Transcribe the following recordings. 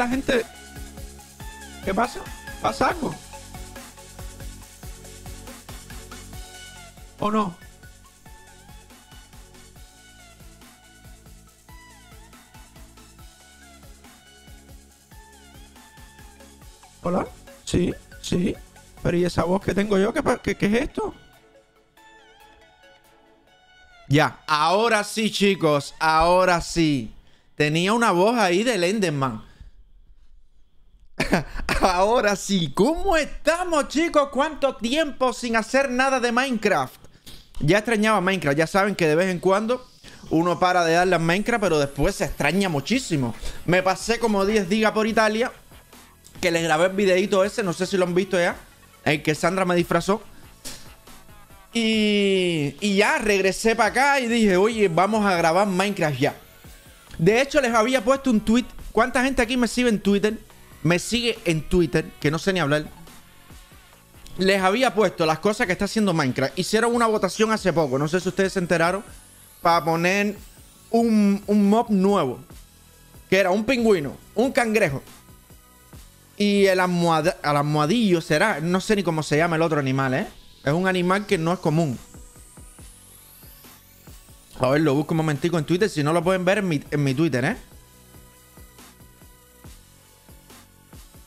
la gente. ¿Qué pasa? ¿Pasa algo? ¿O no? ¿Hola? Sí, sí. Pero ¿y esa voz que tengo yo? ¿Qué, es esto? Ya, ahora sí, chicos, ahora sí. Tenía una voz ahí de Lenderman. Ahora sí, ¿cómo estamos chicos? ¿Cuánto tiempo sin hacer nada de Minecraft? Ya extrañaba Minecraft, ya saben que de vez en cuando uno para de darle a Minecraft, pero después se extraña muchísimo. Me pasé como 10 días por Italia, que les grabé el videito ese, no sé si lo han visto ya, en que Sandra me disfrazó. Y, y ya regresé para acá y dije, oye, vamos a grabar Minecraft ya. De hecho, les había puesto un tweet. ¿Cuánta gente aquí me sigue en Twitter? me sigue en Twitter, que no sé ni hablar, les había puesto las cosas que está haciendo Minecraft. Hicieron una votación hace poco, no sé si ustedes se enteraron, para poner un, un mob nuevo. Que era un pingüino, un cangrejo. Y el, almohadillo será, no sé ni cómo se llama el otro animal, ¿eh? Es un animal que no es común. A ver, lo busco un momentico en Twitter. Si no lo pueden ver en mi Twitter, ¿eh?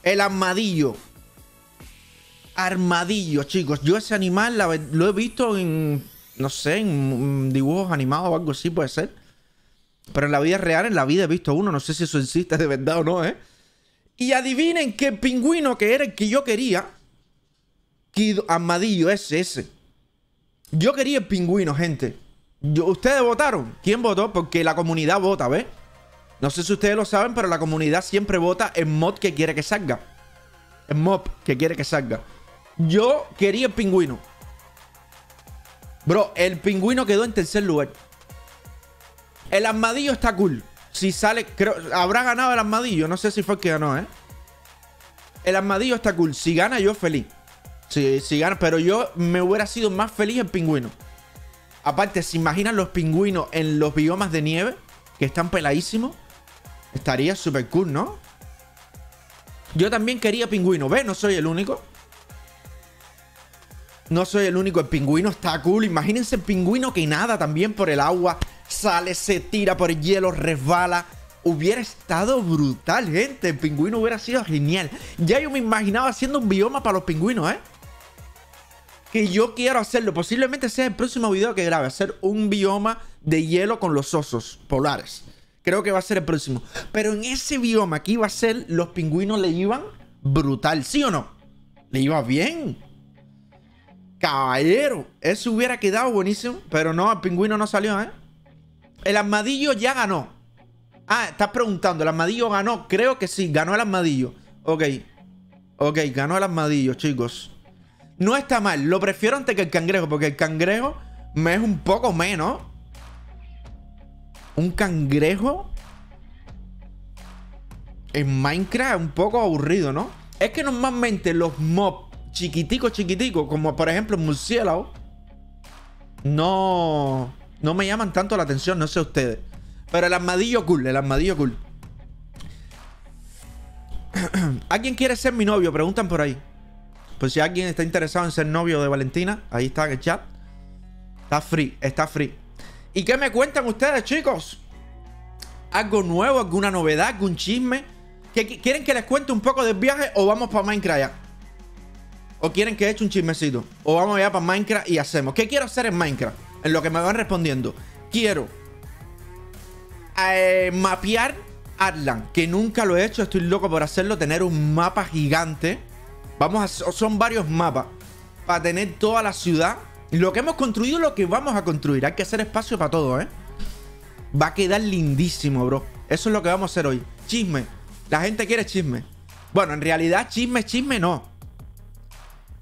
El armadillo. Armadillo, chicos. Yo ese animal lo he visto en, no sé, en dibujos animados o algo así, puede ser. Pero en la vida real, en la vida he visto uno. No sé si eso existe de verdad o no, ¿eh? Y adivinen qué pingüino que era el que yo quería. armadillo, ese, ese. Yo quería el pingüino, gente. Yo, ¿Ustedes votaron? ¿Quién votó? Porque la comunidad vota, ¿ves? No sé si ustedes lo saben, pero la comunidad siempre vota en mod que quiere que salga. En mod que quiere que salga. Yo quería el pingüino. Bro, el pingüino quedó en tercer lugar. El armadillo está cool. Si sale, creo, habrá ganado el armadillo. No sé si fue el que ganó, ¿eh? El armadillo está cool. Si gana, yo feliz. Si, si gana, pero yo me hubiera sido más feliz el pingüino. Aparte, ¿se imaginan los pingüinos en los biomas de nieve? Que están peladísimos. Estaría súper cool, ¿no? Yo también quería pingüino. ¿Ves? No soy el único. No soy el único. El pingüino está cool. Imagínense el pingüino que nada también por el agua. Sale, se tira por el hielo, resbala. Hubiera estado brutal, gente. El pingüino hubiera sido genial. Ya yo me imaginaba haciendo un bioma para los pingüinos, ¿eh? Que yo quiero hacerlo. Posiblemente sea el próximo video que grabe. Hacer un bioma de hielo con los osos polares. Creo que va a ser el próximo. Pero en ese bioma que iba a ser, los pingüinos le iban brutal, ¿sí o no? Le iba bien. Caballero, eso hubiera quedado buenísimo, pero no, el pingüino no salió, ¿eh? El armadillo ya ganó. Ah, estás preguntando, el armadillo ganó. Creo que sí, ganó el armadillo. Ok. Ok, ganó el armadillo, chicos. No está mal, lo prefiero antes que el cangrejo, porque el cangrejo me es un poco menos un cangrejo en Minecraft es un poco aburrido, ¿no? Es que normalmente los mobs chiquiticos, chiquiticos, como por ejemplo el murciélago, no, no me llaman tanto la atención, no sé ustedes. Pero el armadillo cool, el armadillo cool. ¿Alguien quiere ser mi novio? Preguntan por ahí. Pues si alguien está interesado en ser novio de Valentina, ahí está en el chat. Está free, está free. ¿Y qué me cuentan ustedes, chicos? ¿Algo nuevo, alguna novedad, algún chisme? quieren que les cuente un poco del viaje o vamos para Minecraft ya? ¿O quieren que eche un chismecito? ¿O vamos ya para Minecraft y hacemos? ¿Qué quiero hacer en Minecraft? En lo que me van respondiendo. Quiero eh, mapear Atlan, que nunca lo he hecho, estoy loco por hacerlo, tener un mapa gigante. Vamos a, son varios mapas para tener toda la ciudad lo que hemos construido, lo que vamos a construir. Hay que hacer espacio para todo, ¿eh? Va a quedar lindísimo, bro. Eso es lo que vamos a hacer hoy. Chisme. La gente quiere chisme. Bueno, en realidad, chisme, chisme, no.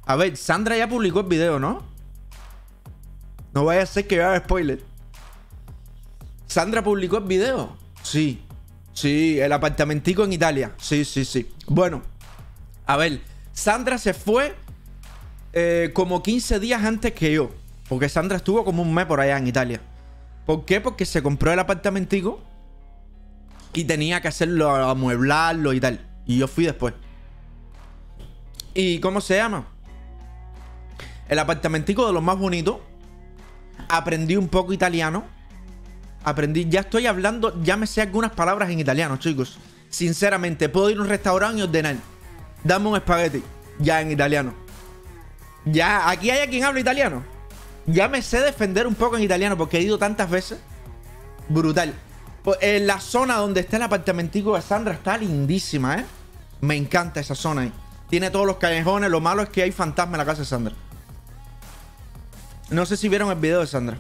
A ver, Sandra ya publicó el video, ¿no? No vaya a ser que haga spoiler. ¿Sandra publicó el video? Sí. Sí, el apartamentico en Italia. Sí, sí, sí. Bueno, a ver, Sandra se fue eh, como 15 días antes que yo. Porque Sandra estuvo como un mes por allá en Italia. ¿Por qué? Porque se compró el apartamentico y tenía que hacerlo, amueblarlo y tal. Y yo fui después. ¿Y cómo se llama? El apartamentico de los más bonitos. Aprendí un poco italiano. Aprendí, ya estoy hablando, ya me sé algunas palabras en italiano, chicos. Sinceramente, puedo ir a un restaurante y ordenar. Dame un espagueti, ya en italiano. Ya, aquí hay a quien habla italiano. Ya me sé defender un poco en italiano porque he ido tantas veces. Brutal. Pues, en la zona donde está el apartamentico de Sandra está lindísima, ¿eh? Me encanta esa zona ahí. Tiene todos los callejones. Lo malo es que hay fantasma en la casa de Sandra. No sé si vieron el video de Sandra.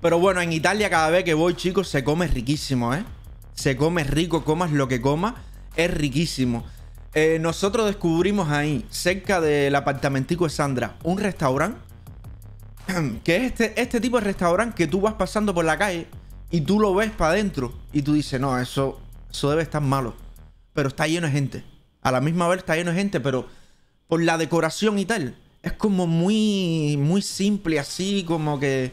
Pero bueno, en Italia cada vez que voy, chicos, se come riquísimo, ¿eh? Se come rico, comas lo que comas. Es riquísimo. Eh, nosotros descubrimos ahí, cerca del apartamentico de Sandra, un restaurante. Que es este, este tipo de restaurante que tú vas pasando por la calle y tú lo ves para adentro. Y tú dices, no, eso, eso debe estar malo. Pero está lleno de gente. A la misma vez está lleno de gente, pero por la decoración y tal. Es como muy, muy simple así, como que...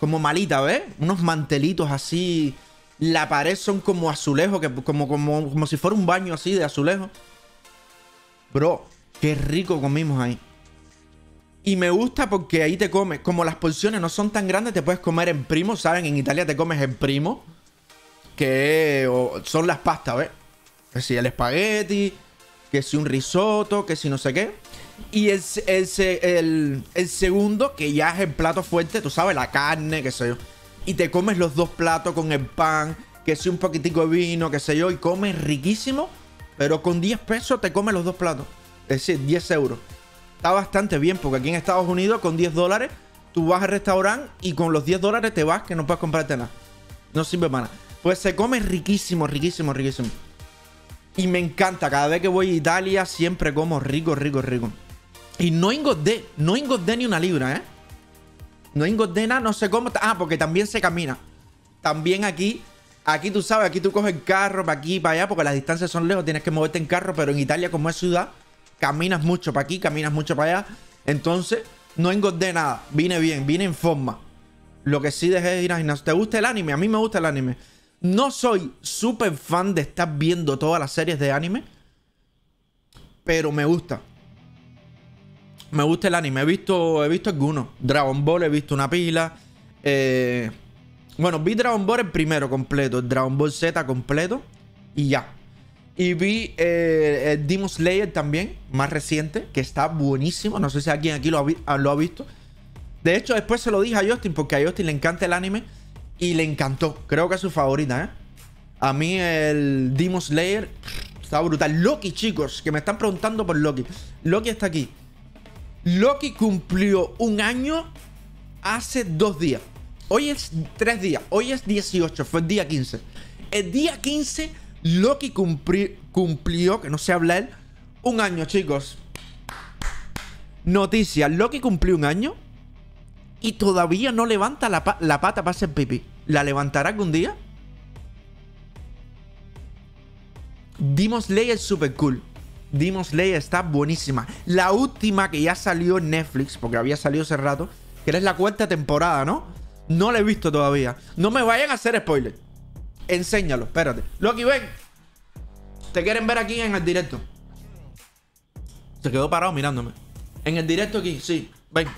Como malita, ¿ves? Unos mantelitos así la pared son como azulejos, que, como, como, como si fuera un baño así de azulejos. Bro, qué rico comimos ahí. Y me gusta porque ahí te comes. Como las porciones no son tan grandes, te puedes comer en primo. ¿Saben? En Italia te comes en primo. Que son las pastas, ¿ves? Que si el espagueti, que si un risotto, que si no sé qué. Y el, el, el segundo, que ya es el plato fuerte, tú sabes, la carne, qué sé yo y te comes los dos platos con el pan, que si un poquitico de vino, que sé yo, y comes riquísimo, pero con 10 pesos te comes los dos platos. Es decir, 10 euros. Está bastante bien, porque aquí en Estados Unidos con 10 dólares tú vas al restaurante y con los 10 dólares te vas que no puedes comprarte nada. No sirve para nada. Pues se come riquísimo, riquísimo, riquísimo. Y me encanta, cada vez que voy a Italia siempre como rico, rico, rico. Y no engordé, no engordé ni una libra, ¿eh? No hay nada, no sé cómo. Ah, porque también se camina. También aquí. Aquí tú sabes, aquí tú coges el carro para aquí para allá, porque las distancias son lejos, tienes que moverte en carro, pero en Italia, como es ciudad, caminas mucho para aquí, caminas mucho para allá. Entonces, no engordé nada. Vine bien, vine en forma. Lo que sí dejé de ir a gimnasio. ¿Te gusta el anime? A mí me gusta el anime. No soy súper fan de estar viendo todas las series de anime, pero me gusta me gusta el anime. He visto, he visto algunos. Dragon Ball, he visto una pila. Eh, bueno, vi Dragon Ball el primero completo, Dragon Ball Z completo y ya. Y vi eh, el Demon Slayer también, más reciente, que está buenísimo. No sé si alguien aquí lo ha, ah, lo visto. De hecho, después se lo dije a Justin porque a Justin le encanta el anime y le encantó. Creo que es su favorita, ¿eh? A mí el Demon Slayer está brutal. Loki, chicos, que me están preguntando por Loki. Loki está aquí. Loki cumplió un año hace dos días. Hoy es tres días. Hoy es 18, fue el día 15. El día 15, Loki cumplió, que no se habla él, un año, chicos. Noticia, Loki cumplió un año y todavía no levanta la, pata para hacer pipí. ¿La levantará algún día? Ley es super cool. Demon Ley está buenísima. La última que ya salió en Netflix, porque había salido hace rato, que es la cuarta temporada, ¿no? No la he visto todavía. No me vayan a hacer spoiler. Enséñalo, espérate. Loki, ven. Te quieren ver aquí en el directo. Se quedó parado mirándome. En el directo aquí, sí. Ven.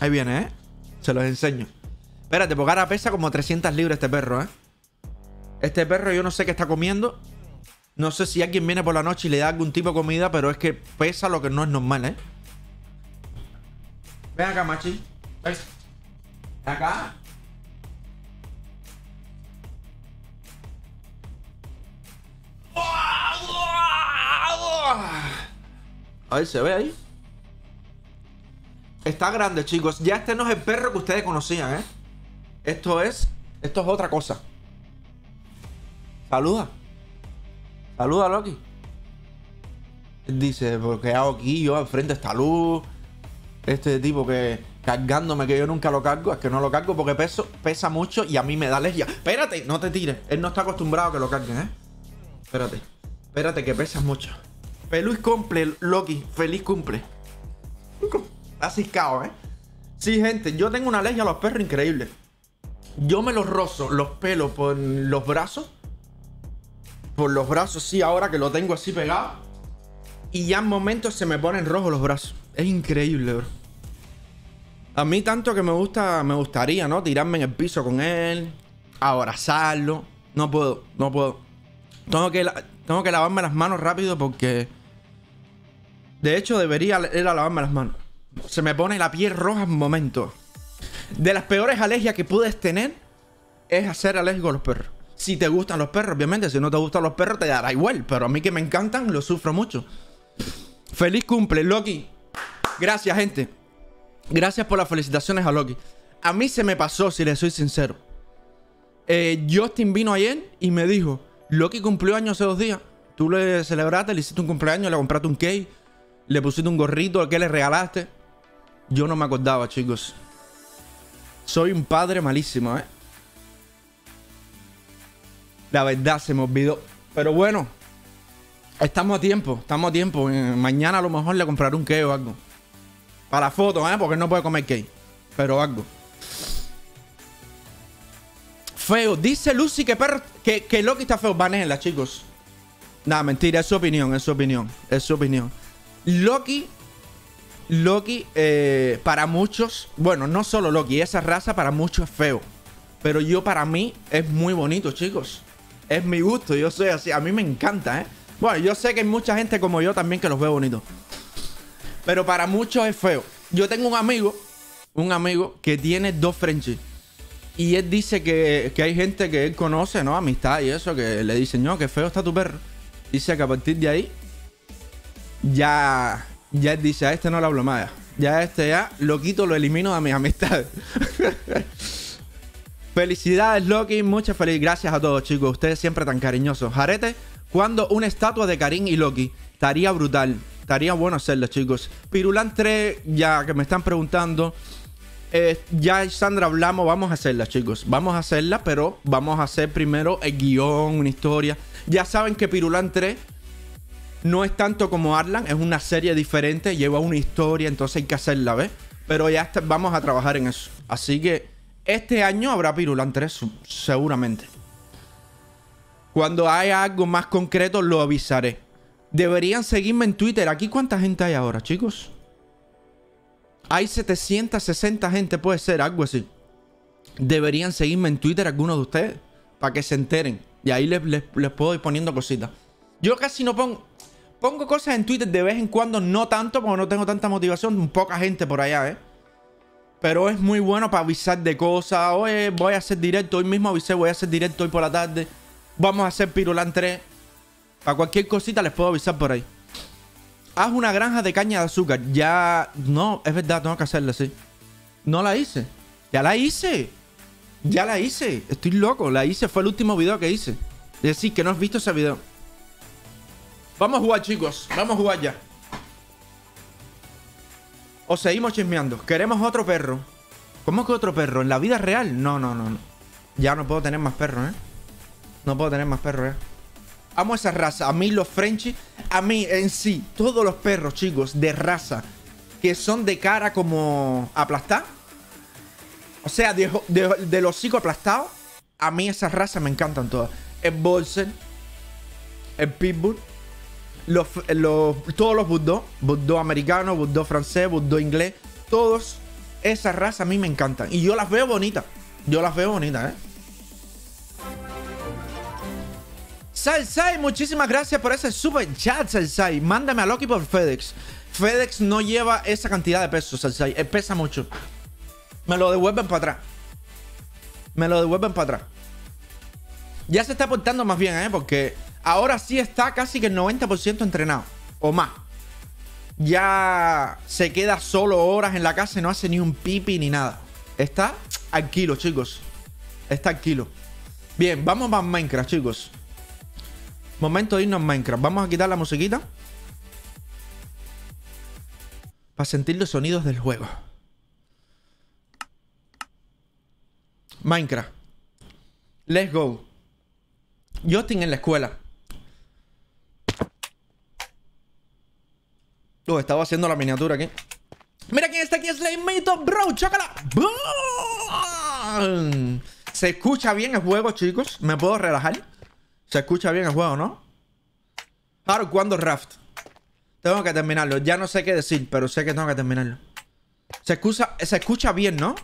Ahí viene, ¿eh? Se los enseño. Espérate, porque ahora pesa como 300 libras este perro, ¿eh? Este perro yo no sé qué está comiendo. No sé si alguien viene por la noche y le da algún tipo de comida, pero es que pesa lo que no es normal, ¿eh? Ven acá, machi. Ven. acá. A ver, ¿se ve ahí? Está grande, chicos. Ya este no es el perro que ustedes conocían, ¿eh? Esto es... Esto es otra cosa. Saluda. Saluda a Loki. Él dice, porque hago aquí yo frente esta luz? Este tipo que cargándome que yo nunca lo cargo, es que no lo cargo porque peso, pesa mucho y a mí me da alergia. Espérate, no te tires. Él no está acostumbrado a que lo carguen, ¿eh? Espérate, espérate que pesas mucho. Feliz cumple, Loki. Feliz cumple. Así cao, ¿eh? Sí, gente, yo tengo una alergia a los perros increíble. Yo me los rozo los pelos por los brazos por los brazos, sí, ahora que lo tengo así pegado. Y ya en momentos se me ponen rojos los brazos. Es increíble, bro. A mí tanto que me gusta, me gustaría, ¿no? Tirarme en el piso con él, abrazarlo. No puedo, no puedo. Tengo que, tengo que lavarme las manos rápido porque... De hecho, debería él lavarme las manos. Se me pone la piel roja en momentos. De las peores alergias que puedes tener es hacer alergia a los perros. Si te gustan los perros, obviamente. Si no te gustan los perros, te dará igual. Pero a mí que me encantan, lo sufro mucho. Feliz cumple, Loki. Gracias, gente. Gracias por las felicitaciones a Loki. A mí se me pasó, si le soy sincero. Eh, Justin vino ayer y me dijo, Loki cumplió años hace dos días. Tú le celebraste, le hiciste un cumpleaños, le compraste un cake, le pusiste un gorrito ¿qué le regalaste. Yo no me acordaba, chicos. Soy un padre malísimo, ¿eh? La verdad se me olvidó. Pero bueno, estamos a tiempo, estamos a tiempo. Eh, mañana a lo mejor le compraré un cake o algo. Para la foto, ¿eh? Porque no puede comer cake. Pero algo. Feo. Dice Lucy que, perro, que, que Loki está feo. las chicos. Nada, mentira. Es su opinión, es su opinión. Es su opinión. Loki Loki, eh, para muchos, bueno, no solo Loki, esa raza para muchos es feo. Pero yo, para mí, es muy bonito, chicos es mi gusto, yo soy así, a mí me encanta, ¿eh? Bueno, yo sé que hay mucha gente como yo también que los veo bonitos. Pero para muchos es feo. Yo tengo un amigo, un amigo que tiene dos Frenchies. Y él dice que, hay gente que él conoce, ¿no? Amistad y eso, que le dicen, no, que feo está tu perro. Dice que a partir de ahí, ya, ya él dice, a este no le hablo más. Ya, ya este ya lo quito, lo elimino de mis amistades. Felicidades, Loki. Muchas felicidades. Gracias a todos, chicos. Ustedes siempre tan cariñosos. Jarete, cuando una estatua de Karim y Loki. Estaría brutal. Estaría bueno hacerla chicos. Pirulan 3, ya que me están preguntando. Eh, ya Sandra hablamos, vamos a hacerla, chicos. Vamos a hacerla, pero vamos a hacer primero el guión, una historia. Ya saben que Pirulan 3 no es tanto como Arlan, es una serie diferente, lleva una historia, entonces hay que hacerla, ¿ves? Pero ya vamos a trabajar en eso. Así que este año habrá pirulantes, seguramente. Cuando haya algo más concreto, lo avisaré. Deberían seguirme en Twitter. ¿Aquí cuánta gente hay ahora, chicos? Hay 760 gente, puede ser, algo así. Deberían seguirme en Twitter algunos de ustedes para que se enteren. Y ahí les, les puedo ir poniendo cositas. Yo casi no pongo... Pongo cosas en Twitter de vez en cuando, no tanto, porque no tengo tanta motivación. Poca gente por allá, ¿eh? Pero es muy bueno para avisar de cosas. Oye, voy a hacer directo. Hoy mismo avisé, voy a hacer directo hoy por la tarde. Vamos a hacer Pirulan 3. Para cualquier cosita les puedo avisar por ahí. Haz una granja de caña de azúcar. Ya. No, es verdad, tengo que hacerla, sí. No la hice. Ya la hice. Ya la hice. Estoy loco. La hice. Fue el último video que hice. Es decir, que no has visto ese video. Vamos a jugar, chicos. Vamos a jugar ya. O seguimos chismeando. Queremos otro perro. ¿Cómo que otro perro? ¿En la vida real? No, no, no. Ya no puedo tener más perros, ¿eh? No puedo tener más perros, ¿eh? Amo esa raza. A mí los Frenchies, a mí en sí, todos los perros, chicos, de raza, que son de cara como aplastada. O sea, de, de, del hocico aplastado. A mí esas razas me encantan todas. El Bolsen, el Pitbull, los, todos los buddo, buddo americano, buddo francés, buddo inglés, todos esas razas a mí me encantan. Y yo las veo bonitas. Yo las veo bonitas, ¿eh? Salsai, muchísimas gracias por ese super chat, Salsai. Mándame a Loki por FedEx. FedEx no lleva esa cantidad de pesos, Salsai. Eh, pesa mucho. Me lo devuelven para atrás. Me lo devuelven para atrás. Ya se está portando más bien, ¿eh? Porque ahora sí está casi que el 90% entrenado o más. Ya se queda solo horas en la casa y no hace ni un pipi ni nada. Está al chicos. Está tranquilo. Bien, vamos más Minecraft, chicos. Momento de irnos a Minecraft. Vamos a quitar la musiquita. Para sentir los sonidos del juego. Minecraft. Let's go. Justin en la escuela. estaba haciendo la miniatura aquí. Mira quién está aquí, Slaymato, bro. chácala. Se escucha bien el juego, chicos. Me puedo relajar. Se escucha bien el juego, ¿no? Claro, cuando Raft. Tengo que terminarlo. Ya no sé qué decir, pero sé que tengo que terminarlo. Se, escucha, se escucha bien, ¿no?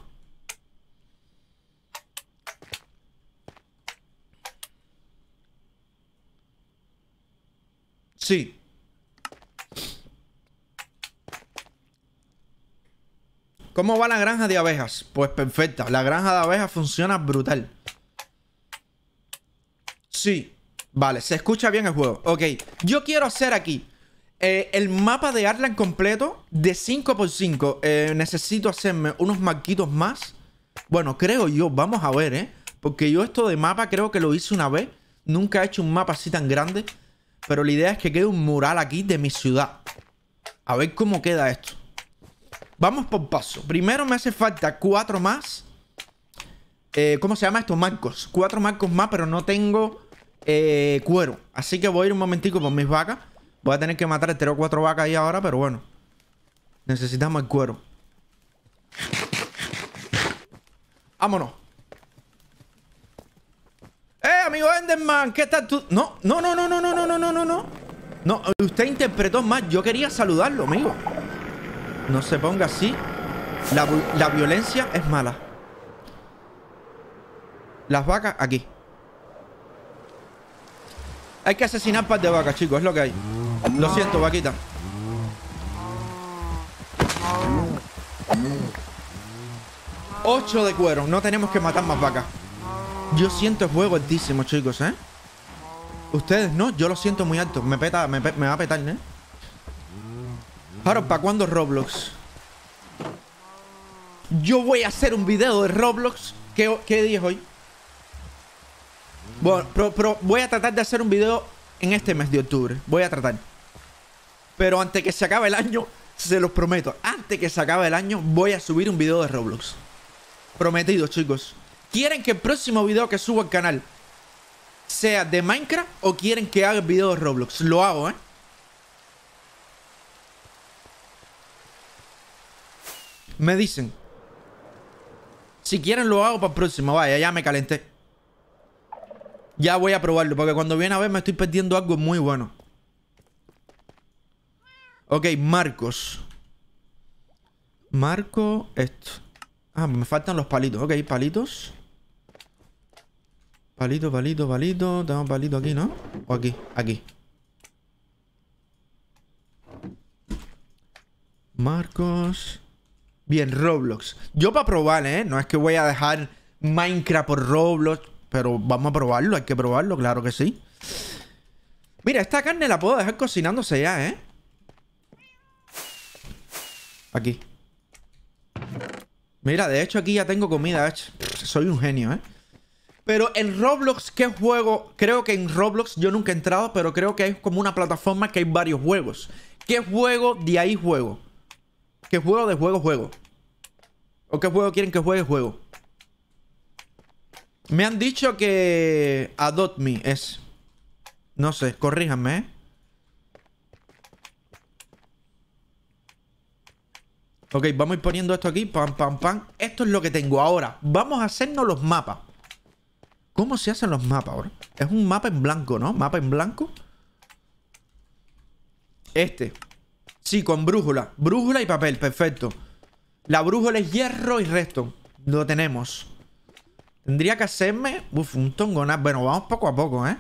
Sí. ¿Cómo va la granja de abejas? Pues perfecta. La granja de abejas funciona brutal. Sí. Vale, se escucha bien el juego. Ok, yo quiero hacer aquí eh, el mapa de Arlan completo de 5x5. Eh, necesito hacerme unos marquitos más. Bueno, creo yo, vamos a ver, ¿eh? Porque yo esto de mapa creo que lo hice una vez. Nunca he hecho un mapa así tan grande. Pero la idea es que quede un mural aquí de mi ciudad. A ver cómo queda esto. Vamos por paso. Primero me hace falta cuatro más. Eh, ¿Cómo se llama esto? Marcos. Cuatro marcos más, pero no tengo eh, cuero. Así que voy a ir un momentico por mis vacas. Voy a tener que matar tres o cuatro vacas ahí ahora, pero bueno. Necesitamos el cuero. Vámonos. ¡Eh, amigo Enderman! ¿Qué tal tú? No, no, no, no, no, no, no, no, no, no. No, usted interpretó más. Yo quería saludarlo, amigo. No se ponga así. La, violencia es mala. Las vacas aquí. Hay que asesinar par de vacas, chicos. Es lo que hay. Lo siento, vaquita. Ocho de cuero. No tenemos que matar más vacas. Yo siento el juego altísimo, chicos, ¿eh? Ustedes no. Yo lo siento muy alto. Me, peta, me va a petar, ¿eh? Ahora, ¿para cuándo Roblox? Yo voy a hacer un video de Roblox. ¿Qué, día es hoy? Bueno, pero, voy a tratar de hacer un video en este mes de octubre. Voy a tratar. Pero antes que se acabe el año, se los prometo. Antes que se acabe el año, voy a subir un video de Roblox. Prometido, chicos. ¿Quieren que el próximo video que suba al canal sea de Minecraft o quieren que haga el video de Roblox? Lo hago, ¿eh? Me dicen. Si quieren lo hago para el próximo. Vaya, ya me calenté. Ya voy a probarlo, porque cuando viene a ver me estoy perdiendo algo muy bueno. Ok, Marcos. Marco esto. Ah, me faltan los palitos. Ok, palitos. Palito, palito, palito. Tengo palito aquí, ¿no? O aquí, aquí. Marcos. Bien, Roblox. Yo para probar, ¿eh? No es que voy a dejar Minecraft por Roblox, pero vamos a probarlo, hay que probarlo, claro que sí. Mira, esta carne la puedo dejar cocinándose ya, ¿eh? Aquí. Mira, de hecho aquí ya tengo comida, ¿eh? soy un genio, ¿eh? Pero en Roblox, ¿qué juego? Creo que en Roblox yo nunca he entrado, pero creo que es como una plataforma que hay varios juegos. ¿Qué juego de ahí juego? ¿Qué juego de juego juego. ¿O qué juego quieren que juegue juego? Me han dicho que Adopt Me es. No sé, corríjanme, ¿eh? Ok, vamos a ir poniendo esto aquí. Pam, pam, pam. Esto es lo que tengo ahora. Vamos a hacernos los mapas. ¿Cómo se hacen los mapas ahora? Es un mapa en blanco, ¿no? Mapa en blanco. Este. Sí, con brújula. Brújula y papel, perfecto. La brújula es hierro y resto. Lo tenemos. Tendría que hacerme... Uf, un tongonazo. Bueno, vamos poco a poco, ¿eh?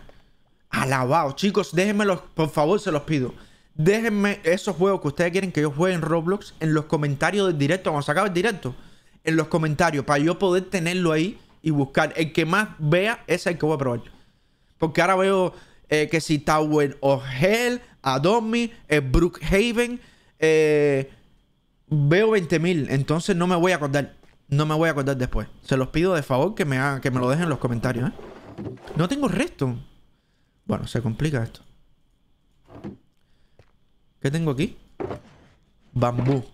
Alabado. Chicos, déjenmelos... Por favor, se los pido. Déjenme esos juegos que ustedes quieren que yo juegue en Roblox en los comentarios del directo. vamos a el directo. En los comentarios. Para yo poder tenerlo ahí y buscar. El que más vea es el que voy a probar. Porque ahora veo eh, que si Tower o Hell, Adomi, eh, Brookhaven. Eh, veo 20.000, entonces no me voy a acordar. No me voy a acordar después. Se los pido de favor que me, que me lo dejen en los comentarios. ¿eh? No tengo resto. Bueno, se complica esto. ¿Qué tengo aquí? Bambú.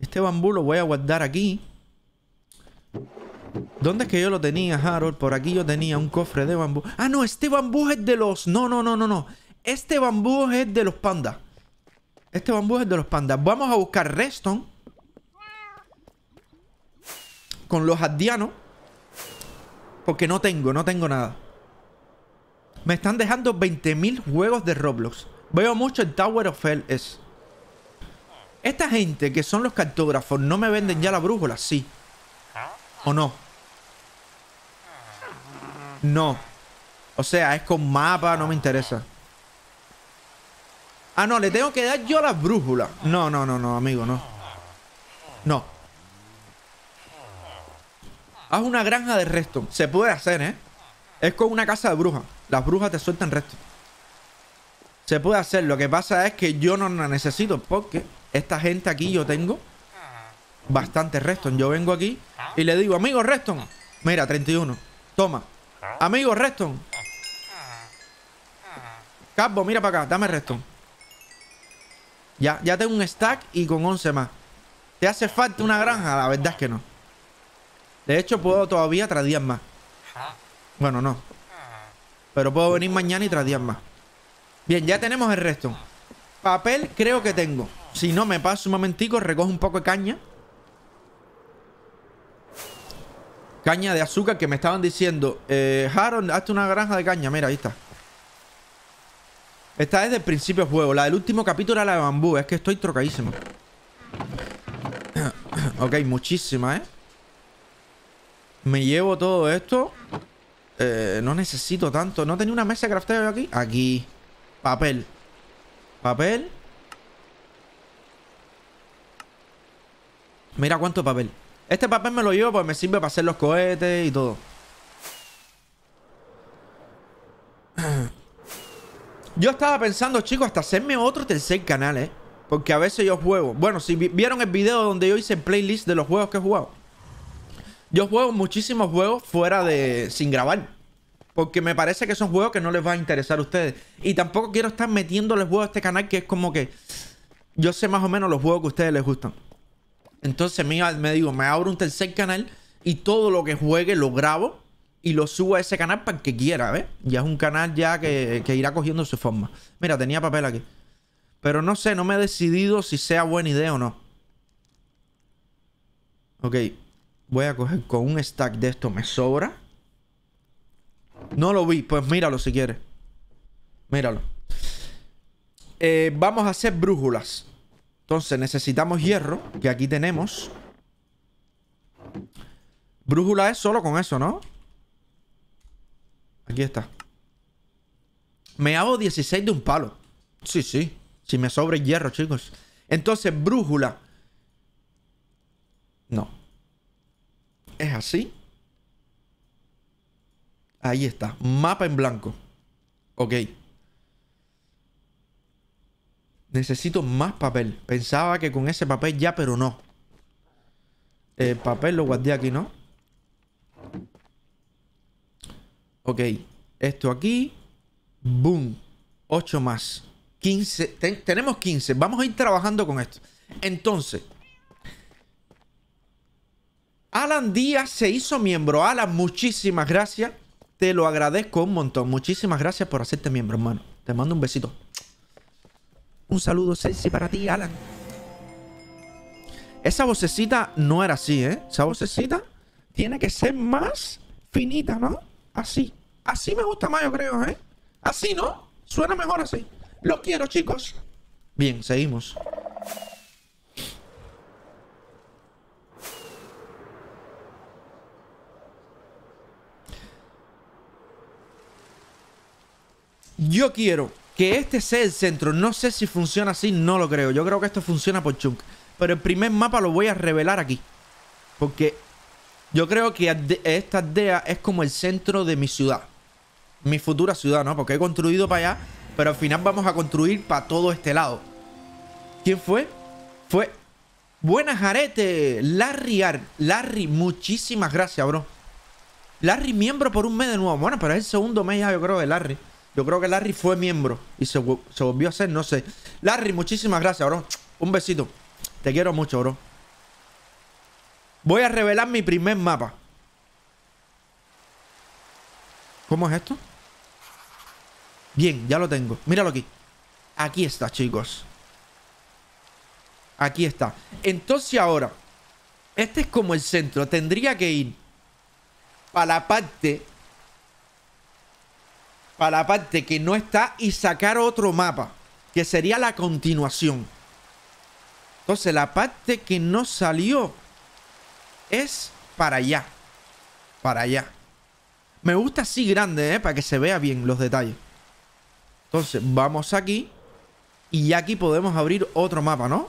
Este bambú lo voy a guardar aquí. ¿Dónde es que yo lo tenía, Harold? Por aquí yo tenía un cofre de bambú. Ah, no, este bambú es de los... No, no, no, no, no. Este bambú es de los pandas. Este bambú es de los pandas. Vamos a buscar Reston. Con los ardianos Porque no tengo, no tengo nada. Me están dejando 20.000 juegos de Roblox. Veo mucho el Tower of Hell es. Esta gente que son los cartógrafos no me venden ya la brújula, sí. ¿O no? No. O sea, es con mapa, no me interesa. Ah, no, le tengo que dar yo la brújula. No, no, no, no, amigo, no. No. Haz una granja de resto. Se puede hacer, ¿eh? Es con una casa de brujas. Las brujas te sueltan resto. Se puede hacer. Lo que pasa es que yo no la necesito porque esta gente aquí yo tengo bastante Reston. Yo vengo aquí y le digo, amigo Reston, mira, 31. Toma, Amigo, Reston. Cabo, mira para acá. Dame Reston. Ya, ya tengo un stack y con 11 más. ¿Te hace falta una granja? La verdad es que no. De hecho, puedo todavía días más. Bueno, no. Pero puedo venir mañana y días más. Bien, ya tenemos el resto. Papel creo que tengo. Si no, me paso un momentico, recojo un poco de caña. Caña de azúcar que me estaban diciendo. Eh, Harold, hazte una granja de caña. Mira, ahí está. Esta es del principio del juego. La del último capítulo era la de bambú. Es que estoy trocadísimo. ok, muchísima, ¿eh? Me llevo todo esto. Eh, no necesito tanto. ¿No tenía una mesa de crafteo aquí? Aquí. Papel. Papel. Mira cuánto papel. Este papel me lo llevo porque me sirve para hacer los cohetes y todo. Yo estaba pensando, chicos, hasta hacerme otro tercer canal, ¿eh? Porque a veces yo juego. Bueno, si vieron el video donde yo hice playlist de los juegos que he jugado. Yo juego muchísimos juegos fuera de... sin grabar. Porque me parece que son juegos que no les va a interesar a ustedes. Y tampoco quiero estar metiéndoles juegos a este canal que es como que... Yo sé más o menos los juegos que a ustedes les gustan. Entonces me, me digo, me abro un tercer canal y todo lo que juegue lo grabo y lo subo a ese canal para el que quiera, ¿ves? Ya es un canal ya que, irá cogiendo su forma. Mira, tenía papel aquí. Pero no sé, no me he decidido si sea buena idea o no. Ok, voy a coger con un stack de esto, me sobra. No lo vi, pues míralo si quieres. Míralo. Eh, vamos a hacer brújulas. Entonces necesitamos hierro, que aquí tenemos. Brújula es solo con eso, ¿no? Aquí está. Me hago 16 de un palo. Sí, sí. Si me sobra hierro, chicos. Entonces, brújula. No. Es así. Ahí está. Mapa en blanco. Ok. Necesito más papel. Pensaba que con ese papel ya, pero no. El eh, papel lo guardé aquí, ¿no? Ok. Esto aquí. Boom. Ocho más. 15. tenemos 15. Vamos a ir trabajando con esto. Entonces. Alan Díaz se hizo miembro. Alan, muchísimas gracias. Te lo agradezco un montón. Muchísimas gracias por hacerte miembro, hermano. Te mando un besito. Un saludo sexy para ti, Alan. Esa vocecita no era así, ¿eh? Esa vocecita tiene que ser más finita, ¿no? Así. Así me gusta más, yo creo, ¿eh? Así, ¿no? Suena mejor así. Lo quiero, chicos. Bien, seguimos. Yo quiero que este sea el centro, no sé si funciona así, no lo creo. Yo creo que esto funciona por chunk. Pero el primer mapa lo voy a revelar aquí. Porque yo creo que esta aldea es como el centro de mi ciudad. Mi futura ciudad, ¿no? Porque he construido para allá, pero al final vamos a construir para todo este lado. ¿Quién fue? Fue... Buenas, aretes Larry Larry, muchísimas gracias, bro. Larry, miembro por un mes de nuevo. Bueno, pero es el segundo mes ya, yo creo, de Larry. Yo creo que Larry fue miembro y se, volvió a hacer, no sé. Larry, muchísimas gracias, bro. Un besito. Te quiero mucho, bro. Voy a revelar mi primer mapa. ¿Cómo es esto? Bien, ya lo tengo. Míralo aquí. Aquí está, chicos. Aquí está. Entonces ahora, este es como el centro. Tendría que ir para la parte para la parte que no está y sacar otro mapa, que sería la continuación. Entonces la parte que no salió es para allá. Para allá. Me gusta así grande, ¿eh? Para que se vea bien los detalles. Entonces vamos aquí. Y aquí podemos abrir otro mapa, ¿no?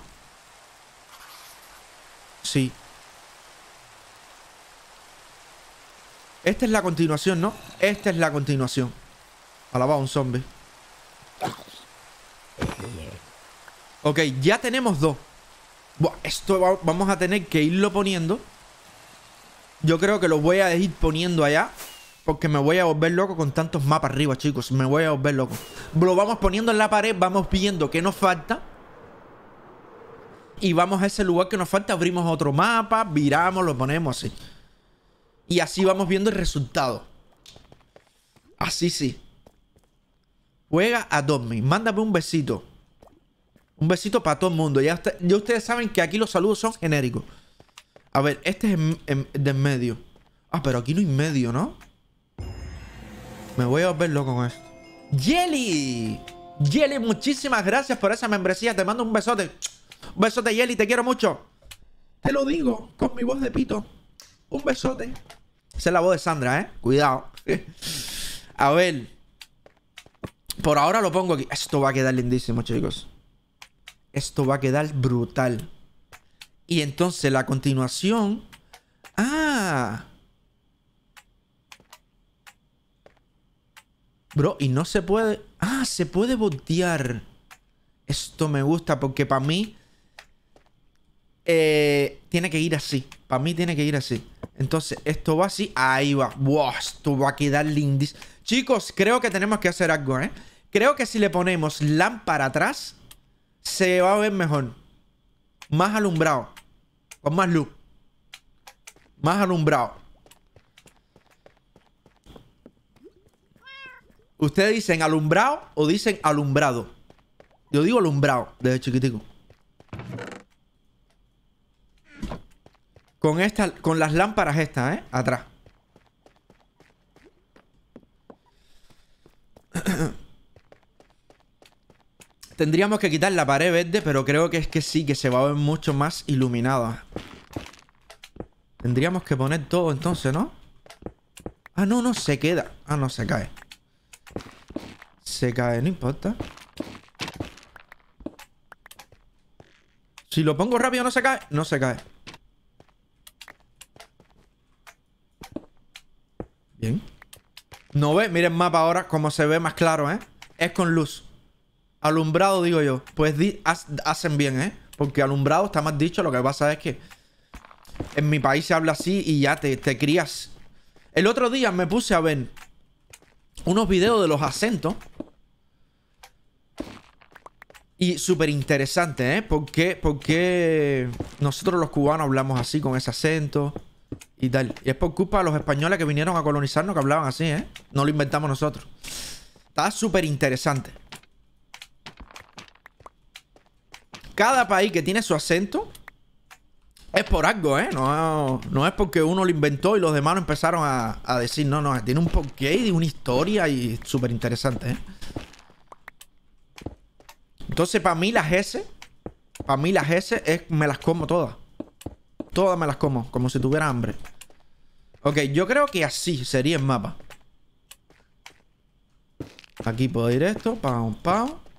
Sí. Esta es la continuación, ¿no? Esta es la continuación. Alaba un zombie. Ok, ya tenemos dos. esto vamos a tener que irlo poniendo. Yo creo que lo voy a ir poniendo allá. Porque me voy a volver loco con tantos mapas arriba, chicos. Me voy a volver loco. Lo vamos poniendo en la pared, vamos viendo qué nos falta. Y vamos a ese lugar que nos falta, abrimos otro mapa, viramos, lo ponemos así. Y así vamos viendo el resultado. Así sí. Juega a dormir, Mándame un besito. Un besito para todo el mundo. Ya, ustedes saben que aquí los saludos son genéricos. A ver, este es de en, medio. Ah, pero aquí no hay medio, ¿no? Me voy a volver loco con esto. ¡Jelly! Jelly, muchísimas gracias por esa membresía. Te mando un besote. Un besote, Jelly. Te quiero mucho. Te lo digo con mi voz de pito. Un besote. Esa es la voz de Sandra, ¿eh? Cuidado. a ver. Por ahora lo pongo aquí. Esto va a quedar lindísimo, chicos. Esto va a quedar brutal. Y entonces la continuación... ¡Ah! Bro, y no se puede... ¡Ah! Se puede voltear. Esto me gusta porque para mí... Eh, tiene que ir así. Para mí tiene que ir así. Entonces, esto va así. Ahí va. ¡Wow! Esto va a quedar lindísimo. Chicos, creo que tenemos que hacer algo, ¿eh? Creo que si le ponemos lámpara atrás, se va a ver mejor. Más alumbrado. Con más luz. Más alumbrado. Ustedes dicen alumbrado o dicen alumbrado. Yo digo alumbrado desde chiquitico. Con, con las lámparas estas, ¿eh? Atrás. Tendríamos que quitar la pared verde, pero creo que es que sí, que se va a ver mucho más iluminada. Tendríamos que poner todo entonces, ¿no? Ah, no, no, se queda. Ah, no, se cae. Se cae, no importa. Si lo pongo rápido, ¿no se cae? No se cae. Bien. No ve, miren el mapa ahora como se ve más claro, ¿eh? Es con luz. Alumbrado, digo yo. Pues hacen bien, ¿eh? Porque alumbrado está más dicho. Lo que pasa es que en mi país se habla así y ya te, crías. El otro día me puse a ver unos videos de los acentos. Y súper interesante, ¿eh? Porque, porque nosotros los cubanos hablamos así con ese acento y tal. Y es por culpa de los españoles que vinieron a colonizarnos que hablaban así, ¿eh? No lo inventamos nosotros. Está súper interesante. Cada país que tiene su acento es por algo, ¿eh? No, es porque uno lo inventó y los demás empezaron a, a decir, no, no, tiene un porqué y una historia y súper interesante, ¿eh? Entonces, para mí las S, para mí las S es, me las como todas. Todas me las como, como si tuviera hambre. Ok, yo creo que así sería el mapa. Aquí puedo ir esto, pa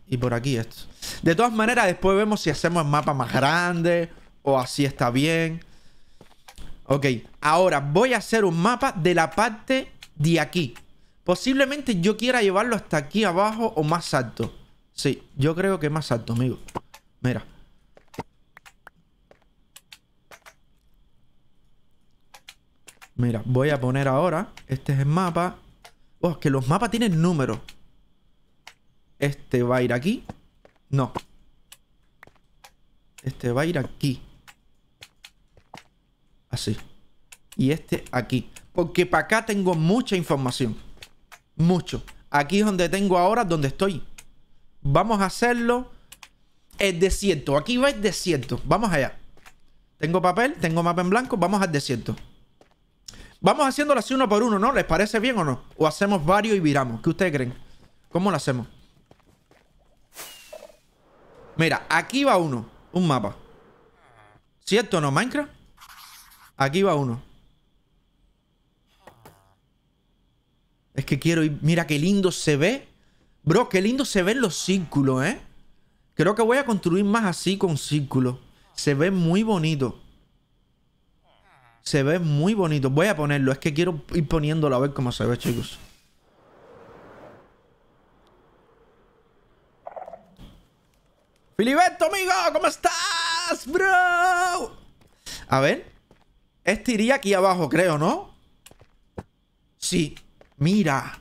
Y por aquí esto. De todas maneras, después vemos si hacemos el mapa más grande o así está bien. Ok, ahora voy a hacer un mapa de la parte de aquí. Posiblemente yo quiera llevarlo hasta aquí abajo o más alto. Sí, yo creo que más alto, amigo. Mira. Mira, voy a poner ahora. Este es el mapa. Oh, que los mapas tienen números. Este va a ir aquí. No. Este va a ir aquí. Así. Y este aquí. Porque para acá tengo mucha información. Mucho. Aquí es donde tengo ahora, donde estoy. Vamos a hacerlo. El desierto. Aquí va el desierto. Vamos allá. Tengo papel, tengo mapa en blanco. Vamos al desierto. Vamos haciéndolas así uno por uno, ¿no? ¿Les parece bien o no? ¿O hacemos varios y viramos? ¿Qué ustedes creen? ¿Cómo lo hacemos? Mira, aquí va uno. Un mapa. ¿Cierto o no, Minecraft? Aquí va uno. Es que quiero ir... Mira qué lindo se ve. Bro, qué lindo se ven los círculos, ¿eh? Creo que voy a construir más así con círculos. Se ve muy bonito. Se ve muy bonito. Voy a ponerlo. Es que quiero ir poniéndolo a ver cómo se ve, chicos. Filiberto, amigo, ¿cómo estás, bro? A ver. Este iría aquí abajo, creo, ¿no? Sí. Mira.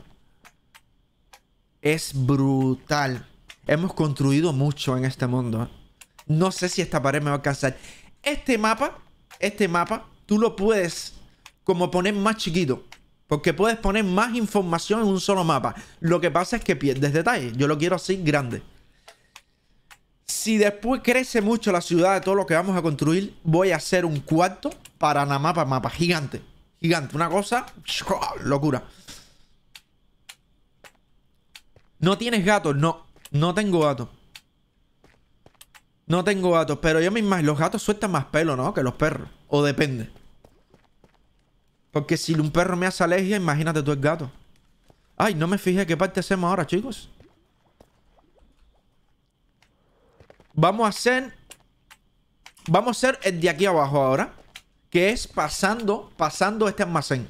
Es brutal. Hemos construido mucho en este mundo. No sé si esta pared me va a alcanzar. Este mapa, este mapa tú lo puedes como poner más chiquito. Porque puedes poner más información en un solo mapa. Lo que pasa es que pierdes detalles. Yo lo quiero así grande. Si después crece mucho la ciudad de todo lo que vamos a construir, voy a hacer un cuarto para la mapa, mapa. Gigante. Gigante. Una cosa... Locura. ¿No tienes gatos? No. No tengo gatos. No tengo gatos. Pero yo misma, los gatos sueltan más pelo, ¿no? Que los perros. O depende. Porque si un perro me hace alergia, imagínate tú el gato. Ay, no me fijé qué parte hacemos ahora, chicos. Vamos a hacer... Vamos a hacer el de aquí abajo ahora. Que es pasando, pasando este almacén.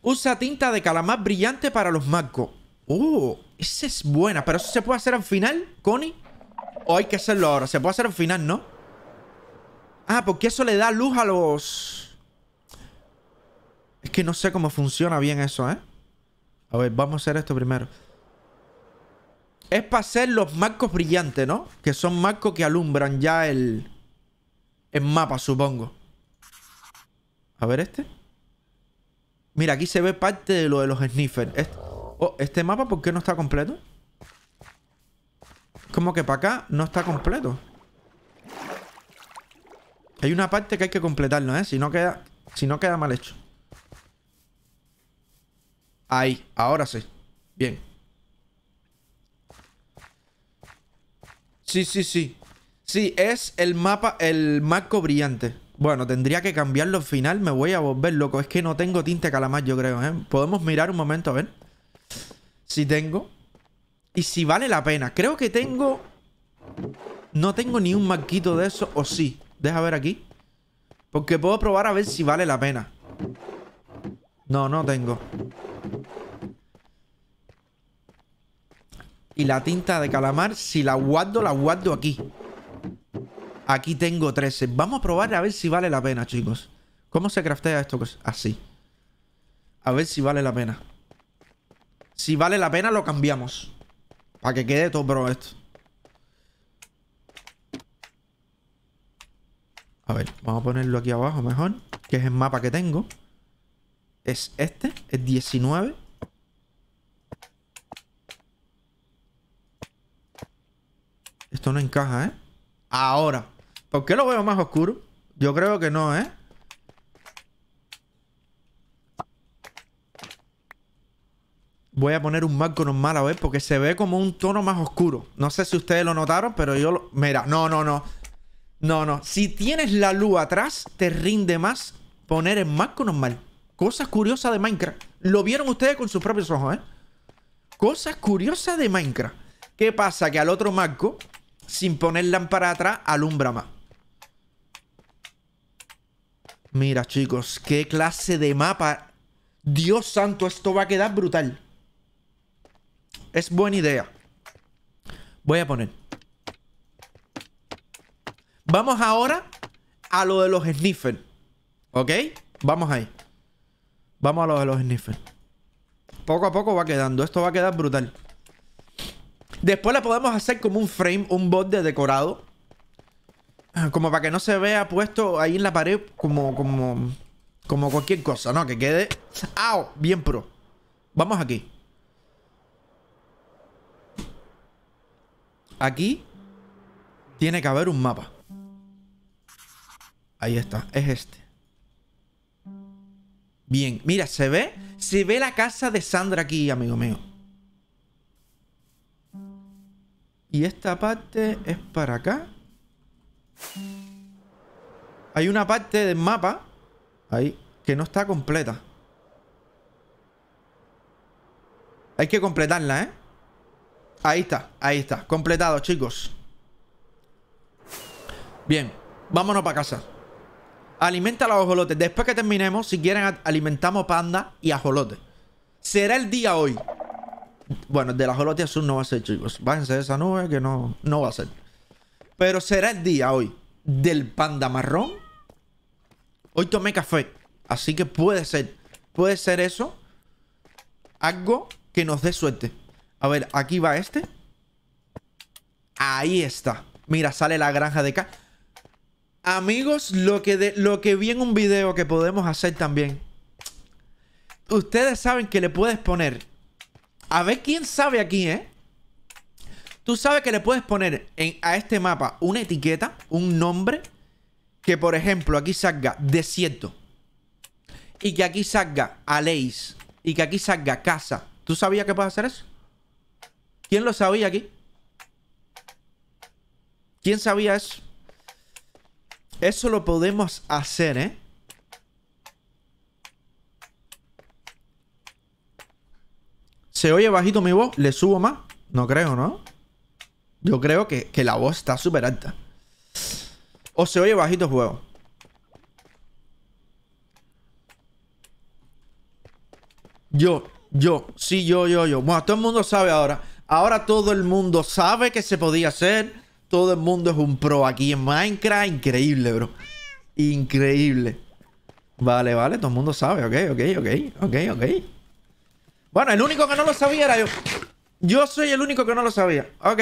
Usa tinta de calamar brillante para los marcos. Oh, esa es buena. Pero eso se puede hacer al final, Connie. O hay que hacerlo ahora. Se puede hacer al final, ¿no? Ah, porque eso le da luz a los... Es que no sé cómo funciona bien eso, ¿eh? A ver, vamos a hacer esto primero. Es para hacer los marcos brillantes, ¿no? Que son marcos que alumbran ya el... El mapa, supongo. A ver este. Mira, aquí se ve parte de lo de los sniffers. Este, oh, ¿este mapa por qué no está completo? Como que para acá no está completo. Hay una parte que hay que completarlo, ¿eh? Si no queda, si no queda mal hecho. Ahí, ahora sí. Bien. Sí, sí, sí. Sí, es el mapa, el marco brillante. Bueno, tendría que cambiarlo al final. Me voy a volver loco. Es que no tengo tinte calamar, yo creo, ¿eh? Podemos mirar un momento, a ver. Si tengo. Y si vale la pena. Creo que tengo... No tengo ni un marquito de eso, o sí. Deja ver aquí. Porque puedo probar a ver si vale la pena. No, no tengo. Y la tinta de calamar, si la guardo, la guardo aquí. Aquí tengo 13. Vamos a probar a ver si vale la pena, chicos. ¿Cómo se craftea esto? Pues así. A ver si vale la pena. Si vale la pena, lo cambiamos. Para que quede todo bro esto. A ver, vamos a ponerlo aquí abajo mejor, que es el mapa que tengo. Es este, es 19. Esto no encaja, ¿eh? Ahora. ¿Por qué lo veo más oscuro? Yo creo que no, ¿eh? Voy a poner un marco normal a ver porque se ve como un tono más oscuro. No sé si ustedes lo notaron, pero yo lo... Mira, no, no, no. No, no. Si tienes la luz atrás, te rinde más poner en marco normal. Cosas curiosas de Minecraft. Lo vieron ustedes con sus propios ojos, ¿eh? Cosas curiosas de Minecraft. ¿Qué pasa? Que al otro Marco, sin poner lámpara atrás, alumbra más. Mira, chicos, qué clase de mapa. Dios santo, esto va a quedar brutal. Es buena idea. Voy a poner Vamos ahora a lo de los sniffers. ¿Ok? Vamos ahí. Vamos a lo de los sniffers. Poco a poco va quedando. Esto va a quedar brutal. Después la podemos hacer como un frame, un bot de decorado. Ah, como para que no se vea puesto ahí en la pared como, como, como cualquier cosa, ¿no? Que quede... ¡Au! Bien pro. Vamos aquí. Aquí tiene que haber un mapa. Ahí está, es este. Bien, mira, ¿se ve? Se ve la casa de Sandra aquí, amigo mío. Y esta parte es para acá. Hay una parte del mapa, ahí, que no está completa. Hay que completarla, ¿eh? Ahí está, ahí está. Completado, chicos. Bien, vámonos para casa. Alimenta a los ajolotes. Después que terminemos, si quieren, alimentamos panda y ajolote. Será el día hoy. Bueno, de del ajolote azul no va a ser, chicos. Bájense de esa nube que no, no va a ser. Pero será el día hoy del panda marrón. Hoy tomé café. Así que puede ser. Puede ser eso. Algo que nos dé suerte. A ver, aquí va este. Ahí está. Mira, sale la granja de acá. Amigos, lo que, lo que vi en un video que podemos hacer también. Ustedes saben que le puedes poner. A ver quién sabe aquí, ¿eh? Tú sabes que le puedes poner a este mapa una etiqueta, un nombre. Que por ejemplo aquí salga desierto. Y que aquí salga Aleis Y que aquí salga casa. ¿Tú sabías que puedes hacer eso? ¿Quién lo sabía aquí? ¿Quién sabía eso? Eso lo podemos hacer, ¿eh? ¿Se oye bajito mi voz? ¿Le subo más? No creo, ¿no? Yo creo que, la voz está súper alta. ¿O se oye bajito el juego? Yo, yo, sí, yo, yo, yo. Bueno, todo el mundo sabe ahora. Ahora todo el mundo sabe que se podía hacer todo el mundo es un pro aquí en Minecraft. Increíble, bro. Increíble. Vale, vale, todo el mundo sabe. Ok, ok, ok, ok, ok. Bueno, el único que no lo sabía era yo. Yo soy el único que no lo sabía. Ok.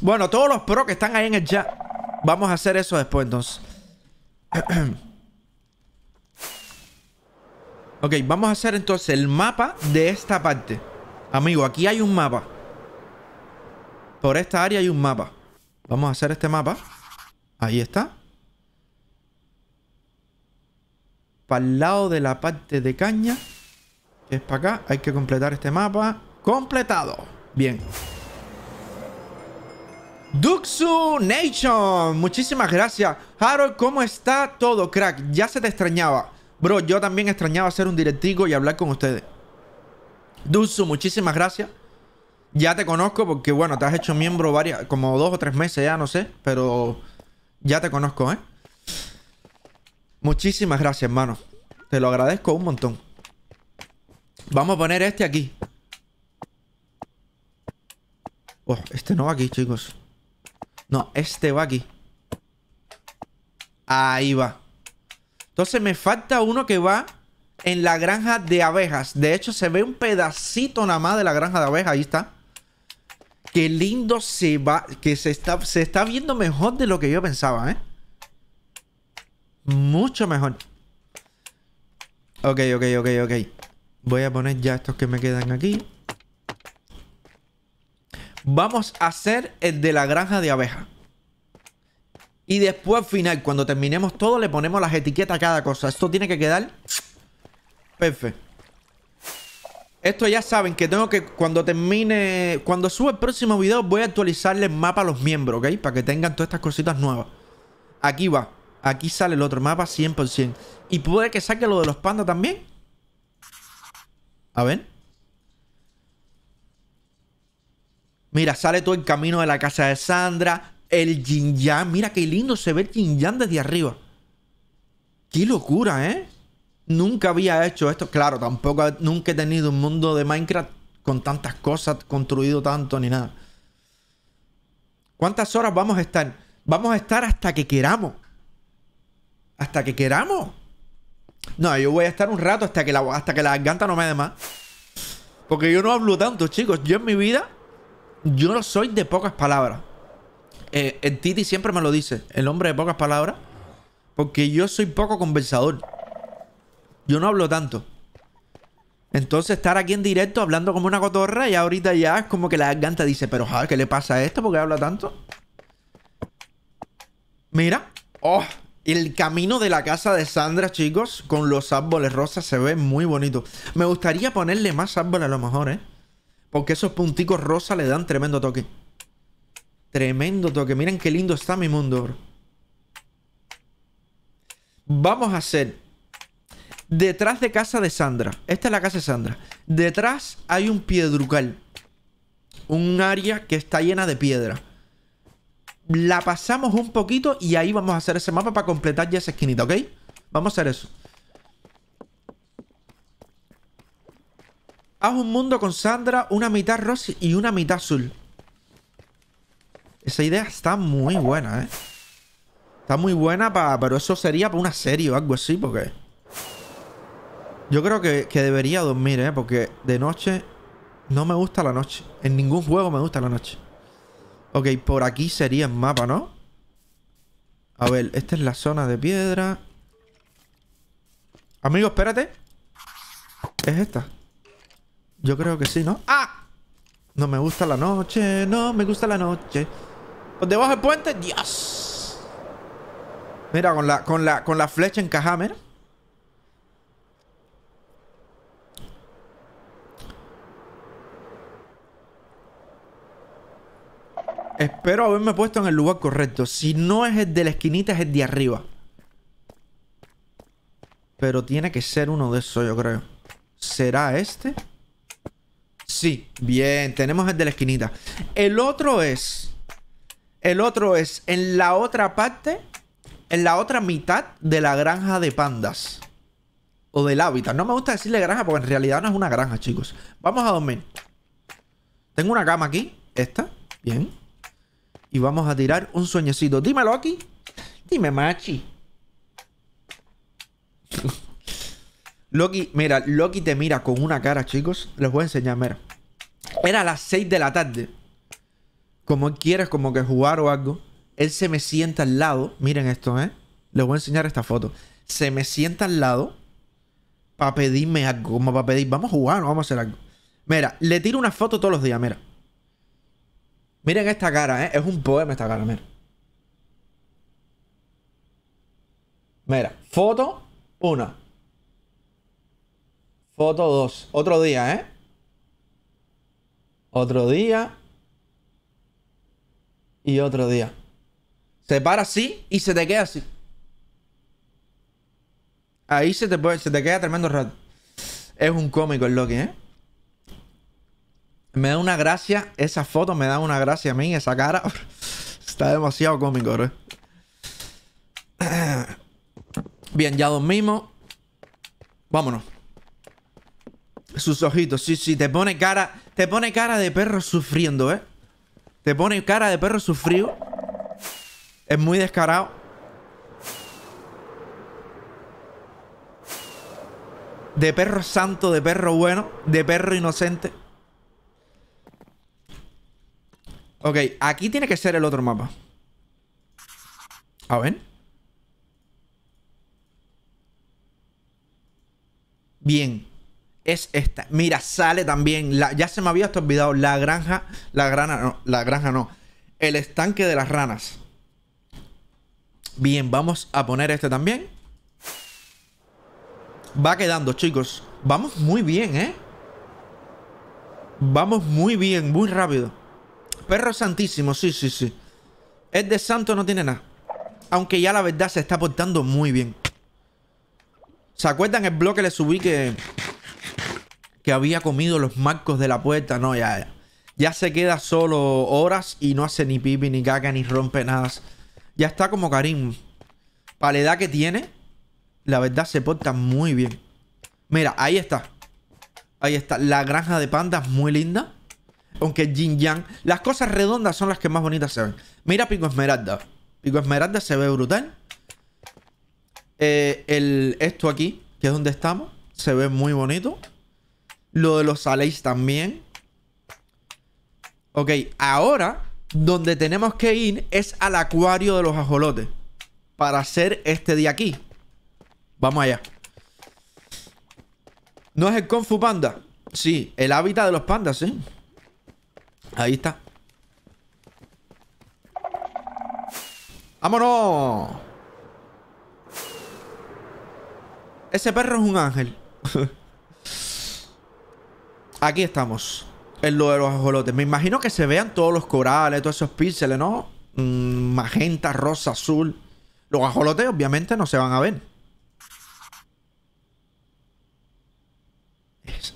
Bueno, todos los pros que están ahí en el chat. Vamos a hacer eso después, entonces. ok, vamos a hacer entonces el mapa de esta parte. Amigo, aquí hay un mapa. Por esta área hay un mapa. Vamos a hacer este mapa. Ahí está. Para el lado de la parte de caña. es para acá. Hay que completar este mapa. ¡Completado! Bien. Duxu Nation, muchísimas gracias. Harold, ¿cómo está todo, crack? Ya se te extrañaba. Bro, yo también extrañaba hacer un directico y hablar con ustedes. Duxu, muchísimas gracias. Ya te conozco porque, bueno, te has hecho miembro varias, como dos o tres meses ya, no sé, pero ya te conozco, ¿eh? Muchísimas gracias, hermano. Te lo agradezco un montón. Vamos a poner este aquí. Oh, este no va aquí, chicos. No, este va aquí. Ahí va. Entonces me falta uno que va en la granja de abejas. De hecho, se ve un pedacito nada más de la granja de abejas. Ahí está. Qué lindo se va. Que se está, se está viendo mejor de lo que yo pensaba, ¿eh? Mucho mejor. Ok, ok, ok, ok. Voy a poner ya estos que me quedan aquí. Vamos a hacer el de la granja de abeja. Y después al final, cuando terminemos todo, le ponemos las etiquetas a cada cosa. Esto tiene que quedar perfecto. Esto ya saben que tengo que, cuando termine, cuando suba el próximo video, voy a actualizarle el mapa a los miembros, ¿ok? Para que tengan todas estas cositas nuevas. Aquí va. Aquí sale el otro mapa 100%. Y puede que saque lo de los pandas también. A ver. Mira, sale todo el camino de la casa de Sandra. El Jinjan. Mira qué lindo se ve el Jinjan desde arriba. Qué locura, ¿eh? nunca había hecho esto. Claro, tampoco nunca he tenido un mundo de Minecraft con tantas cosas, construido tanto ni nada. ¿Cuántas horas vamos a estar? Vamos a estar hasta que queramos. Hasta que queramos. No, yo voy a estar un rato hasta que la, hasta que la garganta no me dé más. Porque yo no hablo tanto, chicos. Yo en mi vida, yo no soy de pocas palabras. Eh, el Titi siempre me lo dice, el hombre de pocas palabras. Porque yo soy poco conversador. Yo no hablo tanto. Entonces estar aquí en directo hablando como una cotorra y ahorita ya es como que la garganta dice, pero joder, ah, ¿qué le pasa a esto? ¿Por qué habla tanto? Mira. Oh, el camino de la casa de Sandra, chicos, con los árboles rosas se ve muy bonito. Me gustaría ponerle más árboles a lo mejor, ¿eh? Porque esos punticos rosas le dan tremendo toque. Tremendo toque. Miren qué lindo está mi mundo, Vamos a hacer Detrás de casa de Sandra. Esta es la casa de Sandra. Detrás hay un piedrucal. Un área que está llena de piedra. La pasamos un poquito y ahí vamos a hacer ese mapa para completar ya esa esquinita, ¿ok? Vamos a hacer eso. Haz un mundo con Sandra, una mitad rosa y una mitad azul. Esa idea está muy buena, ¿eh? Está muy buena, para, pero eso sería para una serie o algo así, porque... Yo creo que, debería dormir, ¿eh? Porque de noche no me gusta la noche. En ningún juego me gusta la noche. Ok, por aquí sería el mapa, ¿no? A ver, esta es la zona de piedra. Amigo, espérate. ¿Es esta? Yo creo que sí, ¿no? ¡Ah! No me gusta la noche, no me gusta la noche. ¿Por debajo del puente? ¡Dios! Mira, con la, con la flecha en mira. Espero haberme puesto en el lugar correcto. Si no es el de la esquinita, es el de arriba. Pero tiene que ser uno de esos, yo creo. ¿Será este? Sí, bien, tenemos el de la esquinita. El otro es... El otro es en la otra parte, en la otra mitad de la granja de pandas. O del hábitat. No me gusta decirle granja porque en realidad no es una granja, chicos. Vamos a dormir. Tengo una cama aquí. Esta. Bien y vamos a tirar un sueñecito. dime Loki Dime, machi. Loki, mira, Loki te mira con una cara, chicos. Les voy a enseñar, mira. Era a las 6 de la tarde. Como quieres como que jugar o algo. Él se me sienta al lado. Miren esto, ¿eh? Les voy a enseñar esta foto. Se me sienta al lado para pedirme algo. Como para pedir, vamos a jugar o vamos a hacer algo. Mira, le tiro una foto todos los días, mira. Miren esta cara, ¿eh? Es un poema esta cara, mira. Mira, foto una. Foto dos. Otro día, ¿eh? Otro día. Y otro día. Se para así y se te queda así. Ahí se te, puede, se te queda tremendo rato. Es un cómico el Loki, ¿eh? Me da una gracia. Esa foto me da una gracia a mí. Esa cara. Está demasiado cómico, bro. Bien, ya dormimos. Vámonos. Sus ojitos, sí, sí, te pone cara. Te pone cara de perro sufriendo, ¿eh? Te pone cara de perro sufrido. Es muy descarado. De perro santo, de perro bueno, de perro inocente. Ok, aquí tiene que ser el otro mapa. A ver. Bien. Es esta. Mira, sale también. La, ya se me había olvidado. La granja. La granja no. La granja no. El estanque de las ranas. Bien, vamos a poner este también. Va quedando, chicos. Vamos muy bien, ¿eh? Vamos muy bien, muy rápido. Perro santísimo, sí, sí, sí. Es de santo, no tiene nada. Aunque ya la verdad se está portando muy bien. ¿Se acuerdan el bloque que le subí que... Que había comido los marcos de la puerta? No, ya, ya. Ya se queda solo horas y no hace ni pipi, ni caca, ni rompe nada. Ya está como Karim. Para la edad que tiene, la verdad se porta muy bien. Mira, ahí está. Ahí está. La granja de pandas muy linda aunque Jin Yang. Las cosas redondas son las que más bonitas se ven. Mira Pico Esmeralda. Pico Esmeralda se ve brutal. Eh, el, esto aquí, que es donde estamos, se ve muy bonito. Lo de los saléis también. Ok, ahora donde tenemos que ir es al acuario de los ajolotes. Para hacer este de aquí. Vamos allá. ¿No es el Kung Fu Panda? Sí, el hábitat de los pandas, sí. ¿eh? Ahí está. ¡Vámonos! Ese perro es un ángel. Aquí estamos. En lo de los ajolotes. Me imagino que se vean todos los corales, todos esos píxeles, ¿no? Mm, magenta, rosa, azul. Los ajolotes obviamente no se van a ver.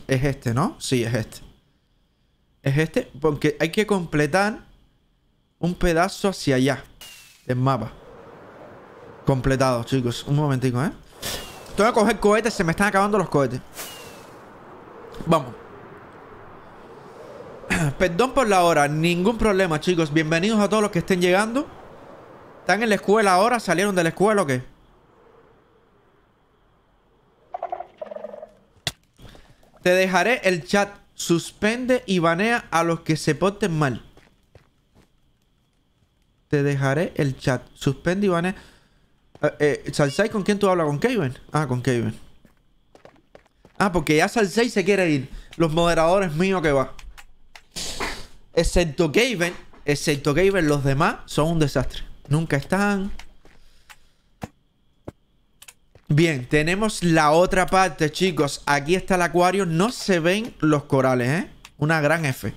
es este, ¿no? Sí, es este. ¿Es este? Porque hay que completar un pedazo hacia allá del mapa. Completado, chicos. Un momentico, ¿eh? Tengo que coger cohetes. Se me están acabando los cohetes. Vamos. Perdón por la hora. Ningún problema, chicos. Bienvenidos a todos los que estén llegando. ¿Están en la escuela ahora? ¿Salieron de la escuela o qué? Te dejaré el chat Suspende y banea a los que se porten mal. Te dejaré el chat. Suspende y banea. Eh, eh con quién tú hablas? ¿Con Kevin? Ah, con Kevin. Ah, porque ya Salsai se quiere ir. Los moderadores míos que va. Excepto Kevin. Excepto Kevin, los demás son un desastre. Nunca están. Bien, tenemos la otra parte, chicos. Aquí está el acuario. No se ven los corales, ¿eh? Una gran F.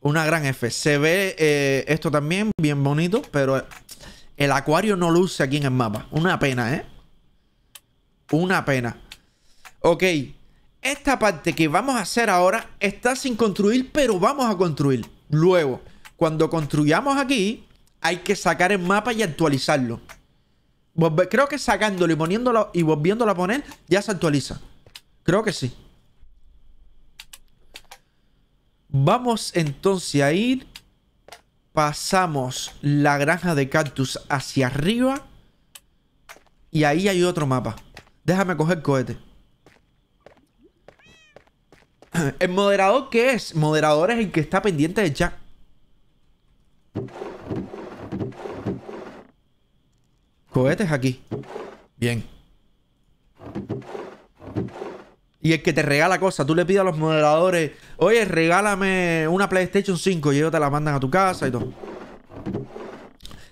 Una gran F. Se ve eh, esto también, bien bonito, pero eh, el acuario no luce aquí en el mapa. Una pena, ¿eh? Una pena. Ok. Esta parte que vamos a hacer ahora está sin construir, pero vamos a construir. Luego, cuando construyamos aquí, hay que sacar el mapa y actualizarlo. Creo que sacándolo y poniéndolo y volviéndolo a poner ya se actualiza. Creo que sí. Vamos entonces a ir. Pasamos la granja de cactus hacia arriba. Y ahí hay otro mapa. Déjame coger cohete. ¿El moderador qué es? Moderador es el que está pendiente de chat. Cohetes aquí. Bien. Y el que te regala cosas, tú le pides a los moderadores, oye, regálame una PlayStation 5 y ellos te la mandan a tu casa y todo.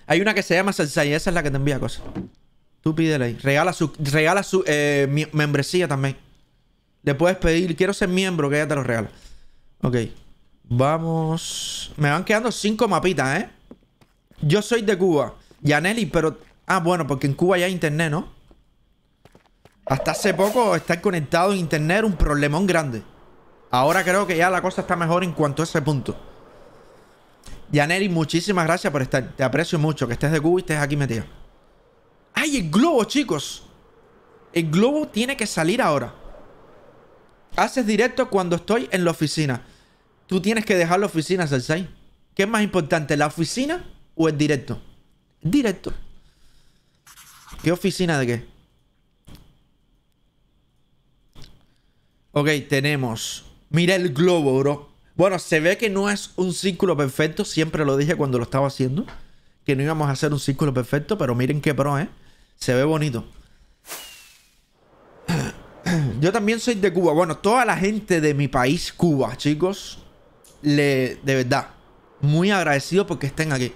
Hay una que se llama y esa es la que te envía cosas. Tú pídele ahí. Regala su, regala su eh, membresía también. Le puedes pedir, quiero ser miembro, que ella te lo regala. Ok. Vamos. Me van quedando cinco mapitas, ¿eh? Yo soy de Cuba. Yaneli, pero Ah, bueno, porque en Cuba ya hay internet, ¿no? Hasta hace poco estar conectado a internet era un problemón grande. Ahora creo que ya la cosa está mejor en cuanto a ese punto. Yaneri, muchísimas gracias por estar. Te aprecio mucho que estés de Cuba y estés aquí metido. ¡Ay, el globo, chicos! El globo tiene que salir ahora. Haces directo cuando estoy en la oficina. Tú tienes que dejar la oficina, Sensei. ¿Qué es más importante, la oficina o el directo? Directo. ¿Qué oficina de qué? Ok, tenemos. Mira el globo, bro. Bueno, se ve que no es un círculo perfecto. Siempre lo dije cuando lo estaba haciendo. Que no íbamos a hacer un círculo perfecto. Pero miren qué pro, ¿eh? Se ve bonito. Yo también soy de Cuba. Bueno, toda la gente de mi país, Cuba, chicos. Le, de verdad. Muy agradecido porque estén aquí.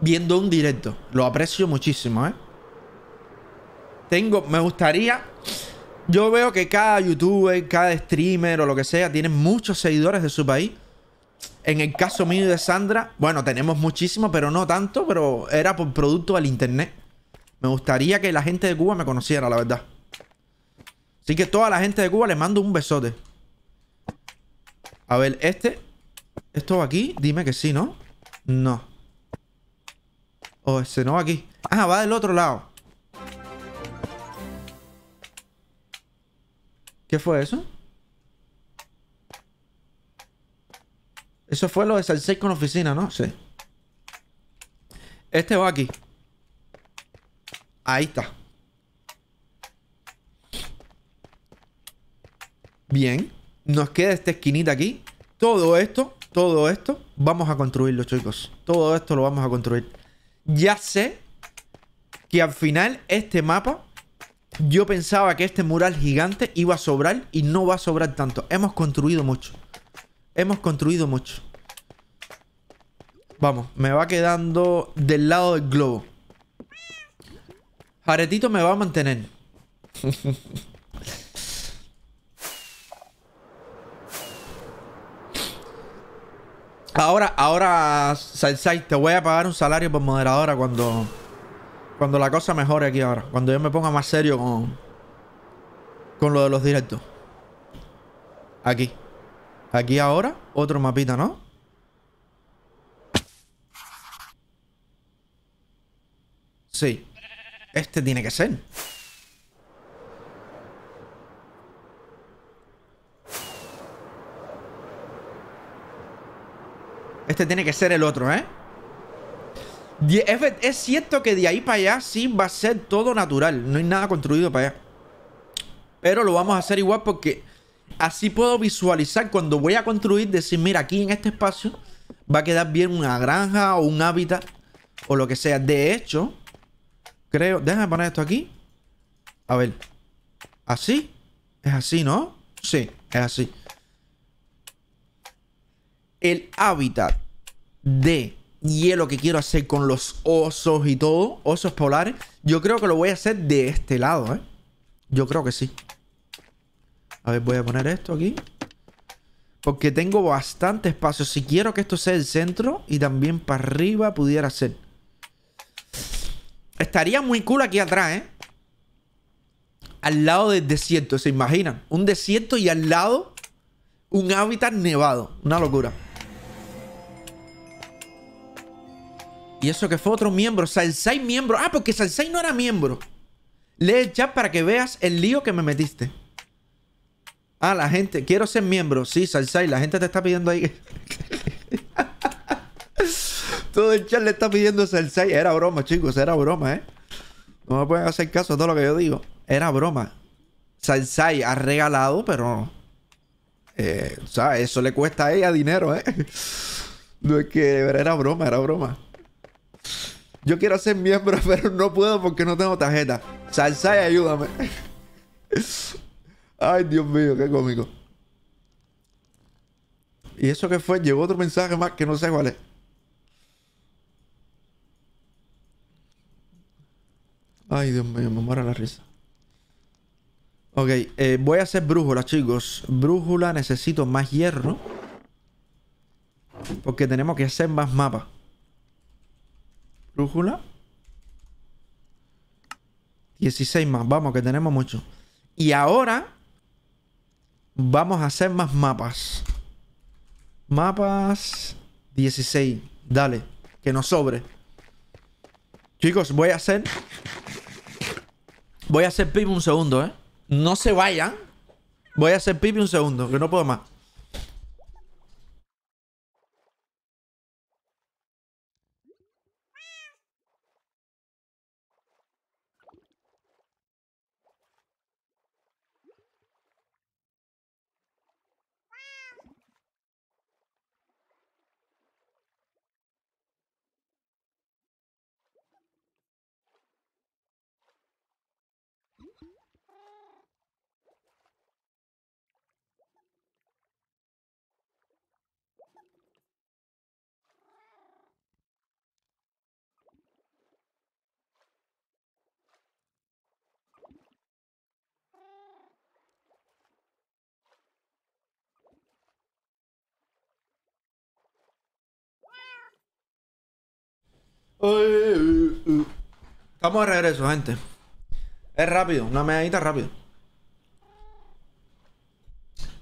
Viendo un directo. Lo aprecio muchísimo, ¿eh? Tengo, me gustaría. Yo veo que cada youtuber, cada streamer o lo que sea, tiene muchos seguidores de su país. En el caso mío de Sandra, bueno, tenemos muchísimos, pero no tanto, pero era por producto del internet. Me gustaría que la gente de Cuba me conociera, la verdad. Así que toda la gente de Cuba le mando un besote. A ver, este. Esto va aquí, dime que sí, ¿no? No. O ese no va aquí. Ah, va del otro lado. ¿Qué fue eso? Eso fue lo de Salsei con oficina, ¿no? Sí. Este va aquí. Ahí está. Bien. Nos queda esta esquinita aquí. Todo esto, todo esto, vamos a construirlo, chicos. Todo esto lo vamos a construir. Ya sé que al final este mapa yo pensaba que este mural gigante iba a sobrar y no va a sobrar tanto. Hemos construido mucho. Hemos construido mucho. Vamos, me va quedando del lado del globo. Jaretito me va a mantener. ahora, ahora, Salsai, te voy a pagar un salario por moderadora cuando... Cuando la cosa mejore aquí ahora. Cuando yo me ponga más serio con. Con lo de los directos. Aquí. Aquí ahora, otro mapita, ¿no? Sí. Este tiene que ser. Este tiene que ser el otro, ¿eh? Es cierto que de ahí para allá sí va a ser todo natural. No hay nada construido para allá. Pero lo vamos a hacer igual porque así puedo visualizar cuando voy a construir. Decir, mira, aquí en este espacio va a quedar bien una granja o un hábitat o lo que sea. De hecho, creo... Déjame poner esto aquí. A ver. ¿Así? Es así, ¿no? Sí, es así. El hábitat de hielo que quiero hacer con los osos y todo, osos polares, yo creo que lo voy a hacer de este lado, ¿eh? Yo creo que sí. A ver, voy a poner esto aquí. Porque tengo bastante espacio. Si quiero que esto sea el centro y también para arriba pudiera ser. Estaría muy cool aquí atrás, ¿eh? Al lado del desierto, ¿se imaginan? Un desierto y al lado un hábitat nevado. Una locura. Y eso que fue otro miembro. Salsai miembro. Ah, porque Salsai no era miembro. Lee el chat para que veas el lío que me metiste. Ah, la gente. Quiero ser miembro. Sí, Salsai. La gente te está pidiendo ahí. todo el chat le está pidiendo Salsai. Era broma, chicos. Era broma, ¿eh? No me pueden hacer caso a todo lo que yo digo. Era broma. Salsai ha regalado, pero... Eh, o sea, eso le cuesta a ella dinero, ¿eh? No es que era broma, era broma. Yo quiero ser miembro, pero no puedo porque no tengo tarjeta. y ayúdame. Ay, Dios mío, qué cómico. ¿Y eso qué fue? Llegó otro mensaje más que no sé cuál es. Ay, Dios mío, me muero la risa. Ok, eh, voy a hacer brújula, chicos. Brújula, necesito más hierro. Porque tenemos que hacer más mapas. Brújula. 16 más. Vamos, que tenemos mucho. Y ahora vamos a hacer más mapas. Mapas 16. Dale, que nos sobre. Chicos, voy a hacer... Voy a hacer pipi un segundo, ¿eh? No se vayan. Voy a hacer pipi un segundo, que no puedo más. Estamos de regreso, gente. Es rápido, una medallita rápido.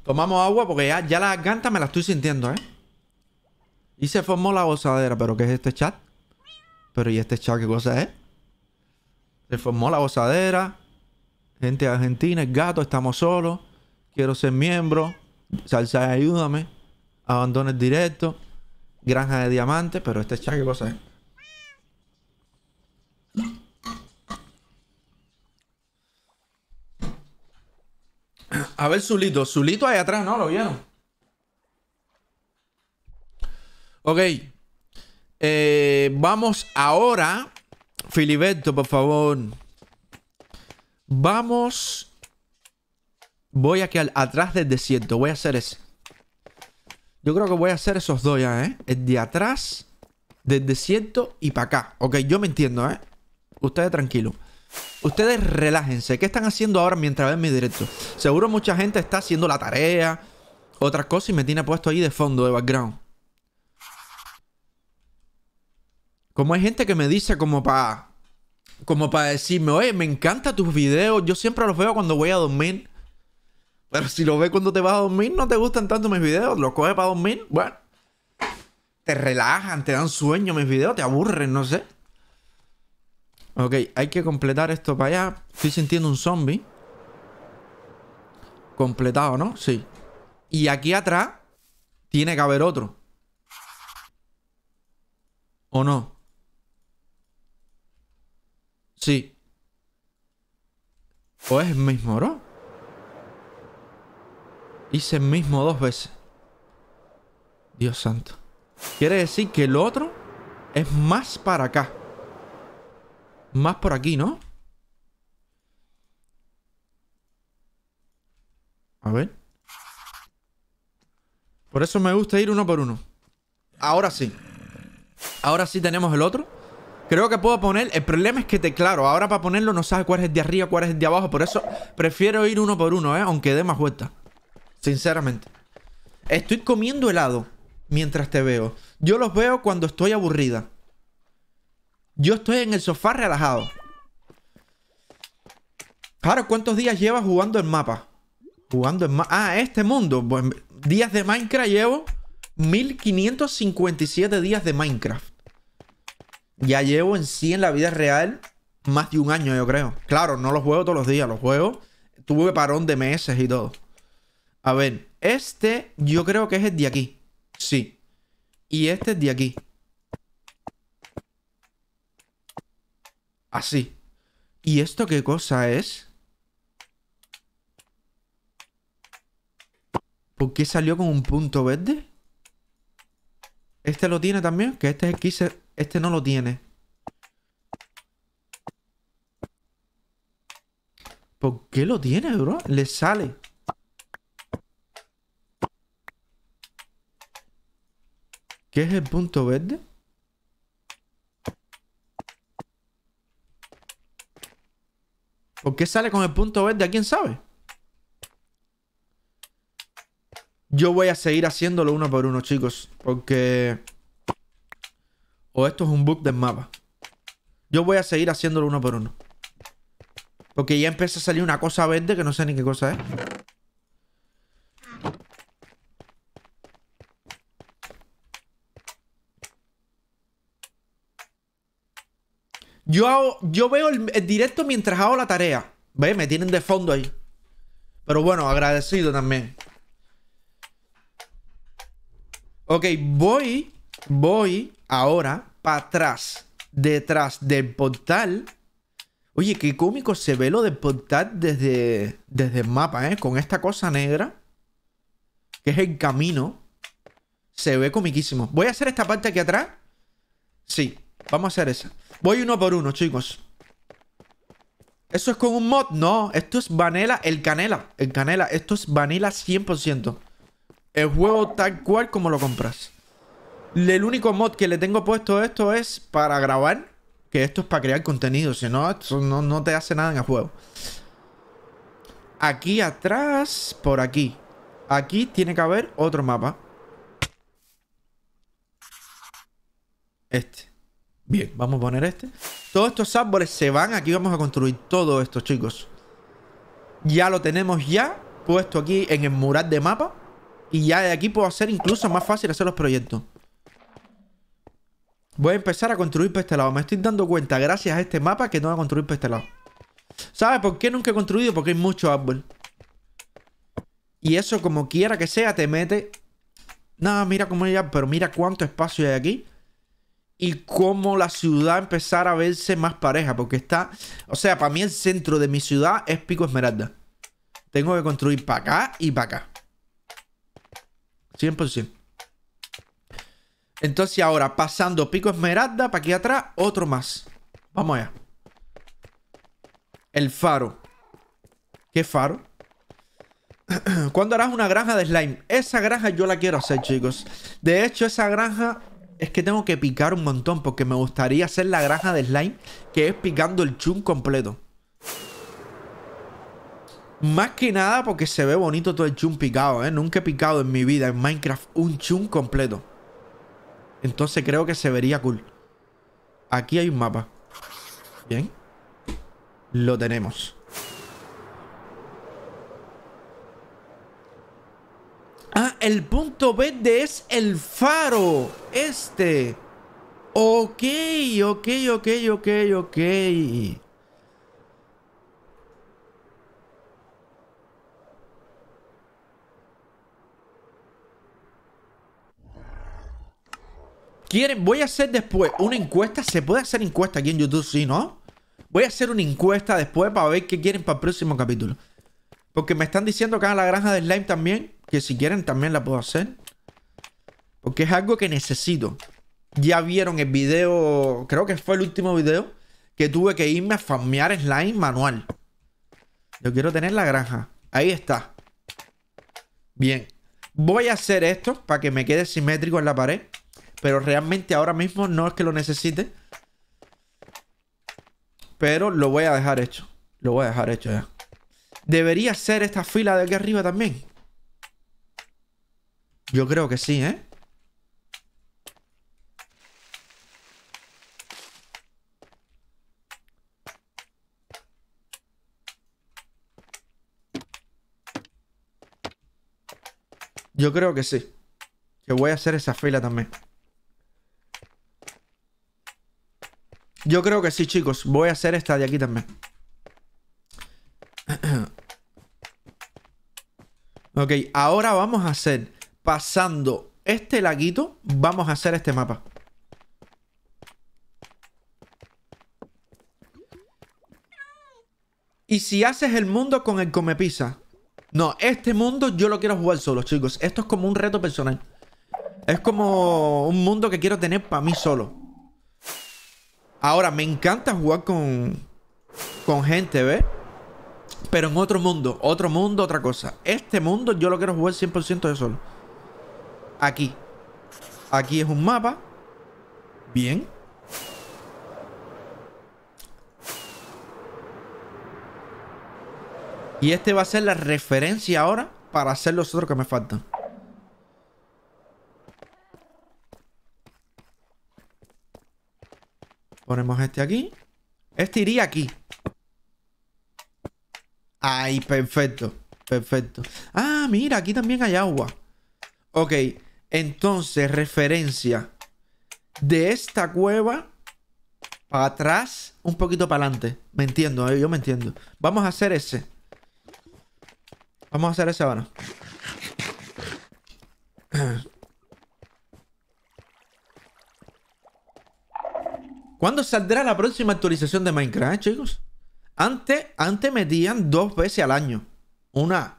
Tomamos agua porque ya, la garganta me la estoy sintiendo, ¿eh? Y se formó la gozadera, pero ¿qué es este chat? Pero ¿y este chat qué cosa es? Se formó la gozadera. Gente argentina, el gato, estamos solos. Quiero ser miembro. Salsa, ayúdame. Abandones directo. Granja de diamantes, pero este chat qué cosa es? A ver, Zulito. Zulito ahí atrás, ¿no? ¿Lo vieron? Ok. Eh, vamos ahora. Filiberto, por favor. Vamos. Voy aquí al, atrás desde desierto. Voy a hacer ese. Yo creo que voy a hacer esos dos ya, ¿eh? El de atrás, desde desierto y para acá. Ok, yo me entiendo, ¿eh? Ustedes tranquilos. Ustedes relájense. ¿Qué están haciendo ahora mientras ven mi directo? Seguro mucha gente está haciendo la tarea, otras cosas y me tiene puesto ahí de fondo, de background. Como hay gente que me dice como para... Como para decirme, oye, me encantan tus videos, yo siempre los veo cuando voy a dormir. Pero si lo ves cuando te vas a dormir, no te gustan tanto mis videos, los coges para dormir, bueno. Te relajan, te dan sueño mis videos, te aburren, no sé. Ok, hay que completar esto para allá. Estoy sintiendo un zombie. Completado, ¿no? Sí. Y aquí atrás tiene que haber otro. ¿O no? Sí. ¿O es el mismo, no? Hice el mismo dos veces. Dios santo. Quiere decir que el otro es más para acá más por aquí, ¿no? A ver. Por eso me gusta ir uno por uno. Ahora sí. Ahora sí tenemos el otro. Creo que puedo poner... El problema es que te, claro, ahora para ponerlo no sabes cuál es el de arriba, cuál es el de abajo. Por eso prefiero ir uno por uno, ¿eh? Aunque dé más vueltas. Sinceramente. Estoy comiendo helado mientras te veo. Yo los veo cuando estoy aburrida. Yo estoy en el sofá relajado. Claro, ¿cuántos días llevas jugando el mapa? Jugando en mapa. Ah, este mundo. Pues días de Minecraft llevo 1557 días de Minecraft. Ya llevo en sí en la vida real más de un año, yo creo. Claro, no los juego todos los días, los juego. Tuve parón de meses y todo. A ver, este yo creo que es el de aquí. Sí. Y este es de aquí. Así. ¿Y esto qué cosa es? ¿Por qué salió con un punto verde? ¿Este lo tiene también? Que este es X, este no lo tiene. ¿Por qué lo tiene, bro? Le sale. ¿Qué es el punto verde? ¿Por qué sale con el punto verde? ¿A quién sabe? Yo voy a seguir haciéndolo uno por uno, chicos. Porque... O esto es un bug del mapa. Yo voy a seguir haciéndolo uno por uno. Porque ya empieza a salir una cosa verde que no sé ni qué cosa es. Yo, yo veo el, directo mientras hago la tarea. Ve, me tienen de fondo ahí. Pero bueno, agradecido también. Ok, voy, voy ahora para atrás, detrás del portal. Oye, qué cómico se ve lo del portal desde, desde el mapa, ¿eh? Con esta cosa negra, que es el camino. Se ve comiquísimo. Voy a hacer esta parte aquí atrás. Sí. Vamos a hacer esa. Voy uno por uno, chicos. ¿Eso es con un mod? No, esto es vanilla. el canela. El canela, esto es vanilla 100%. El juego tal cual como lo compras. El único mod que le tengo puesto a esto es para grabar. Que esto es para crear contenido. Si no, esto no, no te hace nada en el juego. Aquí atrás, por aquí. Aquí tiene que haber otro mapa. Este. Bien, vamos a poner este. Todos estos árboles se van. Aquí vamos a construir todo esto, chicos. Ya lo tenemos ya puesto aquí en el mural de mapa. Y ya de aquí puedo hacer incluso más fácil hacer los proyectos. Voy a empezar a construir por este lado. Me estoy dando cuenta, gracias a este mapa, que no voy a construir por este lado. ¿Sabes por qué nunca he construido? Porque hay mucho árbol. Y eso, como quiera que sea, te mete... Nada, mira cómo hay... Pero mira cuánto espacio hay aquí y cómo la ciudad empezara a verse más pareja, porque está, o sea, para mí el centro de mi ciudad es Pico Esmeralda. Tengo que construir para acá y para acá. 100%. Entonces ahora, pasando Pico Esmeralda, para aquí atrás, otro más. Vamos allá. El faro. ¿Qué faro? ¿Cuándo harás una granja de slime? Esa granja yo la quiero hacer, chicos. De hecho, esa granja es que tengo que picar un montón porque me gustaría hacer la granja de slime que es picando el chum completo. Más que nada porque se ve bonito todo el chun picado, ¿eh? Nunca he picado en mi vida en Minecraft un chun completo. Entonces creo que se vería cool. Aquí hay un mapa. Bien. Lo tenemos. Ah, el punto verde es el faro. Este. Ok, ok, ok, ok, ok. ¿Quieren? Voy a hacer después una encuesta. ¿Se puede hacer encuesta aquí en YouTube? Sí, ¿no? Voy a hacer una encuesta después para ver qué quieren para el próximo capítulo. Porque me están diciendo acá en la granja de slime también. Que si quieren también la puedo hacer. Porque es algo que necesito. Ya vieron el video. Creo que fue el último video. Que tuve que irme a farmear slime manual. Yo quiero tener la granja. Ahí está. Bien. Voy a hacer esto para que me quede simétrico en la pared. Pero realmente ahora mismo no es que lo necesite. Pero lo voy a dejar hecho. Lo voy a dejar hecho ya. Debería ser esta fila de aquí arriba también. Yo creo que sí, ¿eh? Yo creo que sí. Que voy a hacer esa fila también. Yo creo que sí, chicos. Voy a hacer esta de aquí también. ok, ahora vamos a hacer, pasando este laguito, vamos a hacer este mapa. Y si haces el mundo con el comepisa, No, este mundo yo lo quiero jugar solo, chicos. Esto es como un reto personal. Es como un mundo que quiero tener para mí solo. Ahora, me encanta jugar con, con gente, ¿ves? Pero en otro mundo, otro mundo, otra cosa. Este mundo yo lo quiero jugar 100% de solo. Aquí. Aquí es un mapa. Bien. Y este va a ser la referencia ahora para hacer los otros que me faltan. Ponemos este aquí. Este iría aquí. Ahí, perfecto. Perfecto. Ah, mira, aquí también hay agua. Ok, entonces, referencia. De esta cueva para atrás, un poquito para adelante. Me entiendo, eh, yo me entiendo. Vamos a hacer ese. Vamos a hacer ese ahora. ¿Cuándo saldrá la próxima actualización de Minecraft, eh, chicos? Antes, antes metían dos veces al año. Una,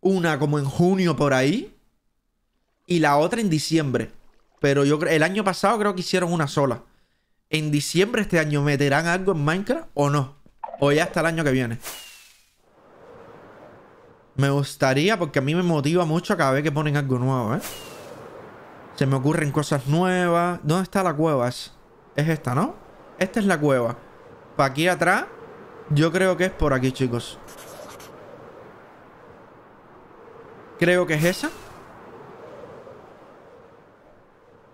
una como en junio por ahí y la otra en diciembre. Pero yo el año pasado creo que hicieron una sola. ¿En diciembre este año meterán algo en Minecraft o no? O ya hasta el año que viene. Me gustaría porque a mí me motiva mucho cada vez que ponen algo nuevo, ¿eh? Se me ocurren cosas nuevas. ¿Dónde está la cueva? Es esta, ¿no? Esta es la cueva. Para aquí atrás yo creo que es por aquí, chicos. Creo que es esa.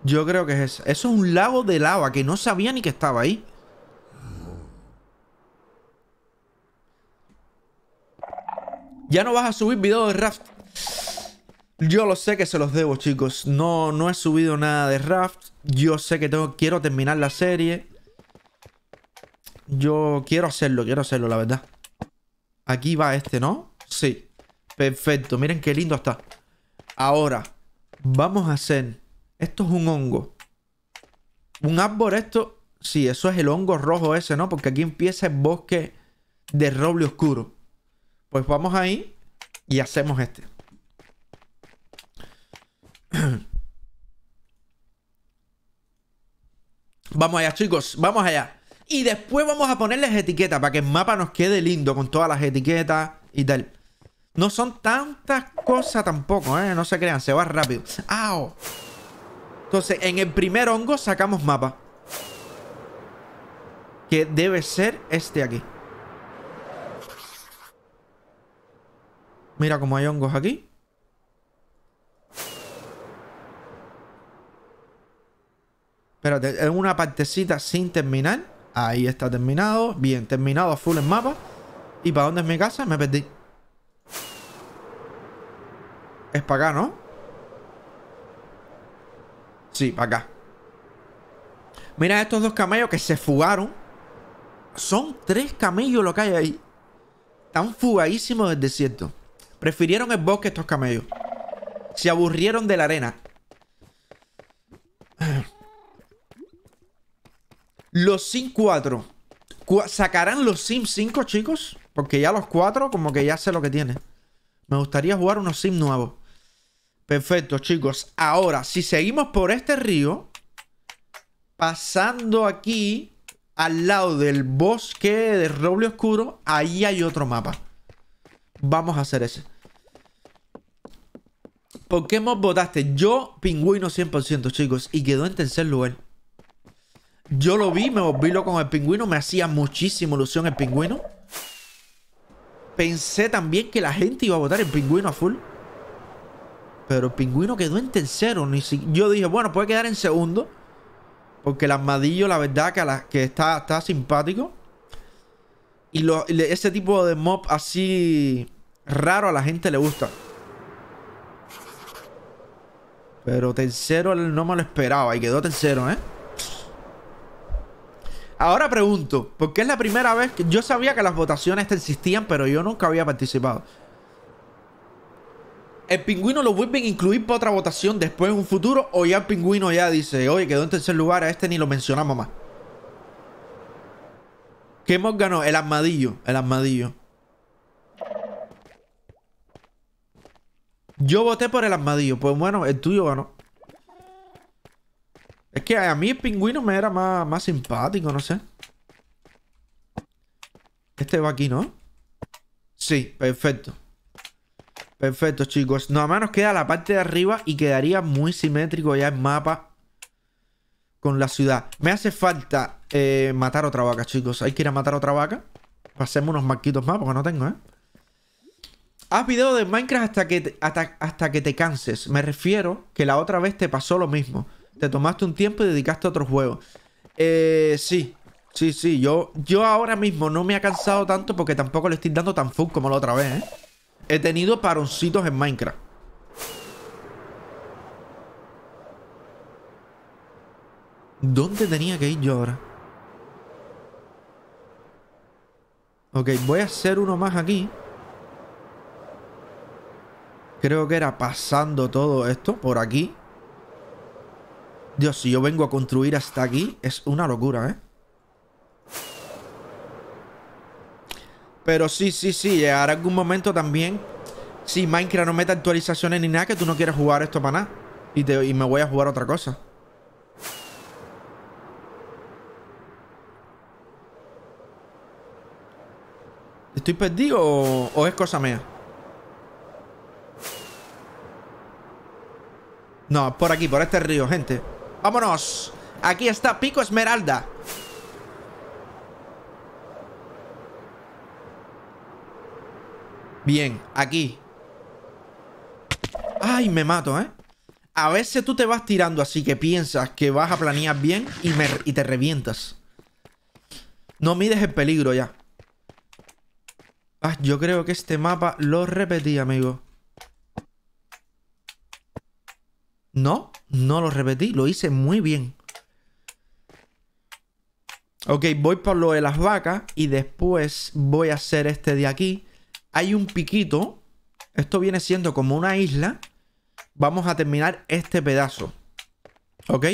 Yo creo que es esa. Eso es un lago de lava que no sabía ni que estaba ahí. Ya no vas a subir video de raft. Yo lo sé que se los debo, chicos. No, no he subido nada de raft. Yo sé que tengo, quiero terminar la serie. Yo quiero hacerlo, quiero hacerlo, la verdad. Aquí va este, ¿no? Sí. Perfecto, miren qué lindo está. Ahora, vamos a hacer... Esto es un hongo. Un árbol esto... Sí, eso es el hongo rojo ese, ¿no? Porque aquí empieza el bosque de roble oscuro. Pues vamos ahí y hacemos este. Vamos allá, chicos. Vamos allá. Y después vamos a ponerles etiquetas para que el mapa nos quede lindo con todas las etiquetas y tal. No son tantas cosas tampoco, ¿eh? No se crean, se va rápido. ¡Au! Entonces, en el primer hongo sacamos mapa. Que debe ser este aquí. Mira cómo hay hongos aquí. Espérate, es una partecita sin terminar. Ahí está terminado. Bien, terminado a full en mapa. ¿Y para dónde es mi casa? Me perdí. Es para acá, ¿no? Sí, para acá. Mira estos dos camellos que se fugaron. Son tres camellos lo que hay ahí. Están fugadísimos del desierto. Prefirieron el bosque estos camellos. Se aburrieron de la arena. Los Sims 4. ¿Sacarán los Sims 5, chicos? Porque ya los 4 como que ya sé lo que tiene. Me gustaría jugar unos Sims nuevos. Perfecto, chicos. Ahora, si seguimos por este río, pasando aquí al lado del bosque de roble oscuro, ahí hay otro mapa. Vamos a hacer ese. ¿Por qué votaste? Yo, pingüino 100%, chicos. Y quedó en tercer lugar. Yo lo vi, me volví loco con el pingüino. Me hacía muchísima ilusión el pingüino. Pensé también que la gente iba a votar el pingüino a full. Pero el pingüino quedó en tercero. Ni si... Yo dije, bueno, puede quedar en segundo. Porque el armadillo, la verdad, que, está, está simpático. Y ese tipo de mob así raro a la gente le gusta. Pero tercero no me lo esperaba. Y quedó tercero, ¿eh? Ahora pregunto, porque es la primera vez que yo sabía que las votaciones existían, pero yo nunca había participado. ¿El pingüino lo vuelven a incluir para otra votación después en un futuro? ¿O ya el pingüino ya dice, oye, quedó en tercer lugar, a este ni lo mencionamos más? ¿Qué hemos ganado? El armadillo, el armadillo. Yo voté por el armadillo, pues bueno, el tuyo ganó. Es que a mí el pingüino me era más, simpático, no sé. Este va aquí, ¿no? Sí, perfecto. Perfecto, chicos. Nada más nos queda la parte de arriba y quedaría muy simétrico ya el mapa con la ciudad. Me hace falta eh, matar otra vaca, chicos. Hay que ir a matar otra vaca. Pasemos unos marquitos más porque no tengo, ¿eh? Haz video de Minecraft hasta que, hasta que te canses. Me refiero que la otra vez te pasó lo mismo. Te tomaste un tiempo y dedicaste a otro juego. Eh, sí, sí, sí. Yo, yo ahora mismo no me ha cansado tanto porque tampoco le estoy dando tan full como la otra vez, ¿eh? He tenido paroncitos en Minecraft. ¿Dónde tenía que ir yo ahora? Ok, voy a hacer uno más aquí. Creo que era pasando todo esto por aquí. Dios, si yo vengo a construir hasta aquí, es una locura, ¿eh? Pero sí, sí, sí, llegará algún momento también. Si Minecraft no mete actualizaciones ni nada, que tú no quieres jugar esto para nada. Y, me voy a jugar otra cosa. ¿Estoy perdido o, o es cosa mía? No, por aquí, por este río, gente. Vámonos Aquí está Pico Esmeralda Bien, aquí Ay, me mato, ¿eh? A veces tú te vas tirando así que piensas que vas a planear bien y, te revientas No mides el peligro ya ah, yo creo que este mapa lo repetí, amigo No, no lo repetí, lo hice muy bien. Ok, voy por lo de las vacas y después voy a hacer este de aquí. Hay un piquito. Esto viene siendo como una isla. Vamos a terminar este pedazo. ¿Ok?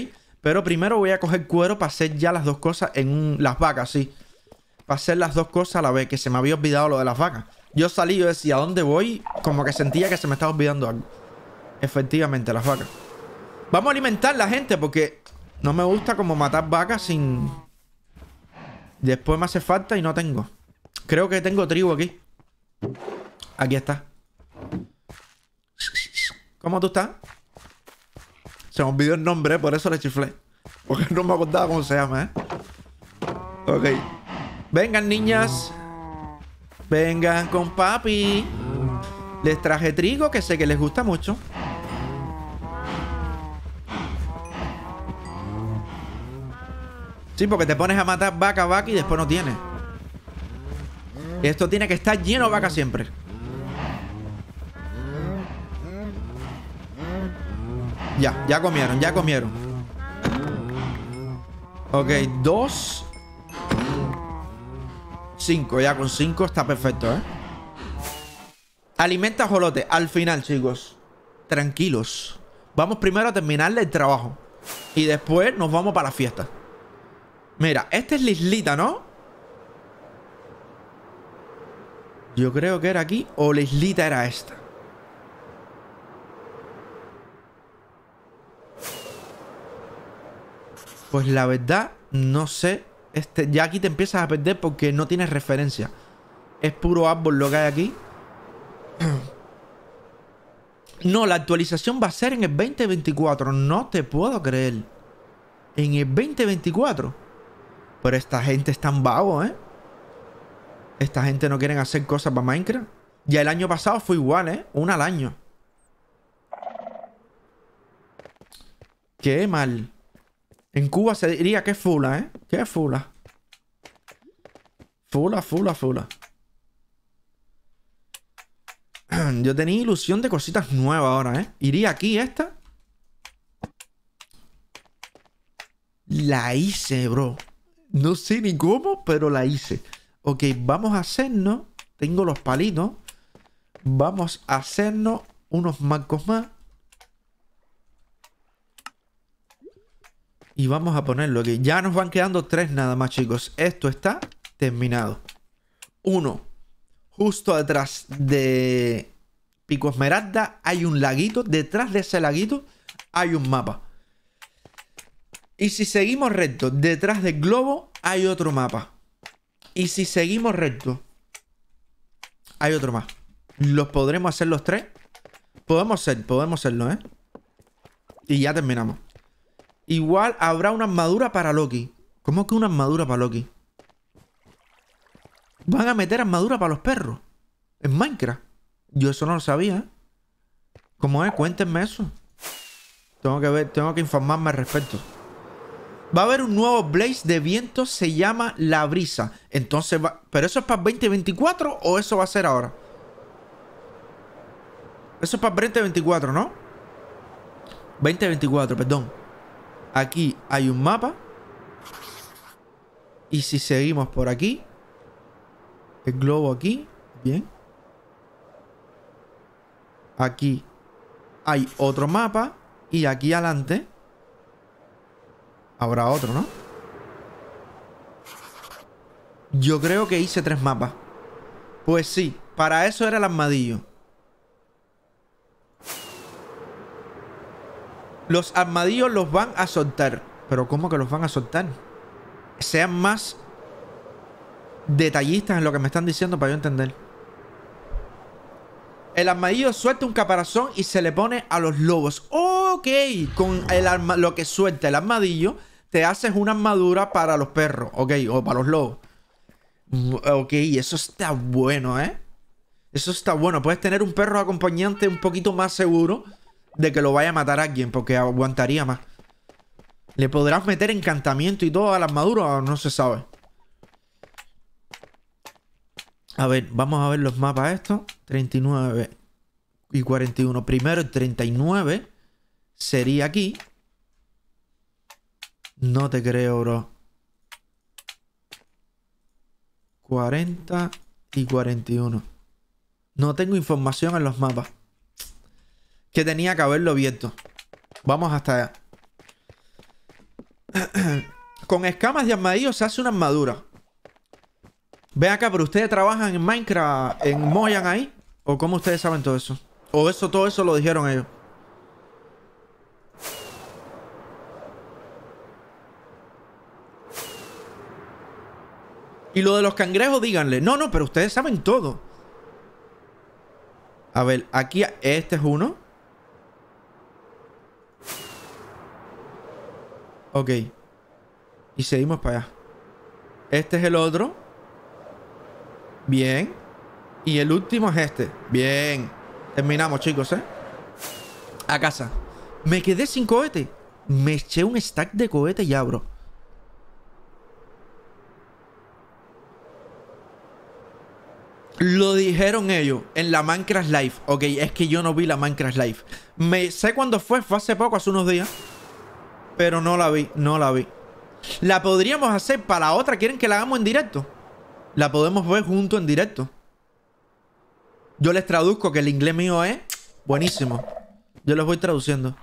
Pero primero voy a coger cuero para hacer ya las dos cosas en las vacas, sí. Para hacer las dos cosas a la vez, que se me había olvidado lo de las vacas. Yo salí, y decía, ¿a dónde voy? Como que sentía que se me estaba olvidando algo. Efectivamente, las vacas. Vamos a alimentar la gente porque no me gusta como matar vacas sin... Después me hace falta y no tengo. Creo que tengo trigo aquí. Aquí está. ¿Cómo tú estás? Se me olvidó el nombre, por eso le chiflé. Porque no me acordaba cómo se llama, ¿eh? Ok. Vengan, niñas. Vengan con papi. Les traje trigo que sé que les gusta mucho. Sí, porque te pones a matar vaca, vaca y después no tienes. Esto tiene que estar lleno de vaca siempre. Ya, ya comieron, ya comieron. Ok, dos. Cinco, ya con cinco está perfecto, ¿eh? Alimenta jolote, al final, chicos. Tranquilos. Vamos primero a terminarle el trabajo. Y después nos vamos para la fiesta. Mira, esta es la islita, ¿no? Yo creo que era aquí o la islita era esta. Pues la verdad, no sé. Este, ya aquí te empiezas a perder porque no tienes referencia. Es puro árbol lo que hay aquí. No, la actualización va a ser en el 2024. No te puedo creer. En el 2024. Pero esta gente es tan vago, ¿eh? Esta gente no quieren hacer cosas para Minecraft. Ya el año pasado fue igual, ¿eh? Una al año. Qué mal. En Cuba se diría que fula, ¿eh? Qué fula. Fula, fula, fula. Yo tenía ilusión de cositas nuevas ahora, ¿eh? Iría aquí esta. La hice, bro. No sé ni cómo, pero la hice. Ok, vamos a hacernos. Tengo los palitos. Vamos a hacernos unos marcos más. Y vamos a ponerlo aquí. Ya nos van quedando tres nada más, chicos. Esto está terminado. Uno. Justo detrás de Pico Esmeralda hay un laguito. Detrás de ese laguito hay un mapa. Y si seguimos recto, detrás del globo hay otro mapa. Y si seguimos recto, hay otro más. ¿Los podremos hacer los tres? Podemos ser, podemos serlo, ¿eh? Y ya terminamos. Igual habrá una armadura para Loki. ¿Cómo que una armadura para Loki? Van a meter armadura para los perros. En Minecraft. Yo eso no lo sabía, ¿eh? ¿Cómo es? Cuéntenme eso. Tengo que ver, tengo que informarme al respecto. Va a haber un nuevo Blaze de viento, se llama La Brisa. Entonces, va... ¿pero eso es para 2024 o eso va a ser ahora? Eso es para 2024, ¿no? 2024, perdón. Aquí hay un mapa. Y si seguimos por aquí. El globo aquí. Bien. Aquí hay otro mapa. Y aquí adelante Habrá otro, ¿no? Yo creo que hice tres mapas. Pues sí, para eso era el armadillo. Los armadillos los van a soltar. Pero ¿cómo que los van a soltar? Sean más detallistas en lo que me están diciendo para yo entender. El armadillo suelta un caparazón y se le pone a los lobos. Ok, con el lo que suelta el armadillo, te haces una armadura para los perros, ok, o para los lobos. Ok, eso está bueno, ¿eh? Eso está bueno. Puedes tener un perro acompañante un poquito más seguro de que lo vaya a matar a alguien, porque aguantaría más. ¿Le podrás meter encantamiento y todo a la armadura no se sabe? A ver, vamos a ver los mapas estos. 39 y 41. Primero el 39 sería aquí. No te creo, bro. 40 y 41. No tengo información en los mapas. Que tenía que haberlo abierto. Vamos hasta allá. Con escamas de armadillo se hace una armadura. Ve acá, pero ustedes trabajan en Minecraft, en Moyan ahí. ¿O cómo ustedes saben todo eso? ¿O eso, todo eso lo dijeron ellos? Y lo de los cangrejos, díganle. No, no, pero ustedes saben todo. A ver, aquí este es uno. Ok. Y seguimos para allá. Este es el otro. Bien. Y el último es este. Bien. Terminamos, chicos, ¿eh? A casa. Me quedé sin cohete. Me eché un stack de cohete Y abro Lo dijeron ellos en la Minecraft Live. Ok, es que yo no vi la Minecraft Live. Me sé cuándo fue, fue hace poco, hace unos días. Pero no la vi, no la vi. La podríamos hacer para la otra. ¿Quieren que la hagamos en directo? la podemos ver junto en directo. Yo les traduzco que el inglés mío es buenísimo. Yo los voy traduciendo.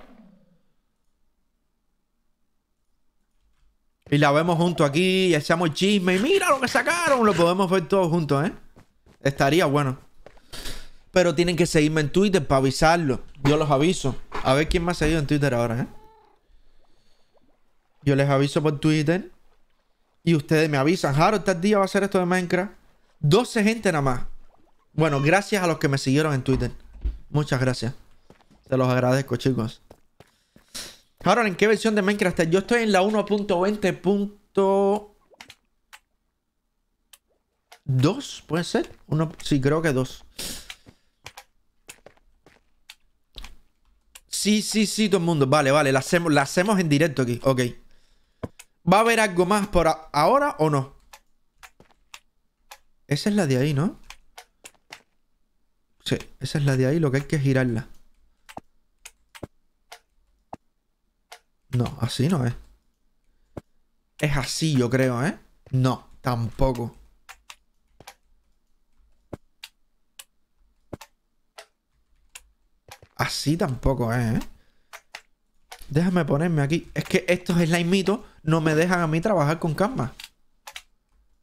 Y la vemos junto aquí, y echamos chisme. Y mira lo que sacaron. Lo podemos ver todos juntos, ¿eh? Estaría bueno. Pero tienen que seguirme en Twitter para avisarlo. Yo los aviso. A ver quién me ha seguido en Twitter ahora, ¿eh? Yo les aviso por Twitter. Y ustedes me avisan, Harold, este día va a ser esto de Minecraft. 12 gente nada más. Bueno, gracias a los que me siguieron en Twitter. Muchas gracias. Se los agradezco, chicos. Harold, ¿en qué versión de Minecraft estás? Yo estoy en la 1.20.2, ¿puede ser? Uno, sí, creo que 2. Sí, sí, sí, todo el mundo. Vale, vale, la hacemos, la hacemos en directo aquí. Ok. ¿Va a haber algo más por ahora o no? Esa es la de ahí, ¿no? Sí, esa es la de ahí, lo que hay que es girarla. No, así no es. Es así, yo creo, ¿eh? No, tampoco. Así tampoco es, ¿eh? Déjame ponerme aquí. Es que estos slimitos no me dejan a mí trabajar con calma.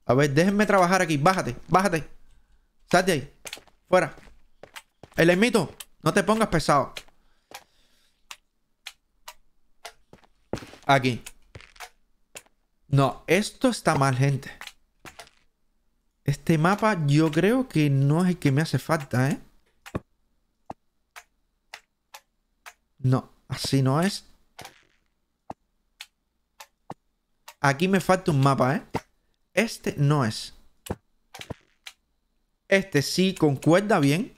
A ver, déjenme trabajar aquí. Bájate, bájate. Sal ahí. Fuera. Slimito, no te pongas pesado. Aquí. No, esto está mal, gente. Este mapa yo creo que no es el que me hace falta, ¿eh? No, así no es. Aquí me falta un mapa, ¿eh? Este no es. Este sí concuerda bien.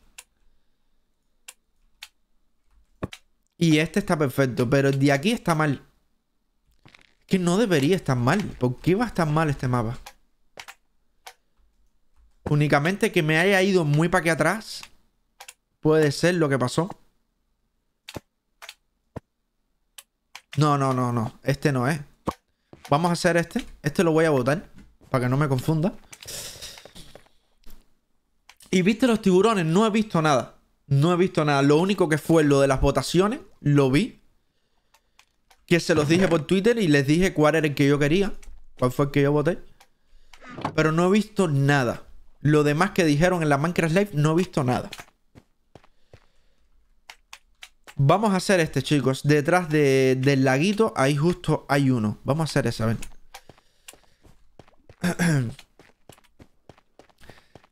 Y este está perfecto, pero de aquí está mal. Que no debería estar mal. ¿Por qué va a estar mal este mapa? Únicamente que me haya ido muy para aquí atrás. Puede ser lo que pasó. No, no, no, no. Este no es. Vamos a hacer este. Este lo voy a votar Para que no me confunda. Y viste los tiburones. No he visto nada. No he visto nada. Lo único que fue lo de las votaciones. Lo vi. Que se los dije por Twitter y les dije cuál era el que yo quería. Cuál fue el que yo voté. Pero no he visto nada. Lo demás que dijeron en la Minecraft Live no he visto nada. Vamos a hacer este, chicos. Detrás del laguito, ahí justo hay uno. Vamos a hacer esa, a ver.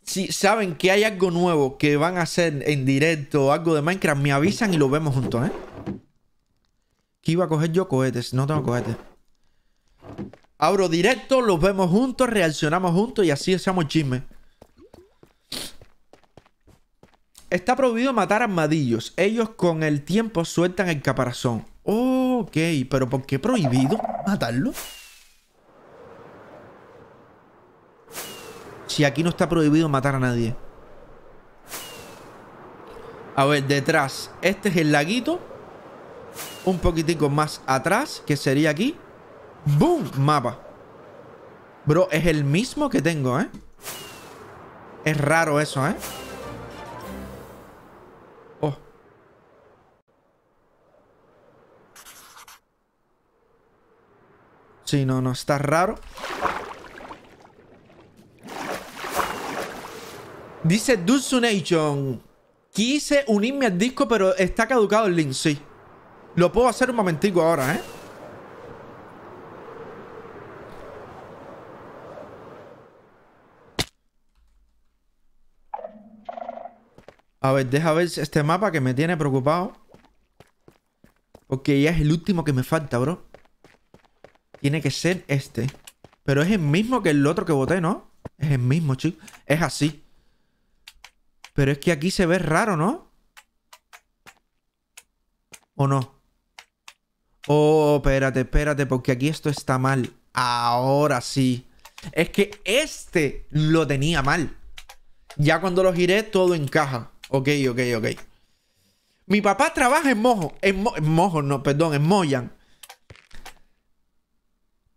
si saben que hay algo nuevo que van a hacer en directo o algo de Minecraft, me avisan y lo vemos juntos, ¿eh? Que iba a coger yo cohetes. No tengo cohetes. Abro directo, los vemos juntos, reaccionamos juntos y así hacemos chisme. Está prohibido matar armadillos. Ellos con el tiempo sueltan el caparazón. Ok, pero ¿por qué prohibido matarlo? Si aquí no está prohibido matar a nadie. A ver, detrás. Este es el laguito. Un poquitico más atrás, que sería aquí. ¡Boom! Mapa. Bro, es el mismo que tengo, ¿eh? Es raro eso, ¿eh? Sí, no, no, está raro. Dice Dulce Quise unirme al disco, pero está caducado el link, sí. Lo puedo hacer un momentico ahora, ¿eh? A ver, deja ver este mapa que me tiene preocupado. Porque ya es el último que me falta, bro. Tiene que ser este. Pero es el mismo que el otro que boté, ¿no? Es el mismo, chico, Es así. Pero es que aquí se ve raro, ¿no? ¿O no? Oh, espérate, espérate, porque aquí esto está mal. Ahora sí. Es que este lo tenía mal. Ya cuando lo giré, todo encaja. Ok, ok, ok. Mi papá trabaja en Mojo. En, en Mojo, no, perdón, en Moyan.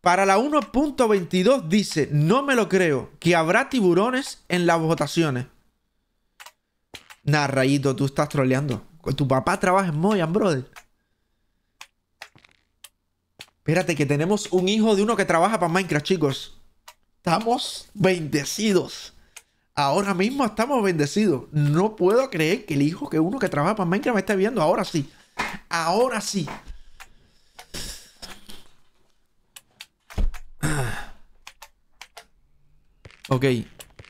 Para la 1.22 dice, no me lo creo, que habrá tiburones en las votaciones. Nah, rayito, tú estás troleando. Tu papá trabaja en Moyan, brother. Espérate, que tenemos un hijo de uno que trabaja para Minecraft, chicos. Estamos bendecidos. Ahora mismo estamos bendecidos. No puedo creer que el hijo que uno que trabaja para Minecraft me esté viendo. Ahora sí. Ahora sí. Ok.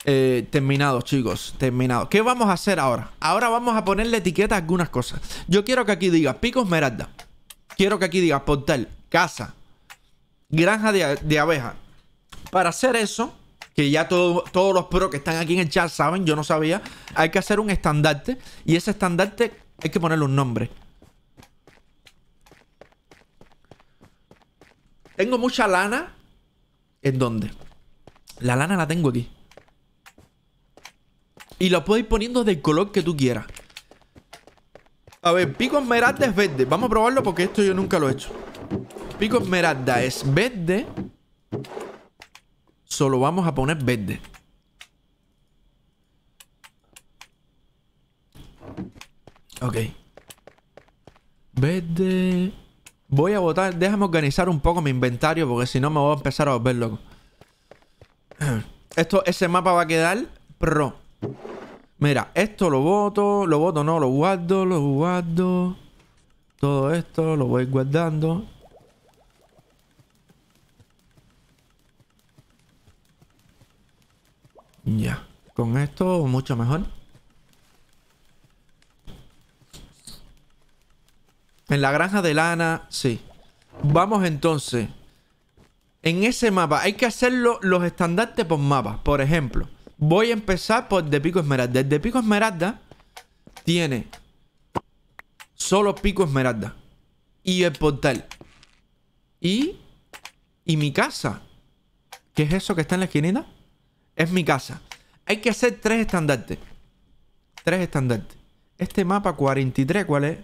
Eh, terminado, chicos. Terminado. ¿Qué vamos a hacer ahora? Ahora vamos a ponerle etiqueta a algunas cosas. Yo quiero que aquí diga pico esmeralda. Quiero que aquí diga portal, casa, granja de, abeja. Para hacer eso, que ya todos los pros que están aquí en el chat saben, yo no sabía, hay que hacer un estandarte. Y ese estandarte hay que ponerle un nombre. Tengo mucha lana. ¿En dónde? La lana la tengo aquí. Y la puedo ir poniendo del color que tú quieras. A ver, pico esmeralda es verde. Vamos a probarlo porque esto yo nunca lo he hecho. Pico esmeralda es verde. Solo vamos a poner verde. Ok. Verde. Voy a botar. Déjame organizar un poco mi inventario porque si no me voy a empezar a volver loco. Esto, ese mapa va a quedar pro. Mira, esto lo voto, lo voto no, lo guardo, lo guardo. Todo esto lo voy guardando. Ya, con esto mucho mejor. En la granja de lana, sí. Vamos entonces en ese mapa. Hay que hacerlo los estandartes por mapas. Por ejemplo, voy a empezar por De Pico Esmeralda. El De Pico Esmeralda tiene solo Pico Esmeralda y el portal. Y, y mi casa. ¿Qué es eso que está en la esquinita? Es mi casa. Hay que hacer tres estandartes. Tres estandartes. Este mapa 43, ¿cuál es?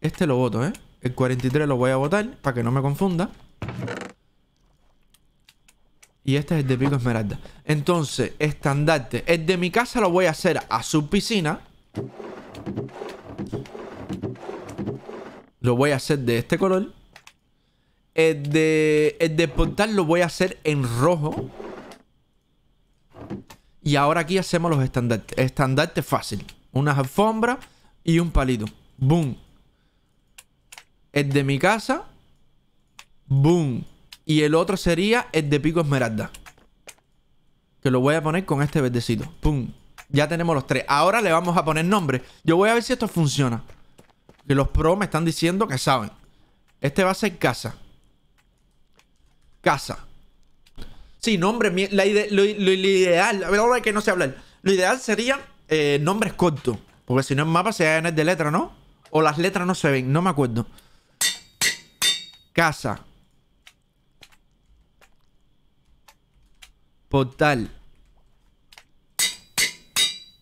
Este lo voto, ¿eh? El 43 lo voy a votar para que no me confunda. Y este es el de pico esmeralda. Entonces, estandarte. El de mi casa lo voy a hacer a su piscina. Lo voy a hacer de este color. El de, el de portal lo voy a hacer en rojo. Y ahora aquí hacemos los estandartes. Estandarte fácil. Unas alfombras y un palito. Boom. El de mi casa. Boom. Y el otro sería el de pico esmeralda. Que lo voy a poner con este verdecito. ¡Pum! Ya tenemos los tres. Ahora le vamos a poner nombre. Yo voy a ver si esto funciona. Que los pros me están diciendo que saben. Este va a ser casa. Casa. Sí, nombre. La lo, ideal... A ver, Ahora que no se hablar. Lo ideal sería... Eh, nombres cortos. Porque si no en mapa se en el de letra, ¿no? O las letras no se ven. No me acuerdo. Casa. Portal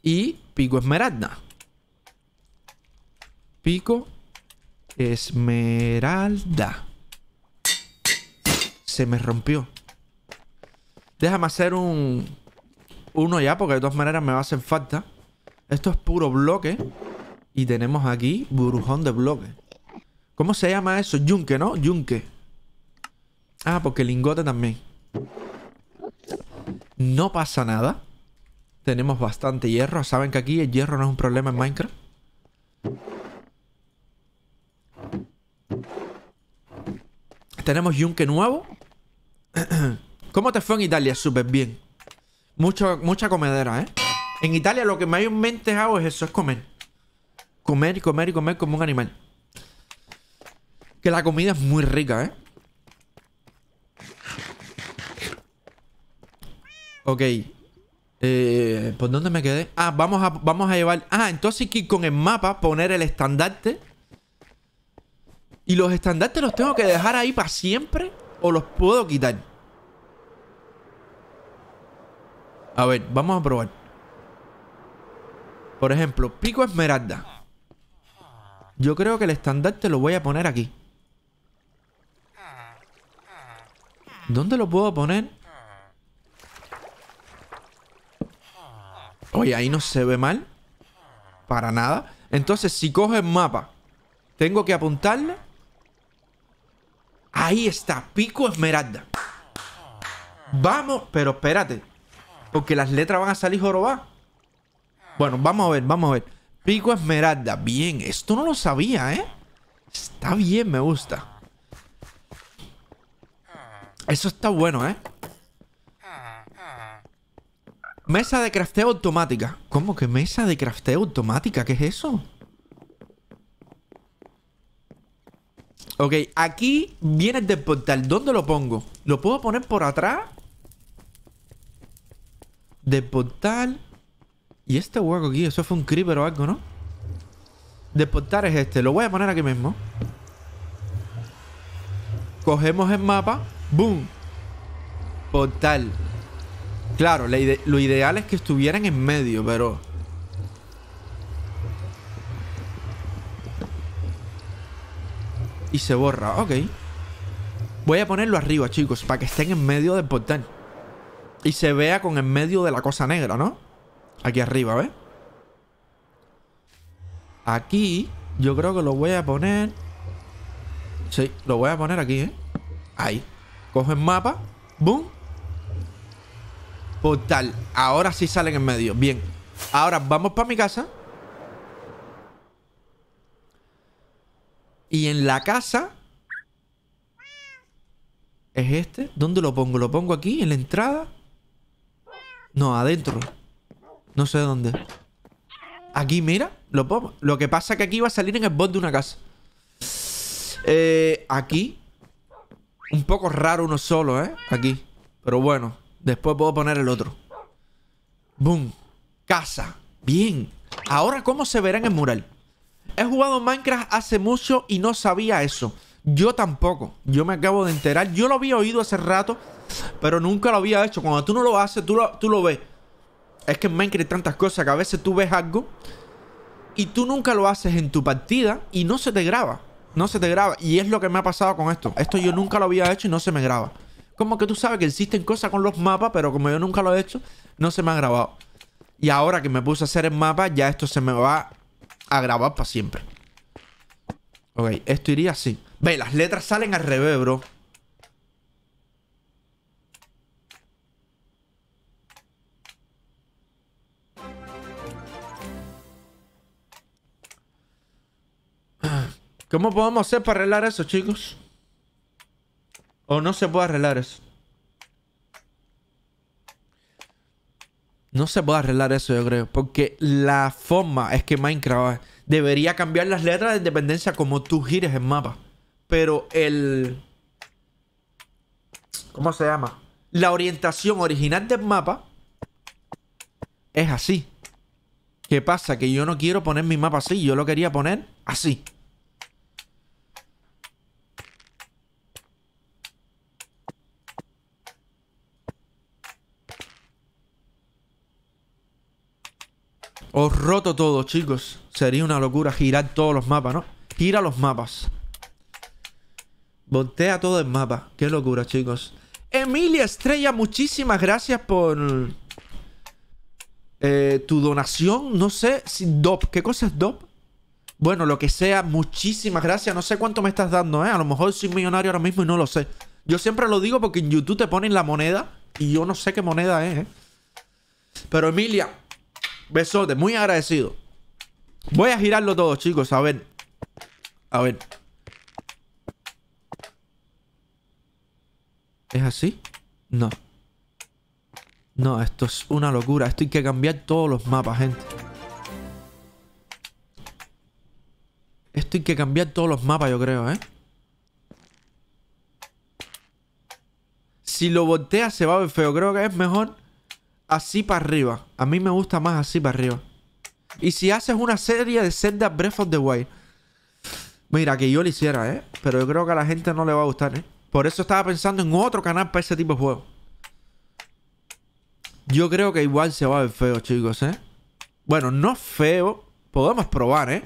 Y pico esmeralda. Pico esmeralda. Se me rompió. Déjame hacer un... Uno ya, porque de todas maneras me va a hacer falta. Esto es puro bloque. Y tenemos aquí burujón de bloque. ¿Cómo se llama eso? Yunque, ¿no? Yunque. Ah, porque lingote también. No pasa nada. Tenemos bastante hierro. Saben que aquí el hierro no es un problema en Minecraft. Tenemos yunque nuevo. ¿Cómo te fue en Italia? Súper bien. Mucho, mucha comedera, ¿eh? En Italia lo que mayormente hago es eso, es comer. Comer y comer y comer como un animal. Que la comida es muy rica, ¿eh? Ok. Eh, ¿Por dónde me quedé? Ah, vamos a, vamos a llevar... Ah, entonces hay que ir con el mapa, poner el estandarte. ¿Y los estandartes los tengo que dejar ahí para siempre? ¿O los puedo quitar? A ver, vamos a probar. Por ejemplo, pico esmeralda. Yo creo que el estandarte lo voy a poner aquí. ¿Dónde lo puedo poner? Oye, ahí no se ve mal. Para nada. Entonces, si coge el mapa, tengo que apuntarle. Ahí está, pico esmeralda. Vamos, pero espérate. Porque las letras van a salir jorobadas. Bueno, vamos a ver, vamos a ver. Pico esmeralda. Bien, esto no lo sabía, ¿eh? Está bien, me gusta. Eso está bueno, ¿eh? Mesa de crafteo automática. ¿Cómo que mesa de crafteo automática? ¿Qué es eso? Ok, aquí viene el portal. ¿Dónde lo pongo? ¿Lo puedo poner por atrás? de portal. Y este hueco aquí, eso fue un creeper o algo, ¿no? de portal es este. Lo voy a poner aquí mismo. Cogemos el mapa. ¡Boom! Portal. Claro, lo ideal es que estuvieran en medio, pero... Y se borra, ok. Voy a ponerlo arriba, chicos, para que estén en medio del portal. Y se vea con en medio de la cosa negra, ¿no? Aquí arriba, ¿ves? Aquí yo creo que lo voy a poner... Sí, lo voy a poner aquí, ¿eh? Ahí. Coge el mapa. ¡Boom! Portal. Ahora sí salen en medio. Bien. Ahora vamos para mi casa. Y en la casa... ¿Es este? ¿Dónde lo pongo? ¿Lo pongo aquí? ¿En la entrada? No, adentro. No sé dónde. Aquí, mira. Lo pongo. Lo que pasa es que aquí va a salir en el bot de una casa. Eh, aquí. Un poco raro uno solo, ¿eh? Aquí. Pero bueno. Después puedo poner el otro. Boom. Casa. Bien. Ahora, ¿cómo se verá en el mural? He jugado Minecraft hace mucho y no sabía eso. Yo tampoco. Yo me acabo de enterar. Yo lo había oído hace rato, pero nunca lo había hecho. Cuando tú no lo haces, tú lo, tú lo ves. Es que en Minecraft hay tantas cosas que a veces tú ves algo y tú nunca lo haces en tu partida y no se te graba. No se te graba. Y es lo que me ha pasado con esto. Esto yo nunca lo había hecho y no se me graba como que tú sabes que existen cosas con los mapas, pero como yo nunca lo he hecho, no se me ha grabado. Y ahora que me puse a hacer el mapa, ya esto se me va a grabar para siempre. Ok, esto iría así. Ve, las letras salen al revés, bro. ¿Cómo podemos hacer para arreglar eso, chicos? O no se puede arreglar eso. No se puede arreglar eso, yo creo. Porque la forma es que Minecraft debería cambiar las letras de dependencia como tú gires el mapa. Pero el... ¿Cómo se llama? La orientación original del mapa es así. ¿Qué pasa? Que yo no quiero poner mi mapa así. Yo lo quería poner así. Os roto todo, chicos. Sería una locura girar todos los mapas, ¿no? Gira los mapas. Voltea todo el mapa. Qué locura, chicos. Emilia Estrella, muchísimas gracias por eh, tu donación. No sé si DOP. ¿Qué cosa es DOP? Bueno, lo que sea, muchísimas gracias. No sé cuánto me estás dando, ¿eh? A lo mejor soy millonario ahora mismo y no lo sé. Yo siempre lo digo porque en YouTube te ponen la moneda y yo no sé qué moneda es, ¿eh? Pero Emilia, Besote, muy agradecido. Voy a girarlo todo, chicos. A ver. A ver. ¿Es así? No. No, esto es una locura. Esto hay que cambiar todos los mapas, gente. Esto hay que cambiar todos los mapas, yo creo, ¿eh? Si lo voltea se va a ver feo. Creo que es mejor así para arriba. A mí me gusta más así para arriba. Y si haces una serie de Zelda Breath of the Wild. Mira, que yo lo hiciera, ¿eh? Pero yo creo que a la gente no le va a gustar, ¿eh? Por eso estaba pensando en otro canal para ese tipo de juego. Yo creo que igual se va a ver feo, chicos, ¿eh? Bueno, no feo. Podemos probar, ¿eh?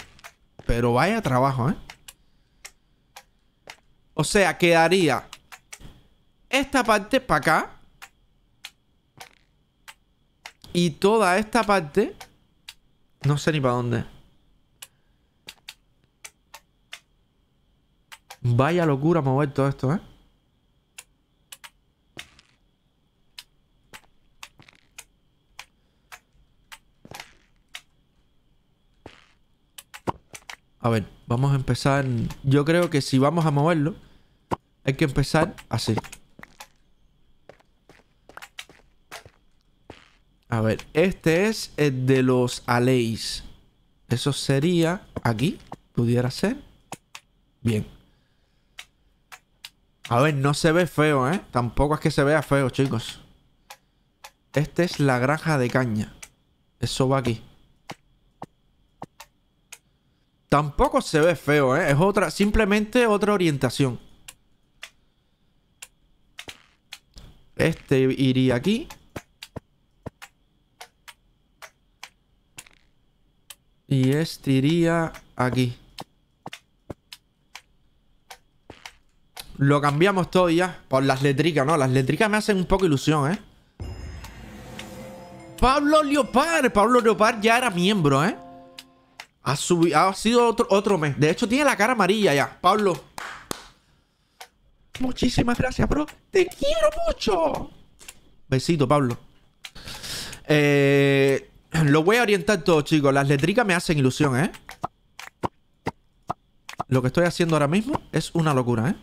Pero vaya trabajo, ¿eh? O sea, quedaría esta parte para acá. Y toda esta parte... No sé ni para dónde. Vaya locura mover todo esto, ¿eh? A ver, vamos a empezar... Yo creo que si vamos a moverlo, hay que empezar así. A ver, este es el de los Aleis. Eso sería aquí, pudiera ser. Bien. A ver, no se ve feo, ¿eh? Tampoco es que se vea feo, chicos. Este es la granja de caña. Eso va aquí. Tampoco se ve feo, ¿eh? Es otra, simplemente otra orientación. Este iría aquí. Y este iría aquí. Lo cambiamos todo ya. Por las letricas, ¿no? Las letricas me hacen un poco ilusión, ¿eh? Pablo Leopard. Pablo Leopard ya era miembro, ¿eh? Ha, subido, ha sido otro, otro mes. De hecho, tiene la cara amarilla ya. Pablo. Muchísimas gracias, bro. Te quiero mucho. Besito, Pablo. Eh, Lo voy a orientar todo, chicos. Las letricas me hacen ilusión, ¿eh? Lo que estoy haciendo ahora mismo es una locura, ¿eh?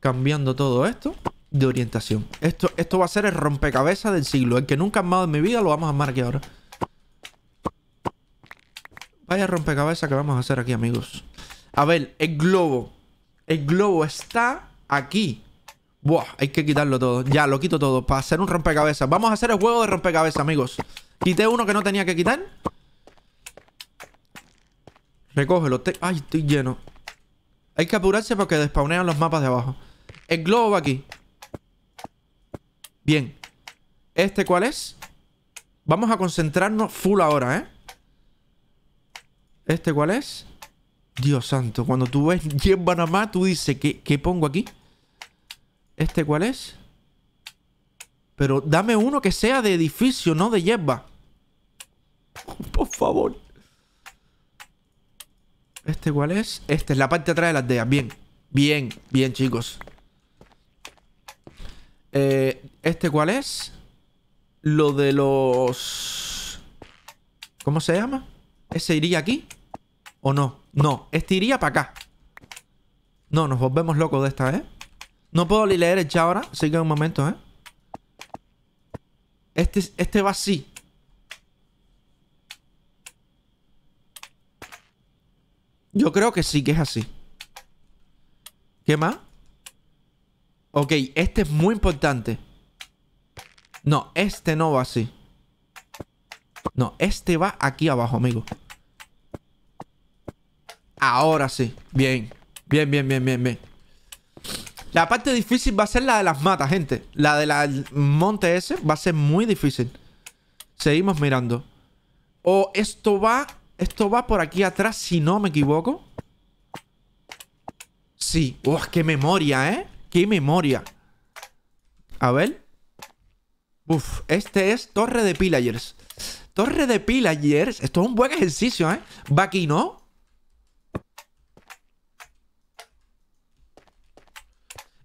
Cambiando todo esto de orientación. Esto, esto va a ser el rompecabezas del siglo. El que nunca he armado en mi vida lo vamos a armar aquí ahora. Vaya rompecabezas que vamos a hacer aquí, amigos. A ver, el globo. El globo está aquí. Buah, hay que quitarlo todo. Ya, lo quito todo para hacer un rompecabezas. Vamos a hacer el juego de rompecabezas, amigos. Quité uno que no tenía que quitar. Recógelo. Te... Ay, estoy lleno. Hay que apurarse porque despawnean los mapas de abajo. El globo va aquí. Bien. ¿Este cuál es? Vamos a concentrarnos full ahora, ¿eh? ¿Este cuál es? Dios santo, cuando tú ves nada más, tú dices, ¿qué, ¿qué pongo aquí? ¿Este cuál es? Pero dame uno que sea de edificio, no de hierba. Por favor. ¿Este cuál es? Este es la parte de atrás de las DEAS. Bien. Bien, bien, chicos. Eh, ¿Este cuál es? Lo de los... ¿Cómo se llama? ¿Ese iría aquí? ¿O no? No, este iría para acá. No, nos volvemos locos de esta, ¿eh? No puedo leer el chat ahora, así que un momento, ¿eh? Este, este va así. Yo creo que sí que es así. ¿Qué más? Ok, este es muy importante. No, este no va así. No, este va aquí abajo, amigo. Ahora sí. Bien. Bien, bien, bien, bien, bien. La parte difícil va a ser la de las matas, gente. La del monte ese va a ser muy difícil. Seguimos mirando. O esto va esto va por aquí atrás, si no me equivoco. Sí. Uf, qué memoria, ¿eh? Qué memoria. A ver. Uf, este es Torre de Pillagers. Torre de Pillagers. Esto es un buen ejercicio, ¿eh? Va aquí, ¿no?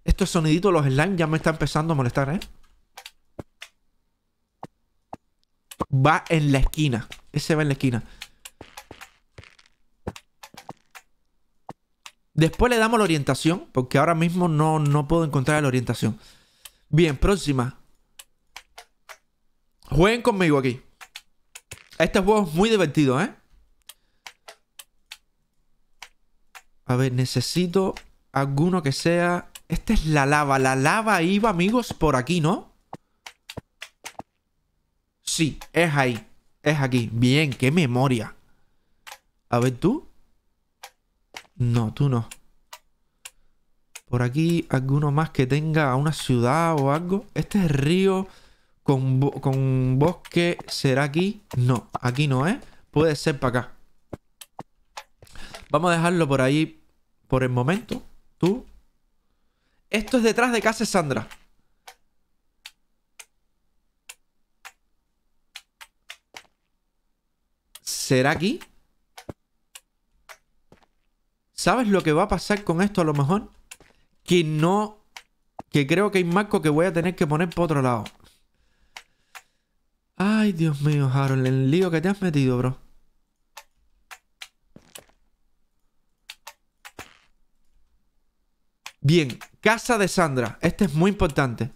Estos soniditos, los slime, ya me están empezando a molestar, ¿eh? Va en la esquina. Ese va en la esquina. Después le damos la orientación, porque ahora mismo no, puedo encontrar la orientación. Bien, próxima. Jueguen conmigo aquí. Este juego es muy divertido, ¿eh? A ver, necesito alguno que sea... Esta es la lava. La lava iba, amigos, por aquí, ¿no? Sí, es ahí. Es aquí. Bien, qué memoria. A ver tú. No, tú no. Por aquí, alguno más que tenga una ciudad o algo. Este es río con, con bosque. ¿Será aquí? No, aquí no, ¿eh? Puede ser para acá. Vamos a dejarlo por ahí por el momento. Tú. Esto es detrás de casa Sandra. ¿Será aquí? ¿Sabes lo que va a pasar con esto a lo mejor? Que no... Que creo que hay marco que voy a tener que poner por otro lado. Ay, Dios mío, Harold, el lío que te has metido, bro. Bien, casa de Sandra. Este es muy importante.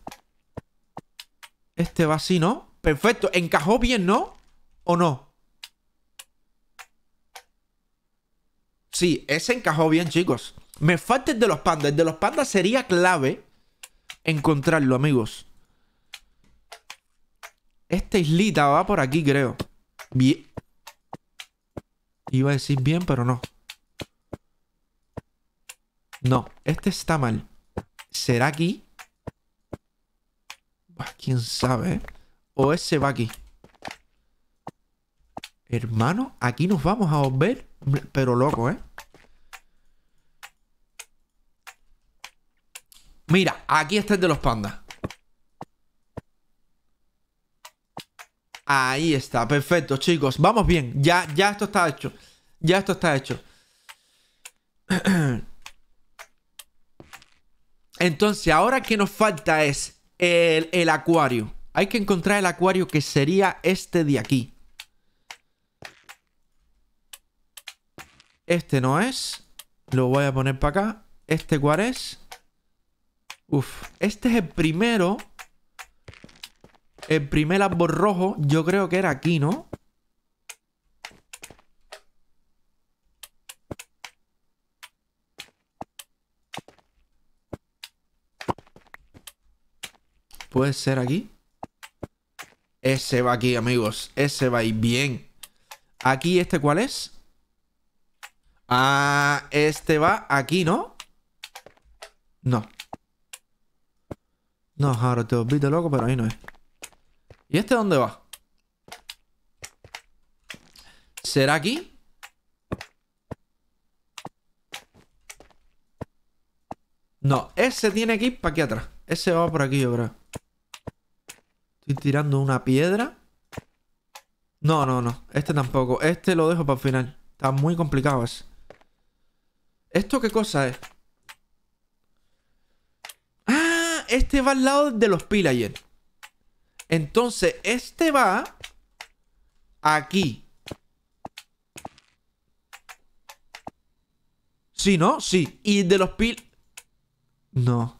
Este va así, ¿no? Perfecto. ¿Encajó bien, no? ¿O no? Sí, ese encajó bien, chicos. Me falta el de los pandas. El de los pandas sería clave encontrarlo, amigos. Esta islita va por aquí, creo. Bien. Iba a decir bien, pero no. No, este está mal. ¿Será aquí? Pues, ¿Quién sabe? ¿eh? ¿O ese va aquí? Hermano, aquí nos vamos a volver, pero loco, ¿eh? Mira, aquí está el de los pandas. Ahí está, perfecto, chicos. Vamos bien, ya, ya esto está hecho. Ya esto está hecho. Entonces, ahora que nos falta es el, el, acuario. Hay que encontrar el acuario que sería este de aquí. Este no es. Lo voy a poner para acá. ¿Este cuál es? Uf, este es el primero. El primer árbol rojo, yo creo que era aquí, ¿no? ¿Puede ser aquí? Ese va aquí, amigos. Ese va ahí. Bien. ¿Aquí este cuál es? Ah, este va aquí, ¿no? No. No, ahora te olvides, loco, pero ahí no es. ¿Y este dónde va? ¿Será aquí? No, ese tiene que ir para aquí atrás. Ese va por aquí, yo creo. Estoy tirando una piedra. No, no, no. Este tampoco. Este lo dejo para el final. Está muy complicado ese. ¿Esto qué cosa es? este va al lado de los pilayer Entonces, este va aquí. Sí, ¿no? Sí. Y de los pil... No.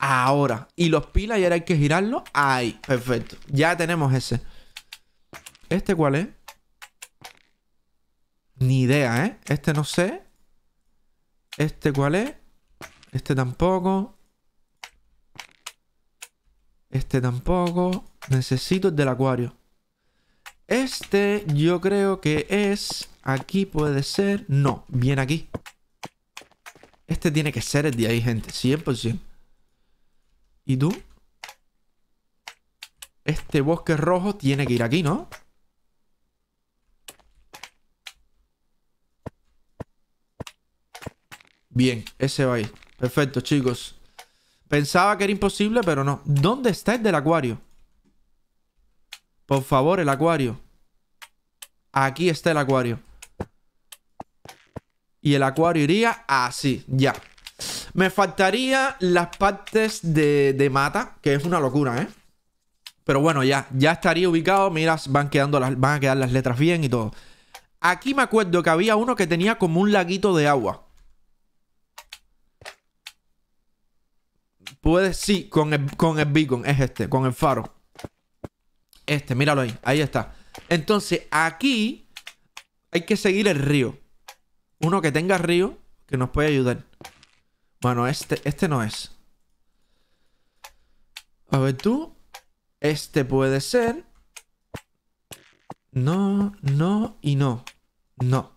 Ahora. Y los pilas hay que girarlo. Ahí. Perfecto. Ya tenemos ese. ¿Este cuál es? Ni idea, ¿eh? Este no sé. ¿Este cuál es? Este tampoco. Este tampoco. Necesito el del acuario. Este yo creo que es... Aquí puede ser... No, viene aquí. Este tiene que ser el de ahí, gente. 100%. ¿Y tú? Este bosque rojo tiene que ir aquí, ¿no? Bien, ese va ahí. Perfecto, chicos. Pensaba que era imposible, pero no. ¿Dónde está el del acuario? Por favor, el acuario. Aquí está el acuario. Y el acuario iría así, ya. Me faltaría las partes de, de, mata, que es una locura, ¿eh? Pero bueno, ya, ya estaría ubicado. Mira, van, quedando las, van a quedar las letras bien y todo. Aquí me acuerdo que había uno que tenía como un laguito de agua. sí, con el, con beacon, es este, con el faro. Este, míralo ahí, ahí está. Entonces, aquí hay que seguir el río. Uno que tenga río que nos puede ayudar. Bueno, este, este no es. A ver tú. Este puede ser. No, no y no. No.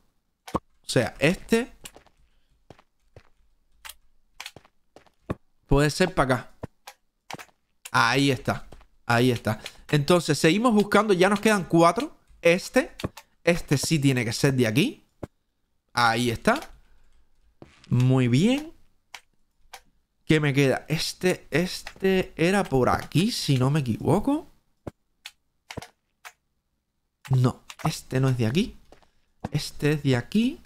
O sea, este Puede ser para acá. Ahí está. Ahí está. Entonces, seguimos buscando. Ya nos quedan cuatro. Este. Este sí tiene que ser de aquí. Ahí está. Muy bien. ¿Qué me queda? Este, este era por aquí, si no me equivoco. No, este no es de aquí. Este es de aquí.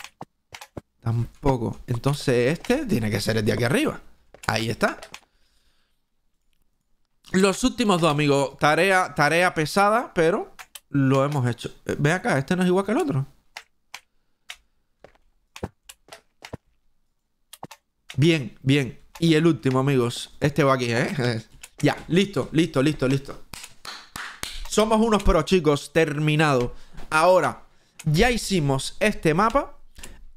Tampoco. Entonces este tiene que ser el de aquí arriba. Ahí está. Los últimos dos, amigos. Tarea, tarea pesada, pero lo hemos hecho. Eh, ve acá, este no es igual que el otro. Bien, bien. Y el último, amigos. Este va aquí, ¿eh? ya, listo, listo, listo, listo. Somos unos pros, chicos. Terminado. Ahora, ya hicimos este mapa.